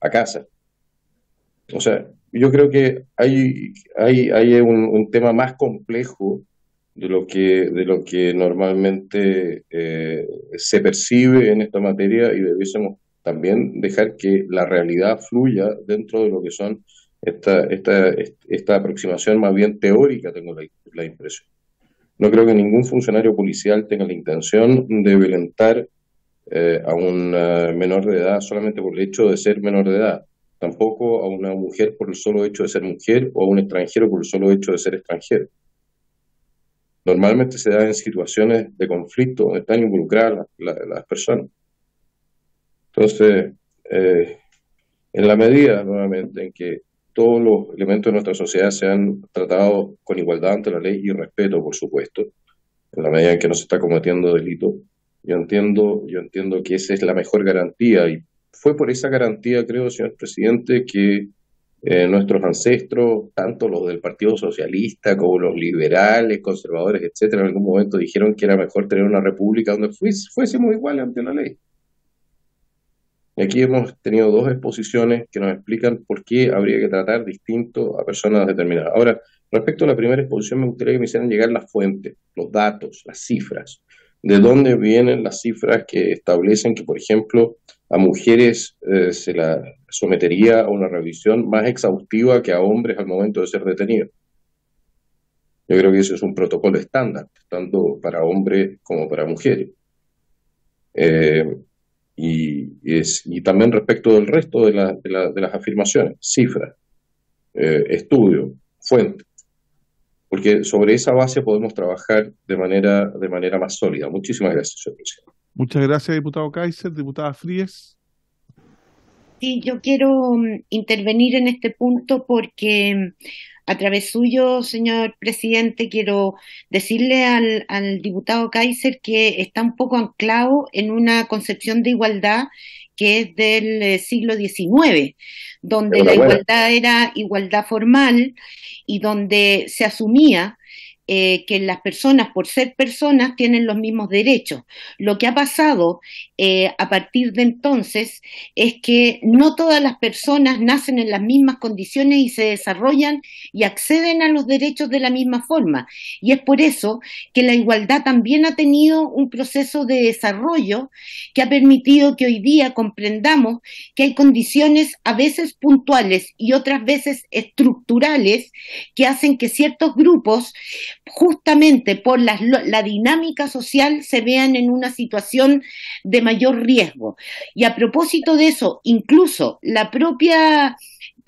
a casa. O sea, yo creo que hay, hay, hay un, tema más complejo de lo que, de lo que normalmente eh, se percibe en esta materia y debiésemos también dejar que la realidad fluya dentro de lo que son esta, esta, esta aproximación más bien teórica, tengo la, impresión. No creo que ningún funcionario policial tenga la intención de violentar eh, a un menor de edad solamente por el hecho de ser menor de edad, tampoco a una mujer por el solo hecho de ser mujer o a un extranjero por el solo hecho de ser extranjero. Normalmente se da en situaciones de conflicto donde están involucradas las, personas. Entonces, eh, en la medida nuevamente en que todos los elementos de nuestra sociedad se han tratado con igualdad ante la ley y respeto, por supuesto, en la medida en que no se está cometiendo delito. Yo entiendo, yo entiendo que esa es la mejor garantía y fue por esa garantía, creo, señor presidente, que eh, nuestros ancestros, tanto los del Partido Socialista como los liberales, conservadores, etcétera, en algún momento dijeron que era mejor tener una república donde fuésemos iguales ante la ley. Y aquí hemos tenido dos exposiciones que nos explican por qué habría que tratar distinto a personas determinadas. Ahora, respecto a la primera exposición, me gustaría que me hicieran llegar las fuentes, los datos, las cifras. ¿De dónde vienen las cifras que establecen que, por ejemplo, a mujeres eh, se la sometería a una revisión más exhaustiva que a hombres al momento de ser detenidos? Yo creo que eso es un protocolo estándar, tanto para hombres como para mujeres. Eh, y, es, y también respecto del resto de, de, las afirmaciones, cifras, eh, estudio, fuente. Porque sobre esa base podemos trabajar de manera, de manera más sólida. Muchísimas gracias, señor presidente. Muchas gracias, diputado Kaiser, diputada Fríes. Sí, yo quiero mm, intervenir en este punto porque mm, a través suyo, señor presidente, quiero decirle al, diputado Kaiser que está un poco anclado en una concepción de igualdad que es del eh, siglo XIX, donde la igualdad era igualdad formal y donde se asumía eh, que las personas, por ser personas, tienen los mismos derechos. Lo que ha pasado eh, a partir de entonces es que no todas las personas nacen en las mismas condiciones y se desarrollan y acceden a los derechos de la misma forma. Y es por eso que la igualdad también ha tenido un proceso de desarrollo que ha permitido que hoy día comprendamos que hay condiciones a veces puntuales y otras veces estructurales que hacen que ciertos grupos justamente por la, dinámica social se vean en una situación de mayor riesgo. Y a propósito de eso, incluso la propia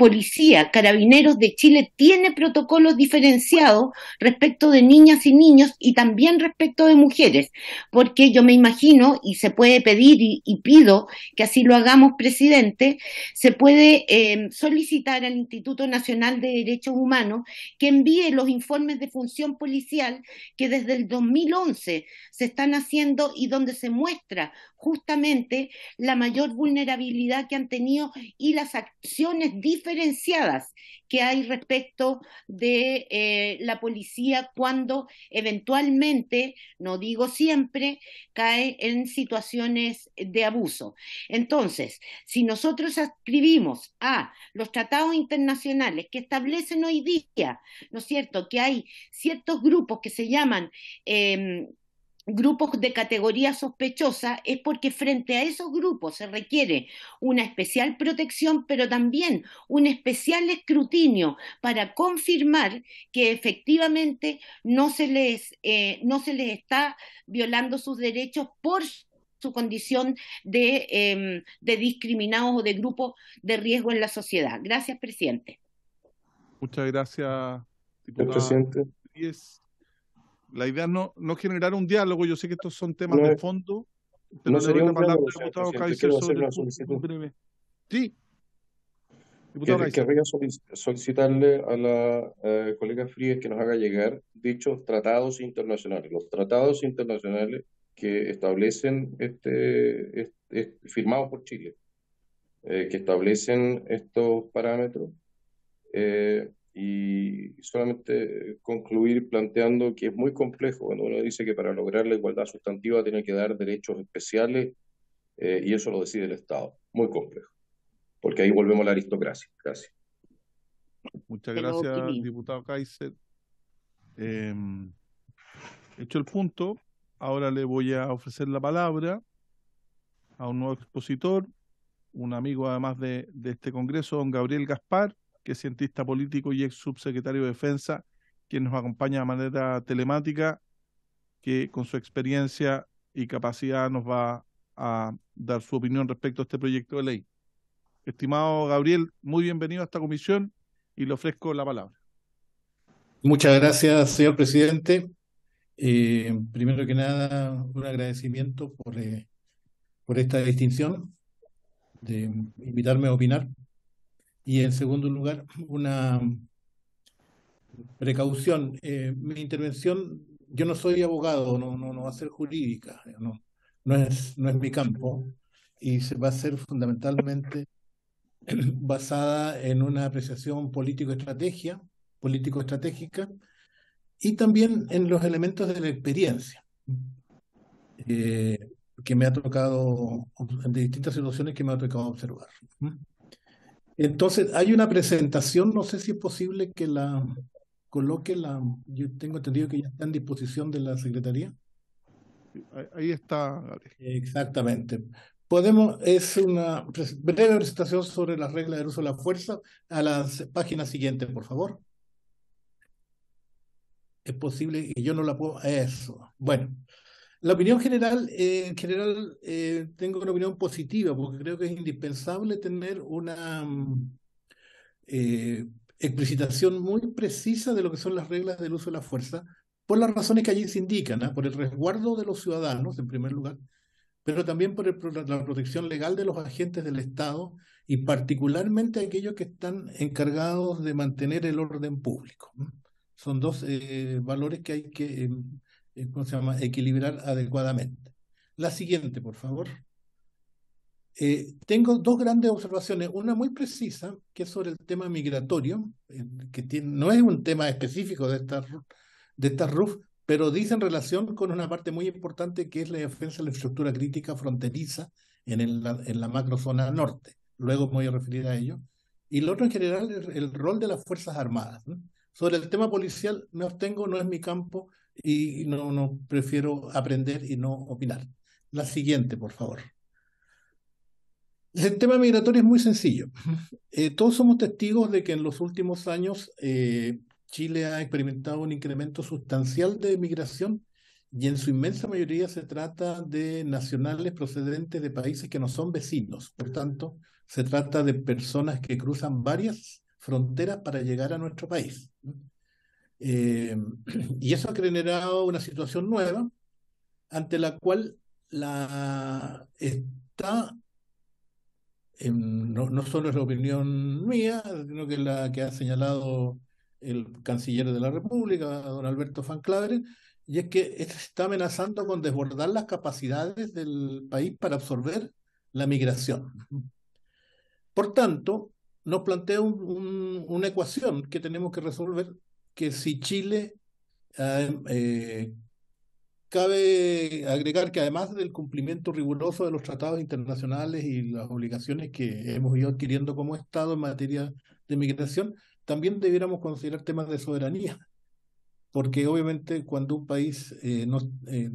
Policía, Carabineros de Chile tiene protocolos diferenciados respecto de niñas y niños y también respecto de mujeres, porque yo me imagino, y se puede pedir y, pido que así lo hagamos, presidente, se puede em, solicitar al Instituto Nacional de Derechos Humanos que envíe los informes de función policial que desde el 2011 se están haciendo y donde se muestra justamente la mayor vulnerabilidad que han tenido y las acciones diferenciadas que hay respecto de eh, la policía cuando eventualmente, no digo siempre, cae en situaciones de abuso. Entonces, si nosotros adscribimos a los tratados internacionales que establecen hoy día, ¿no es cierto?, que hay ciertos grupos que se llaman em, grupos de categoría sospechosa es porque frente a esos grupos se requiere una especial protección, pero también un especial escrutinio para confirmar que efectivamente no se les, eh, no se les está violando sus derechos por su condición de, em, discriminados o de grupos de riesgo en la sociedad. Gracias, presidente. Muchas gracias, diputada. Presidente. La idea no, no generar un diálogo. Yo sé que estos son temas de fondo. no sería un diálogo, diputado Kaiser sobre una Sí. Diputado Querría solicitarle a la eh, colega Fríes que nos haga llegar dichos tratados internacionales. Los tratados internacionales que establecen este, firmados por Chile, eh, que establecen estos parámetros. Eh, y solamente concluir planteando que es muy complejo cuando uno dice que para lograr la igualdad sustantiva tiene que dar derechos especiales eh, y eso lo decide el Estado. Muy complejo, porque ahí volvemos a la aristocracia. Gracias. Muchas gracias, diputado Kaiser. Em, hecho el punto, ahora le voy a ofrecer la palabra a un nuevo expositor, un amigo además de, de este Congreso, don Gabriel Gaspar, que es cientista político y ex subsecretario de Defensa, quien nos acompaña de manera telemática, que con su experiencia y capacidad nos va a dar su opinión respecto a este proyecto de ley. Estimado Gabriel, muy bienvenido a esta comisión y le ofrezco la palabra. Muchas gracias, señor presidente. Eh, primero que nada, un agradecimiento por, eh, por esta distinción de invitarme a opinar. Y en segundo lugar, una precaución. Eh, mi intervención, yo no soy abogado, no, no, va a ser jurídica, no, no, es, no es mi campo y se va a ser fundamentalmente basada en una apreciación político-estrategia, político-estratégica y también en los elementos de la experiencia eh, que me ha tocado, de distintas situaciones que me ha tocado observar. Entonces, hay una presentación, no sé si es posible que la coloque la. Yo tengo entendido que ya está en disposición de la Secretaría. Ahí está, Exactamente. Podemos, es una breve presentación sobre las reglas del uso de la fuerza a la página siguiente, por favor. Es posible que yo no la puedo. Eso. Bueno, la opinión general, eh, en general, eh, tengo una opinión positiva porque creo que es indispensable tener una mm, eh, explicitación muy precisa de lo que son las reglas del uso de la fuerza, por las razones que allí se indican, ¿ah? por el resguardo de los ciudadanos, en primer lugar, pero también por, la protección legal de los agentes del Estado y particularmente aquellos que están encargados de mantener el orden público. Son dos valores que hay que em, eh, ¿cómo se llama? equilibrar adecuadamente. La siguiente, por favor. Eh, tengo dos grandes observaciones, una muy precisa, que es sobre el tema migratorio, que no es un tema específico de estas de esta RUF, pero dice en relación con una parte muy importante que es la defensa de la infraestructura crítica fronteriza en, en la macrozona norte. Luego me voy a referir a ello. Y lo otro en general es el rol de las Fuerzas Armadas. Sobre el tema policial no abstengo, no es mi campo, y no, prefiero aprender y no opinar. La siguiente, por favor. El tema migratorio es muy sencillo. Eh, todos somos testigos de que en los últimos años eh, Chile ha experimentado un incremento sustancial de migración y en su inmensa mayoría se trata de nacionales procedentes de países que no son vecinos. Por tanto, se trata de personas que cruzan varias fronteras para llegar a nuestro país. Eh, y eso ha generado una situación nueva ante la cual la está, em, no, no, solo es la opinión mía, sino que la que ha señalado el canciller de la República, don Alberto Claveren, y es que está amenazando con desbordar las capacidades del país para absorber la migración. Por tanto, nos plantea una ecuación que tenemos que resolver que si Chile, ah, eh, cabe agregar que además del cumplimiento riguroso de los tratados internacionales y las obligaciones que hemos ido adquiriendo como Estado en materia de migración, también debiéramos considerar temas de soberanía, porque obviamente cuando un país eh, no, eh,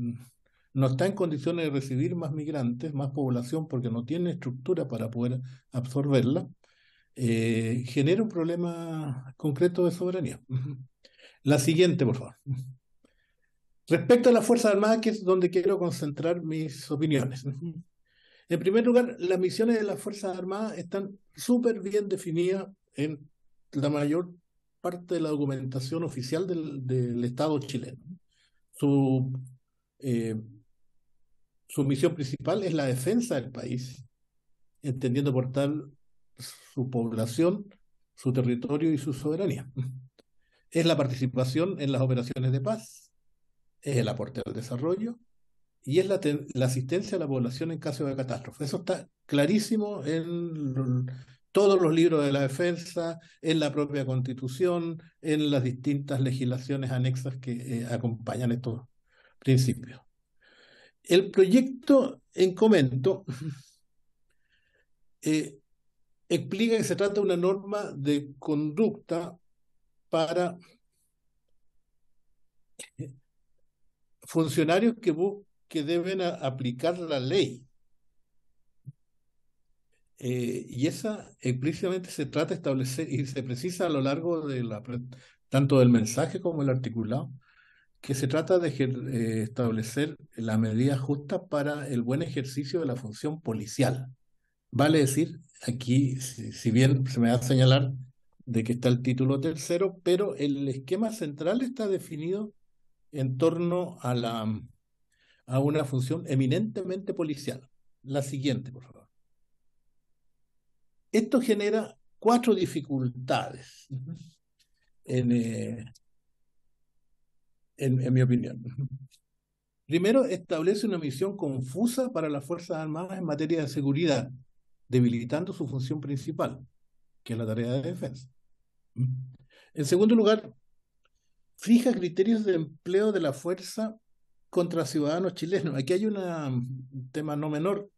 no está en condiciones de recibir más migrantes, más población, porque no tiene estructura para poder absorberla, eh, genera un problema concreto de soberanía. La siguiente, por favor. Respecto a las Fuerzas Armadas, que es donde quiero concentrar mis opiniones. En primer lugar, las misiones de las Fuerzas Armadas están súper bien definidas en la mayor parte de la documentación oficial del, Estado chileno. Su, eh, su misión principal es la defensa del país, entendiendo por tal su población, su territorio y su soberanía. Es la participación en las operaciones de paz, es el aporte al desarrollo y es la, asistencia a la población en caso de catástrofe. Eso está clarísimo en todos los libros de la defensa, en la propia constitución, en las distintas legislaciones anexas que eh, acompañan estos principios. El proyecto en comento eh, explica que se trata de una norma de conducta para funcionarios que, que deben aplicar la ley. Eh, y esa explícitamente se trata de establecer y se precisa a lo largo de la, tanto del mensaje como el articulado que se trata de eh, establecer la medida justa para el buen ejercicio de la función policial. Vale decir, aquí, si, bien se me va a señalar de que está el título tercero, pero el esquema central está definido en torno a, la, a una función eminentemente policial. La siguiente, por favor. Esto genera cuatro dificultades, eh, en, en mi opinión. Primero, establece una misión confusa para las Fuerzas Armadas en materia de seguridad, debilitando su función principal, que es la tarea de defensa. En segundo lugar, fija criterios de empleo de la fuerza contra ciudadanos chilenos. Aquí hay un mm, tema no menor,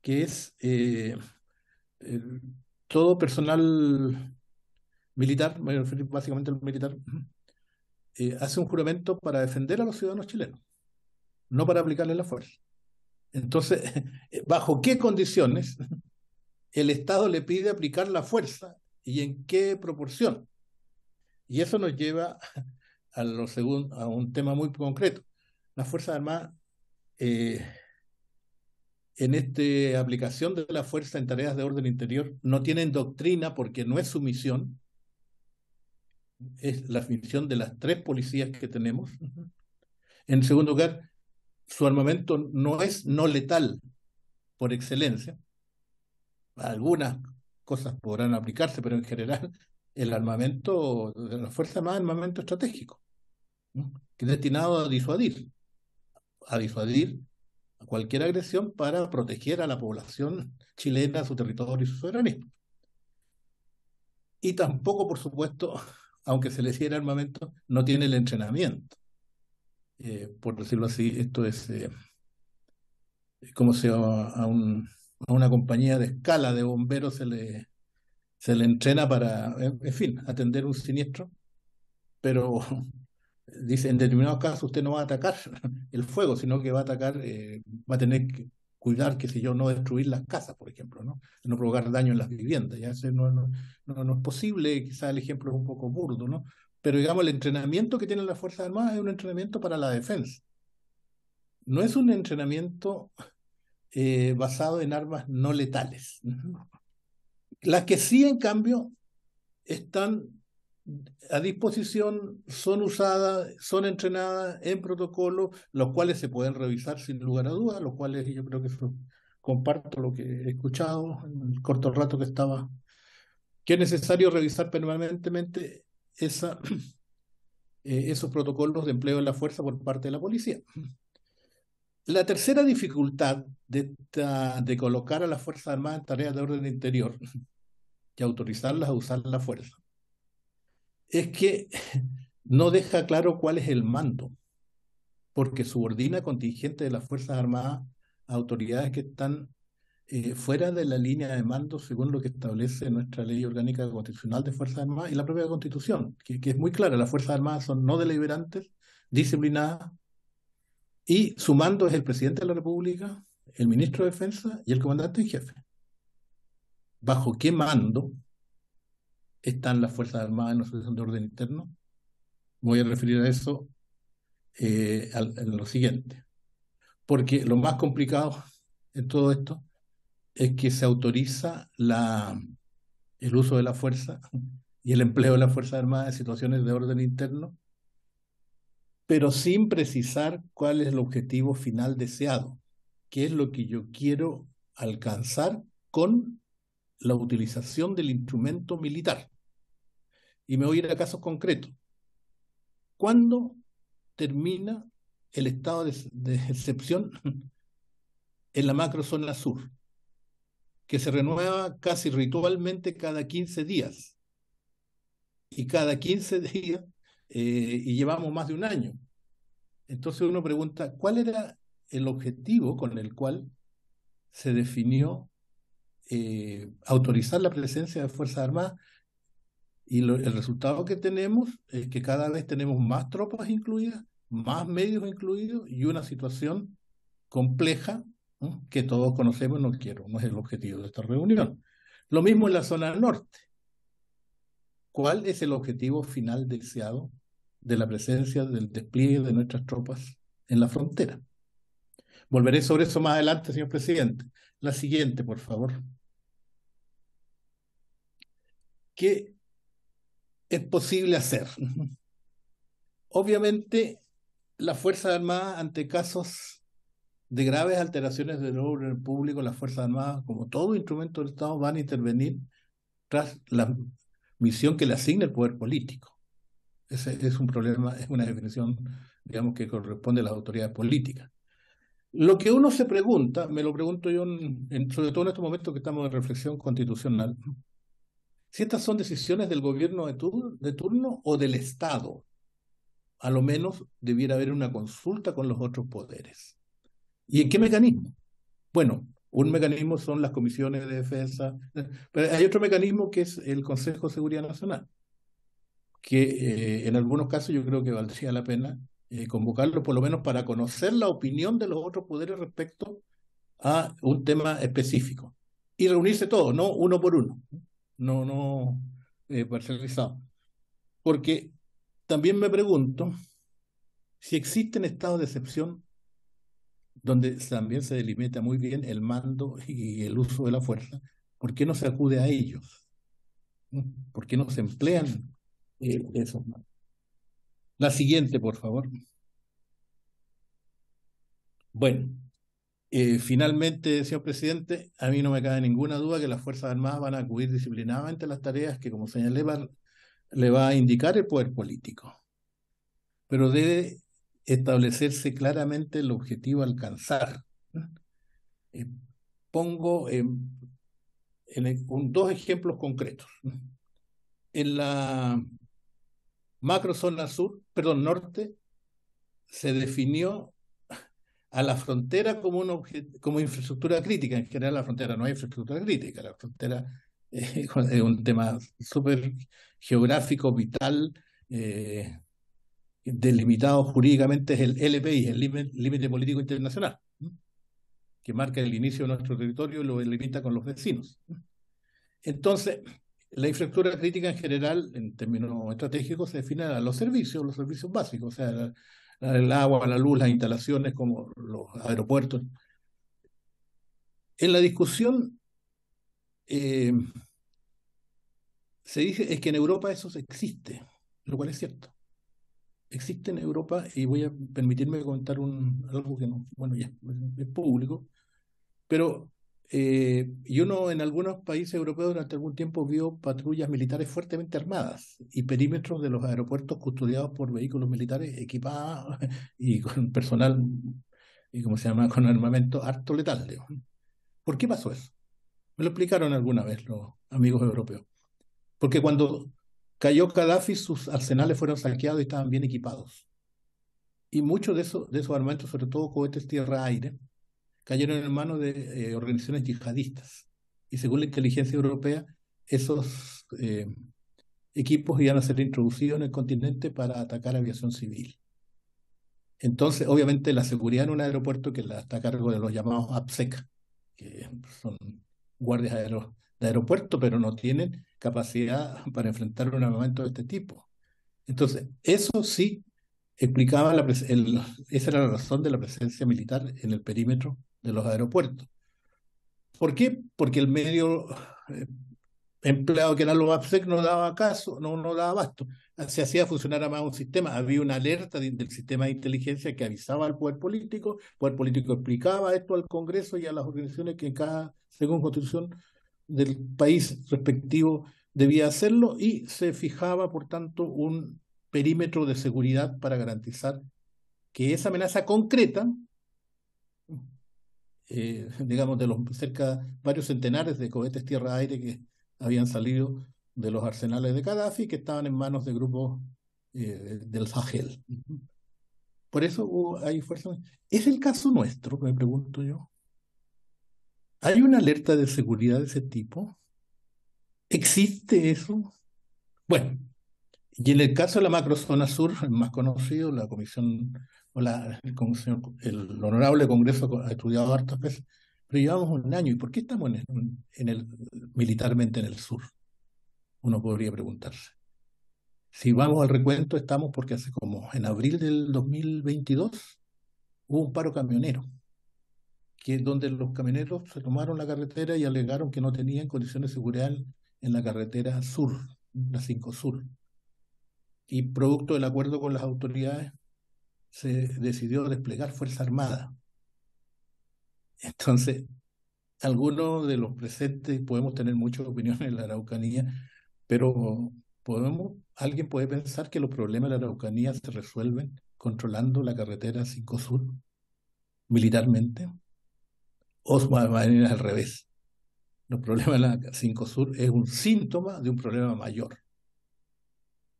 que es eh, todo personal militar, básicamente el militar, eh, hace un juramento para defender a los ciudadanos chilenos, no para aplicarle la fuerza. Entonces, eh, ¿bajo qué condiciones el Estado le pide aplicar la fuerza y en qué proporción. Y eso nos lleva a, a un tema muy concreto. Las Fuerzas Armadas, eh, en esta aplicación de la fuerza en tareas de orden interior, no tienen doctrina porque no es su misión. Es la misión de las tres policías que tenemos. En segundo lugar, su armamento no es no letal por excelencia algunas cosas podrán aplicarse, pero en general el armamento de las fuerzas más armamento estratégico, que es destinado a disuadir, a disuadir a cualquier agresión para proteger a la población chilena, su territorio y su soberanía. Y tampoco, por supuesto, aunque se le hiciera armamento, no tiene el entrenamiento. Eh, por decirlo así, esto es eh, cómo como sea a un a una compañía de escala de bomberos se le, se le entrena para, en fin, atender un siniestro, pero dice, en determinados casos usted no va a atacar el fuego, sino que va a atacar, eh, va a tener que cuidar, que si yo, no destruir las casas, por ejemplo, ¿no? No provocar daño en las viviendas, ya sé, no, no, no, es posible, quizás el ejemplo es un poco burdo, ¿no? Pero digamos, el entrenamiento que tienen las Fuerzas Armadas es un entrenamiento para la defensa. No es un entrenamiento eh, basado en armas no letales. Las que sí, en cambio, están a disposición, son usadas, son entrenadas en protocolos, los cuales se pueden revisar sin lugar a dudas, los cuales yo creo que comparto lo que he escuchado en el corto rato que estaba, que es necesario revisar permanentemente esa, eh, esos protocolos de empleo de la fuerza por parte de la policía. La tercera dificultad de, colocar a las Fuerzas Armadas en tareas de orden interior y autorizarlas a usar la fuerza es que no deja claro cuál es el mando, porque subordina contingente de las Fuerzas Armadas a autoridades que están eh, fuera de la línea de mando según lo que establece nuestra ley orgánica constitucional de Fuerzas Armadas y la propia Constitución, que, que es muy clara, las Fuerzas Armadas son no deliberantes, disciplinadas y su mando es el presidente de la República, el ministro de Defensa y el comandante en jefe. ¿Bajo qué mando están las Fuerzas Armadas en la situación de orden interno? Voy a referir a eso eh, en lo siguiente. Porque lo más complicado en todo esto es que se autoriza el uso de la fuerza y el empleo de las Fuerzas Armadas en situaciones de orden interno pero sin precisar cuál es el objetivo final deseado, qué es lo que yo quiero alcanzar con la utilización del instrumento militar. Y me voy a ir a casos concretos. ¿Cuándo termina el estado de, excepción en la macrozona sur? que se renueva casi ritualmente cada 15 días. Y cada 15 días eh, y llevamos más de un año. Entonces uno pregunta, ¿cuál era el objetivo con el cual se definió eh, autorizar la presencia de Fuerzas Armadas? Y el resultado que tenemos es que cada vez tenemos más tropas incluidas, más medios incluidos y una situación compleja que todos conocemos, no quiero, no es el objetivo de esta reunión. Lo mismo en la zona norte. ¿Cuál es el objetivo final deseado de la presencia del despliegue de nuestras tropas en la frontera. Volveré sobre eso más adelante, señor presidente. La siguiente, por favor. ¿Qué es posible hacer? Obviamente, las Fuerzas Armadas, ante casos de graves alteraciones del orden público, las Fuerzas Armadas, como todo instrumento del Estado, van a intervenir tras la misión que le asigna el poder político. Ese es un problema, es una definición, digamos, que corresponde a las autoridades políticas. Lo que uno se pregunta, me lo pregunto yo, en, sobre todo en estos momentos que estamos en reflexión constitucional, si estas son decisiones del gobierno de de turno o del Estado. A lo menos debiera haber una consulta con los otros poderes. ¿Y en qué mecanismo? Bueno, un mecanismo son las comisiones de defensa, pero hay otro mecanismo que es el Consejo de Seguridad Nacional que eh, en algunos casos yo creo que valdría la pena eh, convocarlo por lo menos para conocer la opinión de los otros poderes respecto a un tema específico y reunirse todos, no uno por uno, no, no eh, Porque también me pregunto si existen estados de excepción donde también se delimita muy bien el mando y el uso de la fuerza, ¿por qué no se acude a ellos? ¿Mm? ¿Por qué no se emplean eso. La siguiente, por favor. Bueno, eh, finalmente, señor presidente, a mí no me cabe ninguna duda que las Fuerzas Armadas van a acudir disciplinadamente a las tareas que, como señalé, le va a indicar el poder político. Pero debe establecerse claramente el objetivo a alcanzar. Eh, pongo dos ejemplos concretos. En la macrozona sur, perdón, norte, se definió a la frontera como, infraestructura crítica. En general, la frontera no es infraestructura crítica, la frontera es un tema súper geográfico, vital, eh, delimitado jurídicamente, es el LPI, el Límite Político Internacional, que marca el inicio de nuestro territorio y lo delimita con los vecinos. Entonces, la infraestructura crítica en general, en términos estratégicos, se define a los servicios, los servicios básicos, o sea, el, agua, la luz, las instalaciones como los aeropuertos. En la discusión eh, se dice es que en Europa eso existe, lo cual es cierto. Existe en Europa, y voy a permitirme comentar un, algo que no, bueno, es público, pero eh, y uno en algunos países europeos durante algún tiempo vio patrullas militares fuertemente armadas y perímetros de los aeropuertos custodiados por vehículos militares equipados y con personal y se llama con armamento harto letal. ¿Por qué pasó eso? Me lo explicaron alguna vez los amigos europeos. Porque cuando cayó Gaddafi, sus arsenales fueron saqueados y estaban bien equipados. Y muchos de, eso, de esos armamentos, sobre todo cohetes tierra-aire, cayeron en manos de eh, organizaciones yihadistas. Y según la inteligencia europea, esos eh, equipos iban a ser introducidos en el continente para atacar aviación civil. Entonces, obviamente, la seguridad en un aeropuerto que está a cargo de los llamados APSEC, que son guardias de aeropuerto, pero no tienen capacidad para enfrentar un armamento de este tipo. Entonces, eso sí explicaba, esa era la razón de la presencia militar en el perímetro de los aeropuertos. ¿Por qué? Porque el medio eh, empleado que era los no daba caso, no, no daba abasto. Se hacía funcionar más un sistema. Había una alerta del sistema de inteligencia que avisaba al poder político. El poder político explicaba esto al Congreso y a las organizaciones que cada, según constitución del país respectivo, debía hacerlo y se fijaba, por tanto, un perímetro de seguridad para garantizar que esa amenaza concreta eh, digamos, de los cerca varios centenares de cohetes tierra-aire que habían salido de los arsenales de Gaddafi que estaban en manos de grupos eh, del Sahel. Por eso hay fuerzas. ¿Es el caso nuestro? Me pregunto yo. ¿Hay una alerta de seguridad de ese tipo? ¿Existe eso? Bueno, y en el caso de la macrozona sur, el más conocido, la comisión, o la, el, honorable Congreso ha estudiado hartas veces, pero llevamos un año. ¿Y por qué estamos en, el, militarmente en el sur? Uno podría preguntarse. Si vamos al recuento, estamos porque hace como en abril del 2022 hubo un paro camionero, que es donde los camioneros se tomaron la carretera y alegaron que no tenían condiciones de seguridad en la carretera sur, la 5 Sur y producto del acuerdo con las autoridades se decidió desplegar Fuerza Armada. Entonces, algunos de los presentes podemos tener muchas opiniones en la Araucanía, pero podemos, alguien puede pensar que los problemas de la Araucanía se resuelven controlando la carretera 5 Sur militarmente, o manera al revés. Los problemas de la 5 Sur es un síntoma de un problema mayor.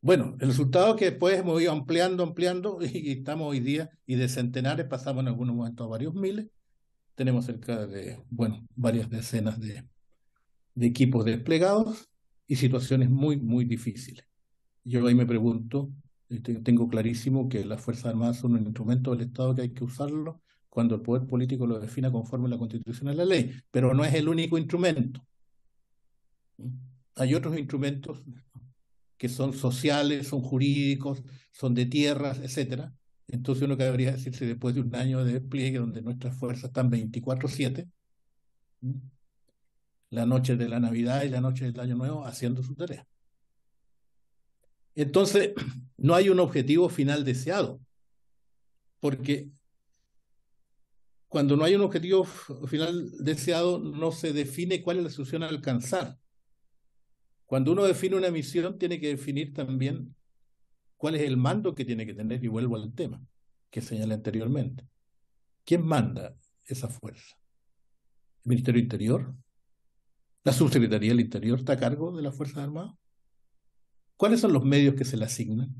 Bueno, el resultado es que después hemos ido ampliando, ampliando, y estamos hoy día, y de centenares pasamos en algunos momentos a varios miles. Tenemos cerca de, bueno, varias decenas de, de equipos desplegados y situaciones muy, muy difíciles. Yo ahí me pregunto, este, tengo clarísimo que las Fuerzas Armadas son un instrumento del Estado que hay que usarlo cuando el poder político lo defina conforme a la Constitución y a la ley, pero no es el único instrumento. ¿Mm? Hay otros instrumentos que son sociales, son jurídicos, son de tierras, etcétera. Entonces uno debería decirse después de un año de despliegue donde nuestras fuerzas están 24/7, la noche de la Navidad y la noche del Año Nuevo haciendo su tarea. Entonces, no hay un objetivo final deseado, porque cuando no hay un objetivo final deseado, no se define cuál es la solución a alcanzar. Cuando uno define una misión, tiene que definir también cuál es el mando que tiene que tener, y vuelvo al tema que señalé anteriormente. ¿Quién manda esa fuerza? ¿El Ministerio Interior? ¿La Subsecretaría del Interior está a cargo de las Fuerzas Armadas? ¿Cuáles son los medios que se le asignan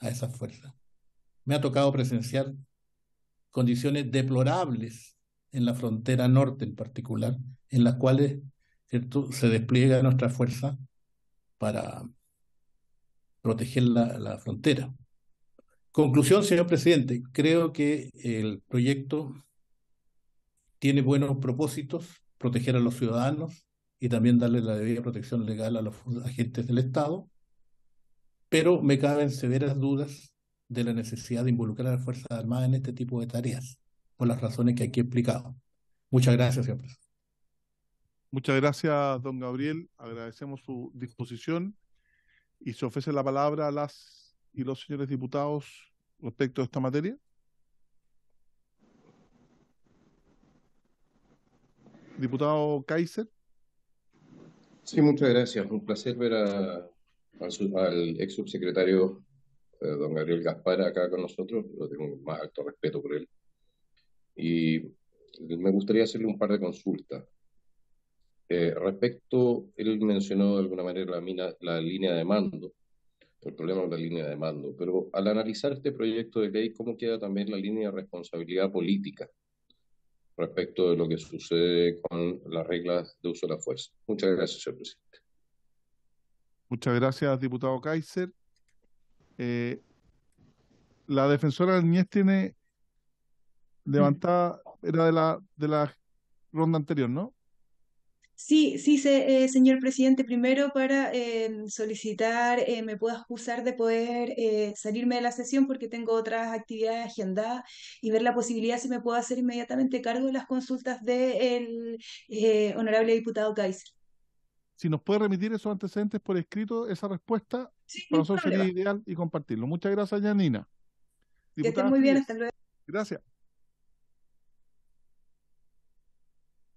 a esa fuerza? Me ha tocado presenciar condiciones deplorables en la frontera norte en particular, en las cuales se despliega nuestra fuerza para proteger la, la frontera. Conclusión, señor presidente, creo que el proyecto tiene buenos propósitos, proteger a los ciudadanos y también darle la debida protección legal a los agentes del Estado, pero me caben severas dudas de la necesidad de involucrar a las Fuerzas Armadas en este tipo de tareas, por las razones que aquí he explicado. Muchas gracias, señor presidente. Muchas gracias, don Gabriel. Agradecemos su disposición y se ofrece la palabra a las y los señores diputados respecto a esta materia. Diputado Kaiser. Sí, muchas gracias. Un placer ver al, ex subsecretario eh, don Gabriel Gaspar acá con nosotros. Lo tengo más alto respeto por él. Y me gustaría hacerle un par de consultas. Eh, respecto, él mencionó de alguna manera la, mina, la línea de mando, el problema de la línea de mando, pero al analizar este proyecto de ley, ¿cómo queda también la línea de responsabilidad política respecto de lo que sucede con las reglas de uso de la fuerza? Muchas gracias, señor presidente. Muchas gracias, diputado Kaiser. Eh, la defensora del Niñez tiene levantada, era de la, de la ronda anterior, ¿no? Sí, sí, se, eh, señor presidente. Primero para eh, solicitar, eh, me puedo excusar de poder salirme de la sesión porque tengo otras actividades agendadas y ver la posibilidad si me puedo hacer inmediatamente cargo de las consultas del honorable diputado Kaiser. Si nos puede remitir esos antecedentes por escrito, esa respuesta, para nosotros sería ideal y compartirlo. Muchas gracias, Janina. que estén muy bien, hasta luego. Gracias.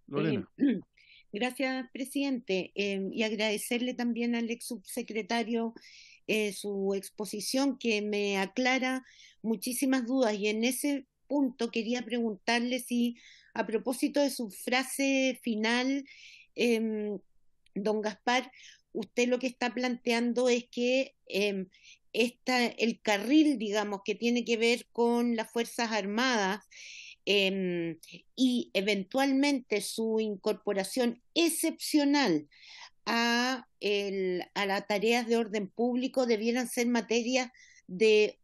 Lorena. Gracias, presidente. Eh, y agradecerle también al ex subsecretario eh, su exposición que me aclara muchísimas dudas. Y en ese punto quería preguntarle si, a propósito de su frase final, em, don Gaspar, usted lo que está planteando es que em, esta, el carril, digamos, que tiene que ver con las Fuerzas Armadas, Em, y eventualmente su incorporación excepcional a, las tareas de orden público debieran ser materia de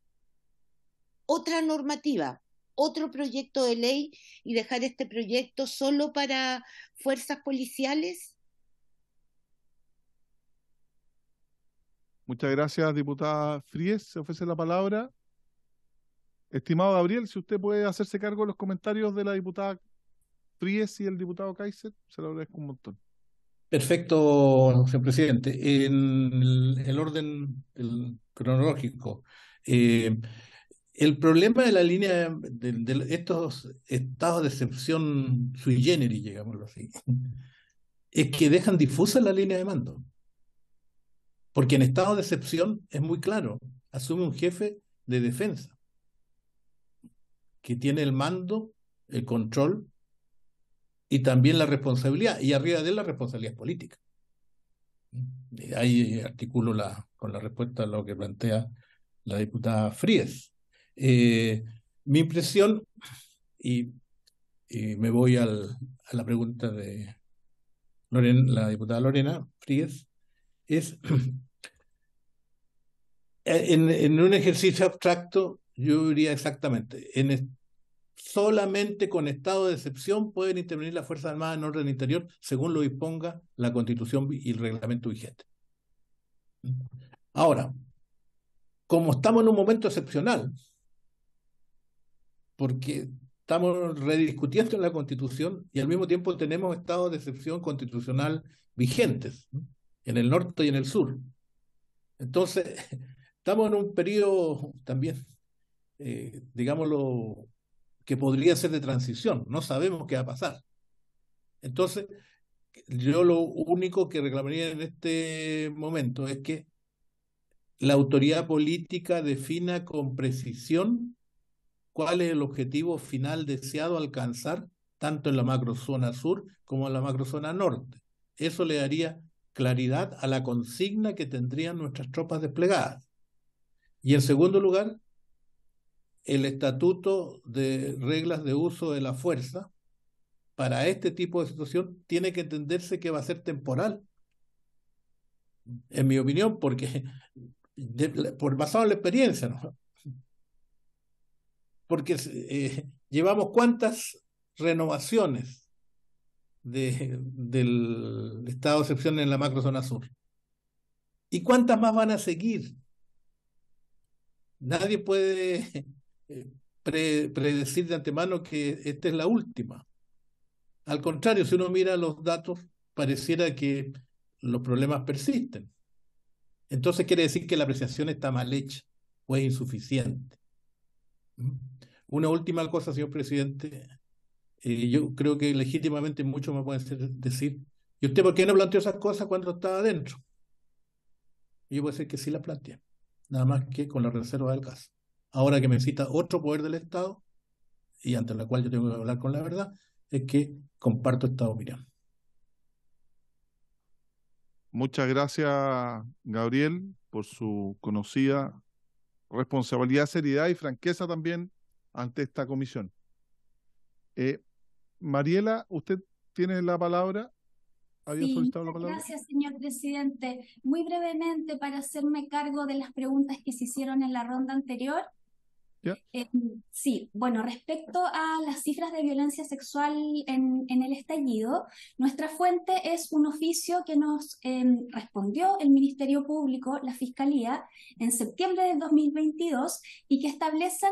otra normativa, otro proyecto de ley y dejar este proyecto solo para fuerzas policiales? Muchas gracias, diputada Fries. Se ofrece la palabra. Estimado Gabriel, si usted puede hacerse cargo de los comentarios de la diputada Fries y el diputado Kaiser, se lo agradezco un montón. Perfecto, señor presidente. En el orden cronológico, eh, el problema de la línea de, estos estados de excepción sui generis, digámoslo así, es que dejan difusa la línea de mando. Porque en estado de excepción es muy claro, asume un jefe de defensa que tiene el mando, el control y también la responsabilidad, y arriba de él la responsabilidad política. ahí articulo la, con la respuesta a lo que plantea la diputada Fríes. Eh, mi impresión, y, me voy a la pregunta de Lorena, la diputada Lorena Fríes, es en un ejercicio abstracto yo diría exactamente, en solamente con estado de excepción pueden intervenir las Fuerzas Armadas en orden interior según lo disponga la Constitución y el reglamento vigente. Ahora, como estamos en un momento excepcional, porque estamos rediscutiendo en la Constitución y al mismo tiempo tenemos estados de excepción constitucional vigentes en el norte y en el sur. Entonces, estamos en un periodo también eh, digámoslo, que podría ser de transición. No sabemos qué va a pasar. Entonces, yo lo único que reclamaría en este momento es que la autoridad política defina con precisión cuál es el objetivo final deseado alcanzar tanto en la macrozona sur como en la macrozona norte. Eso le daría claridad a la consigna que tendrían nuestras tropas desplegadas. Y en segundo lugar, el estatuto de reglas de uso de la fuerza para este tipo de situación tiene que entenderse que va a ser temporal. En mi opinión, porque por basado en la experiencia, Porque eh, llevamos cuántas renovaciones de, del estado de excepción en la macrozona sur. ¿Y cuántas más van a seguir? Nadie puede eh, predecir de antemano que esta es la última. Al contrario, si uno mira los datos, pareciera que los problemas persisten. Entonces quiere decir que la apreciación está mal hecha o es insuficiente. ¿Mm? Una última cosa, señor presidente. Eh, yo creo que legítimamente muchos me pueden decir, ¿y usted por qué no planteó esas cosas cuando estaba adentro? yo yo a decir que sí las planteé, nada más que con la reserva del gas ahora que me cita otro poder del Estado, y ante la cual yo tengo que hablar con la verdad, es que comparto esta opinión. Muchas gracias, Gabriel, por su conocida responsabilidad, seriedad y franqueza también ante esta comisión. Eh, Mariela, usted tiene la palabra. la palabra? Gracias, señor presidente. Muy brevemente, para hacerme cargo de las preguntas que se hicieron en la ronda anterior, eh, sí, bueno, respecto a las cifras de violencia sexual en, el estallido, nuestra fuente es un oficio que nos em, respondió el Ministerio Público, la Fiscalía, en septiembre de 2022 y que establecen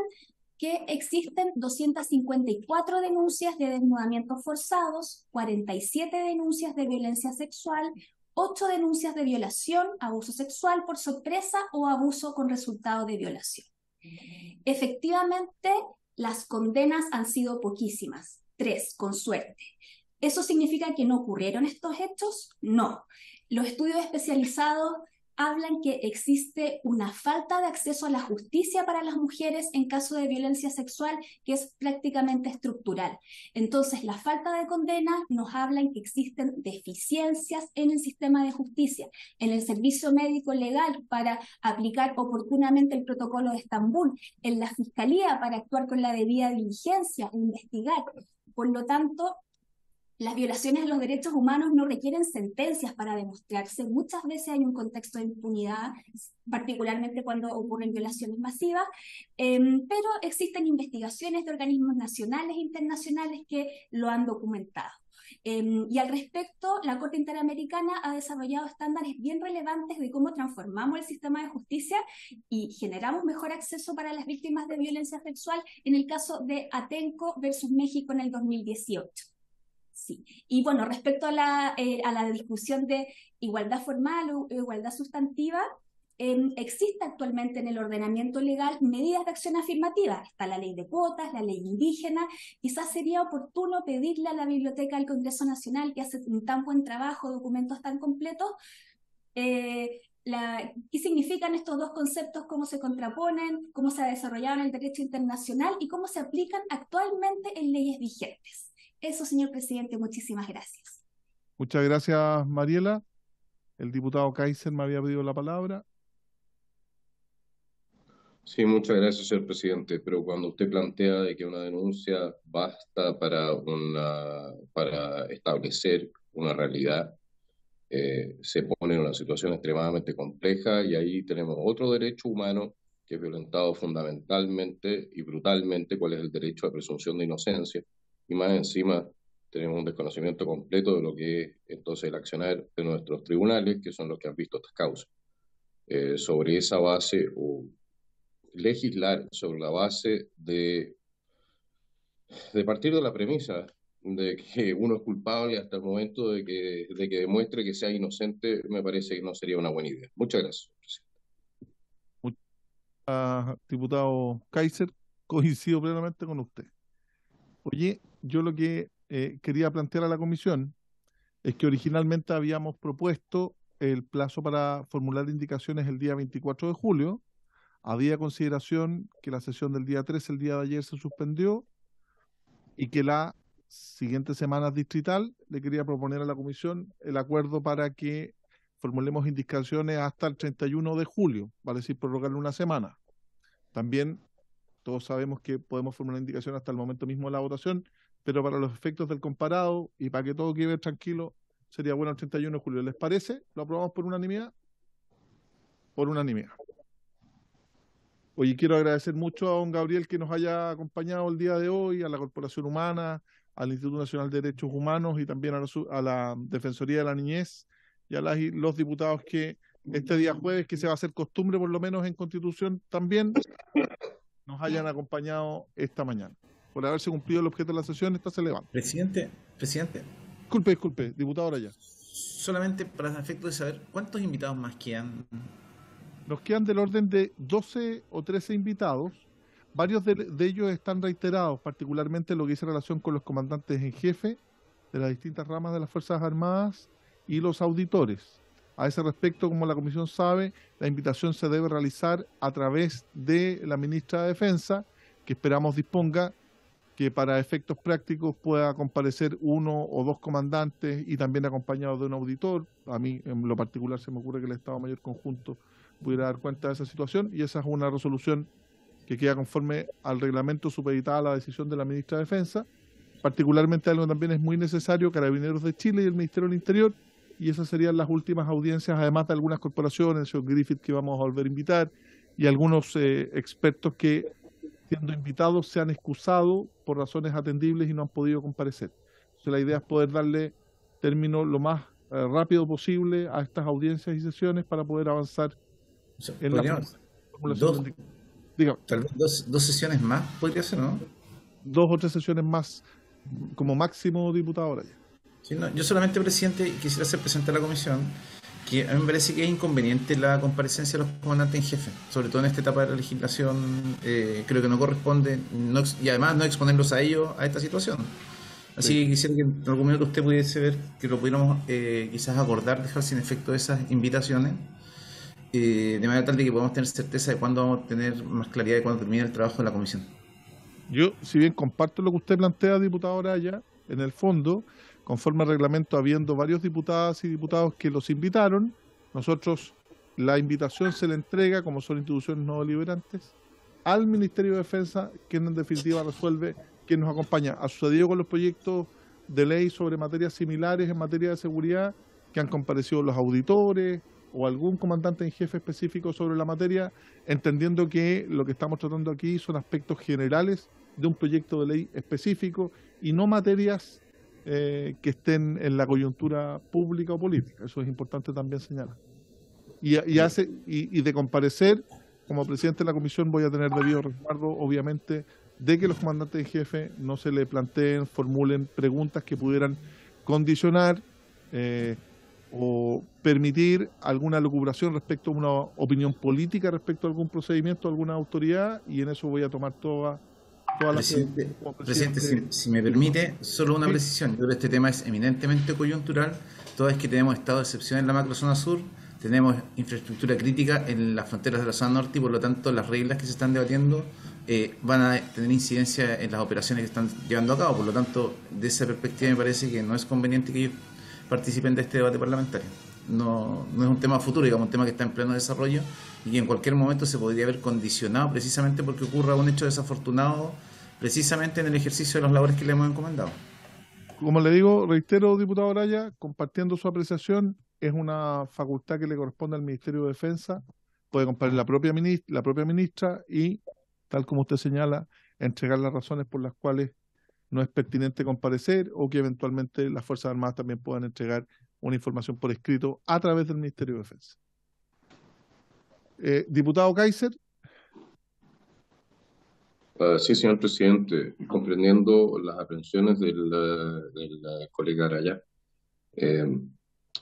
que existen 254 denuncias de desnudamientos forzados, 47 denuncias de violencia sexual, 8 denuncias de violación, abuso sexual por sorpresa o abuso con resultado de violación. Efectivamente, las condenas han sido poquísimas, tres, con suerte. ¿Eso significa que no ocurrieron estos hechos? No. Los estudios especializados hablan que existe una falta de acceso a la justicia para las mujeres en caso de violencia sexual que es prácticamente estructural. Entonces, la falta de condena nos hablan que existen deficiencias en el sistema de justicia, en el servicio médico legal para aplicar oportunamente el protocolo de Estambul, en la fiscalía para actuar con la debida diligencia, e investigar. Por lo tanto, las violaciones a los derechos humanos no requieren sentencias para demostrarse. Muchas veces hay un contexto de impunidad, particularmente cuando ocurren violaciones masivas, em, pero existen investigaciones de organismos nacionales e internacionales que lo han documentado. Em, y al respecto, la Corte Interamericana ha desarrollado estándares bien relevantes de cómo transformamos el sistema de justicia y generamos mejor acceso para las víctimas de violencia sexual en el caso de Atenco versus México en el 2018. Sí. Y bueno, respecto eh, a la, discusión de igualdad formal o igualdad sustantiva, em, existe actualmente en el ordenamiento legal medidas de acción afirmativa. Está la ley de cuotas, la ley indígena. Quizás sería oportuno pedirle a la Biblioteca del Congreso Nacional, que hace un tan buen trabajo, documentos tan completos, eh, qué significan estos dos conceptos, cómo se contraponen, cómo se ha desarrollado en el derecho internacional y cómo se aplican actualmente en leyes vigentes. Eso, señor presidente, muchísimas gracias. Muchas gracias, Mariela. El diputado Kaiser me había pedido la palabra. Sí, muchas gracias, señor presidente. Pero cuando usted plantea de que una denuncia basta para para establecer una realidad, eh, se pone en una situación extremadamente compleja y ahí tenemos otro derecho humano que es violentado fundamentalmente y brutalmente, cuál es el derecho a presunción de inocencia, y más encima tenemos un desconocimiento completo de lo que es entonces el accionar de nuestros tribunales, que son los que han visto estas causas. Eh, sobre esa base, o legislar sobre la base de, de partir de la premisa de que uno es culpable hasta el momento de que, de que demuestre que sea inocente, me parece que no sería una buena idea. Muchas gracias, ah, diputado Kaiser, coincido plenamente con usted. Oye, yo lo que eh, quería plantear a la comisión es que originalmente habíamos propuesto el plazo para formular indicaciones el día 24 de julio. Había consideración que la sesión del día 13, el día de ayer, se suspendió y que la siguiente semana distrital le quería proponer a la comisión el acuerdo para que formulemos indicaciones hasta el 31 de julio, vale decir, prorrogarle una semana. También todos sabemos que podemos formular indicaciones hasta el momento mismo de la votación pero para los efectos del comparado y para que todo quede tranquilo, sería bueno el 31 de julio. ¿Les parece? ¿Lo aprobamos por unanimidad? Por unanimidad. Oye, quiero agradecer mucho a don Gabriel que nos haya acompañado el día de hoy, a la Corporación Humana, al Instituto Nacional de Derechos Humanos y también a, la Defensoría de la Niñez y a los diputados que este día jueves, que se va a hacer costumbre por lo menos en Constitución también, nos hayan acompañado esta mañana por haberse cumplido el objeto de la sesión, esta se levanta. Presidente, presidente. Disculpe, disculpe, diputado ya. Solamente para el efecto de saber, ¿cuántos invitados más quedan? Nos quedan del orden de 12 o 13 invitados. Varios de, ellos están reiterados, particularmente lo que dice relación con los comandantes en jefe de las distintas ramas de las Fuerzas Armadas y los auditores. A ese respecto, como la Comisión sabe, la invitación se debe realizar a través de la ministra de Defensa, que esperamos disponga que para efectos prácticos pueda comparecer uno o dos comandantes y también acompañado de un auditor. A mí, en lo particular, se me ocurre que el Estado Mayor Conjunto pudiera dar cuenta de esa situación y esa es una resolución que queda conforme al reglamento supeditada a la decisión de la ministra de Defensa. Particularmente algo también es muy necesario, Carabineros de Chile y el Ministerio del Interior, y esas serían las últimas audiencias, además de algunas corporaciones, el señor Griffith que vamos a volver a invitar, y algunos eh, expertos que siendo invitados, se han excusado por razones atendibles y no han podido comparecer. la idea es poder darle término lo más eh, rápido posible a estas audiencias y sesiones para poder avanzar en la dos, dos, sesiones más, podría ser, ¿no? Dos o tres sesiones más, como máximo, diputado ahora yo solamente, presidente, quisiera ser presente a la comisión que a mí me parece que es inconveniente la comparecencia de los comandantes en jefe, sobre todo en esta etapa de la legislación, eh, creo que no corresponde, y además no exponerlos a ellos a esta situación. Así que quisiera que en algún momento usted pudiese ver, que lo pudiéramos eh, quizás acordar, dejar sin efecto esas invitaciones, eh, de manera tal de que podamos tener certeza de cuándo vamos a tener más claridad de cuándo termina el trabajo de la comisión. Yo, si bien comparto lo que usted plantea, diputado Araya, en el fondo, conforme al reglamento, habiendo varios diputadas y diputados que los invitaron, nosotros la invitación se le entrega, como son instituciones no deliberantes, al Ministerio de Defensa, quien en definitiva resuelve, quien nos acompaña. Ha sucedido con los proyectos de ley sobre materias similares en materia de seguridad, que han comparecido los auditores o algún comandante en jefe específico sobre la materia, entendiendo que lo que estamos tratando aquí son aspectos generales de un proyecto de ley específico y no materias eh, que estén en la coyuntura pública o política. Eso es importante también señalar. Y, hace, y, de comparecer, como presidente de la comisión, voy a tener debido resguardo, obviamente, de que los comandantes en jefe no se le planteen, formulen preguntas que pudieran condicionar eh, o permitir alguna locuración respecto a una opinión política, respecto a algún procedimiento, alguna autoridad, y en eso voy a tomar toda presidente, si, me permite, solo una precisión. que este tema es eminentemente coyuntural. Todo es que tenemos estado de excepción en la macrozona sur, tenemos infraestructura crítica en las fronteras de la zona norte y por lo tanto las reglas que se están debatiendo eh, van a tener incidencia en las operaciones que están llevando a cabo. Por lo tanto, de esa perspectiva me parece que no es conveniente que ellos participen de este debate parlamentario. No, no es un tema futuro, digamos, un tema que está en pleno desarrollo y que en cualquier momento se podría haber condicionado precisamente porque ocurra un hecho desafortunado precisamente en el ejercicio de las labores que le hemos encomendado. Como le digo, reitero, diputado Araya, compartiendo su apreciación, es una facultad que le corresponde al Ministerio de Defensa, puede comparecer la propia, ministra, la propia ministra y, tal como usted señala, entregar las razones por las cuales no es pertinente comparecer o que eventualmente las Fuerzas Armadas también puedan entregar una información por escrito a través del Ministerio de Defensa. Eh, diputado Kaiser, Ah, sí, señor presidente, comprendiendo las aprensiones del, eh, eh, colega Araya, eh,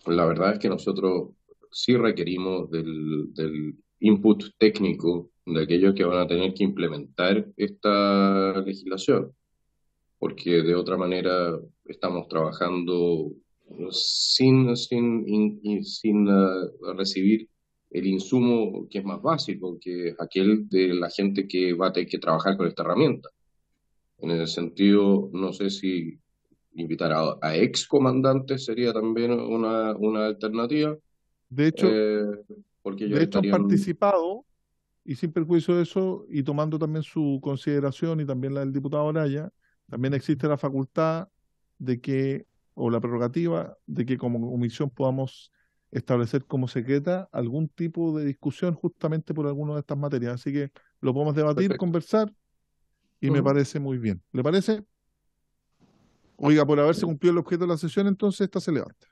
la verdad es que nosotros sí requerimos del, input técnico de aquellos que van a tener que implementar esta legislación, porque de otra manera estamos trabajando sin, sin, sin recibir el insumo que es más básico, que es aquel de la gente que va a tener que trabajar con esta herramienta. En ese sentido, no sé si invitar a, excomandantes ex comandantes sería también una, alternativa. De hecho, eh, porque de hecho han participado, y sin perjuicio de eso, y tomando también su consideración y también la del diputado Araya, también existe la facultad de que, o la prerrogativa, de que como comisión podamos establecer como secreta algún tipo de discusión justamente por alguna de estas materias. Así que lo podemos debatir, conversar, y me mm. parece muy bien. ¿Le parece? Oiga, por haberse cumplido el objeto de la sesión, entonces esta se levanta.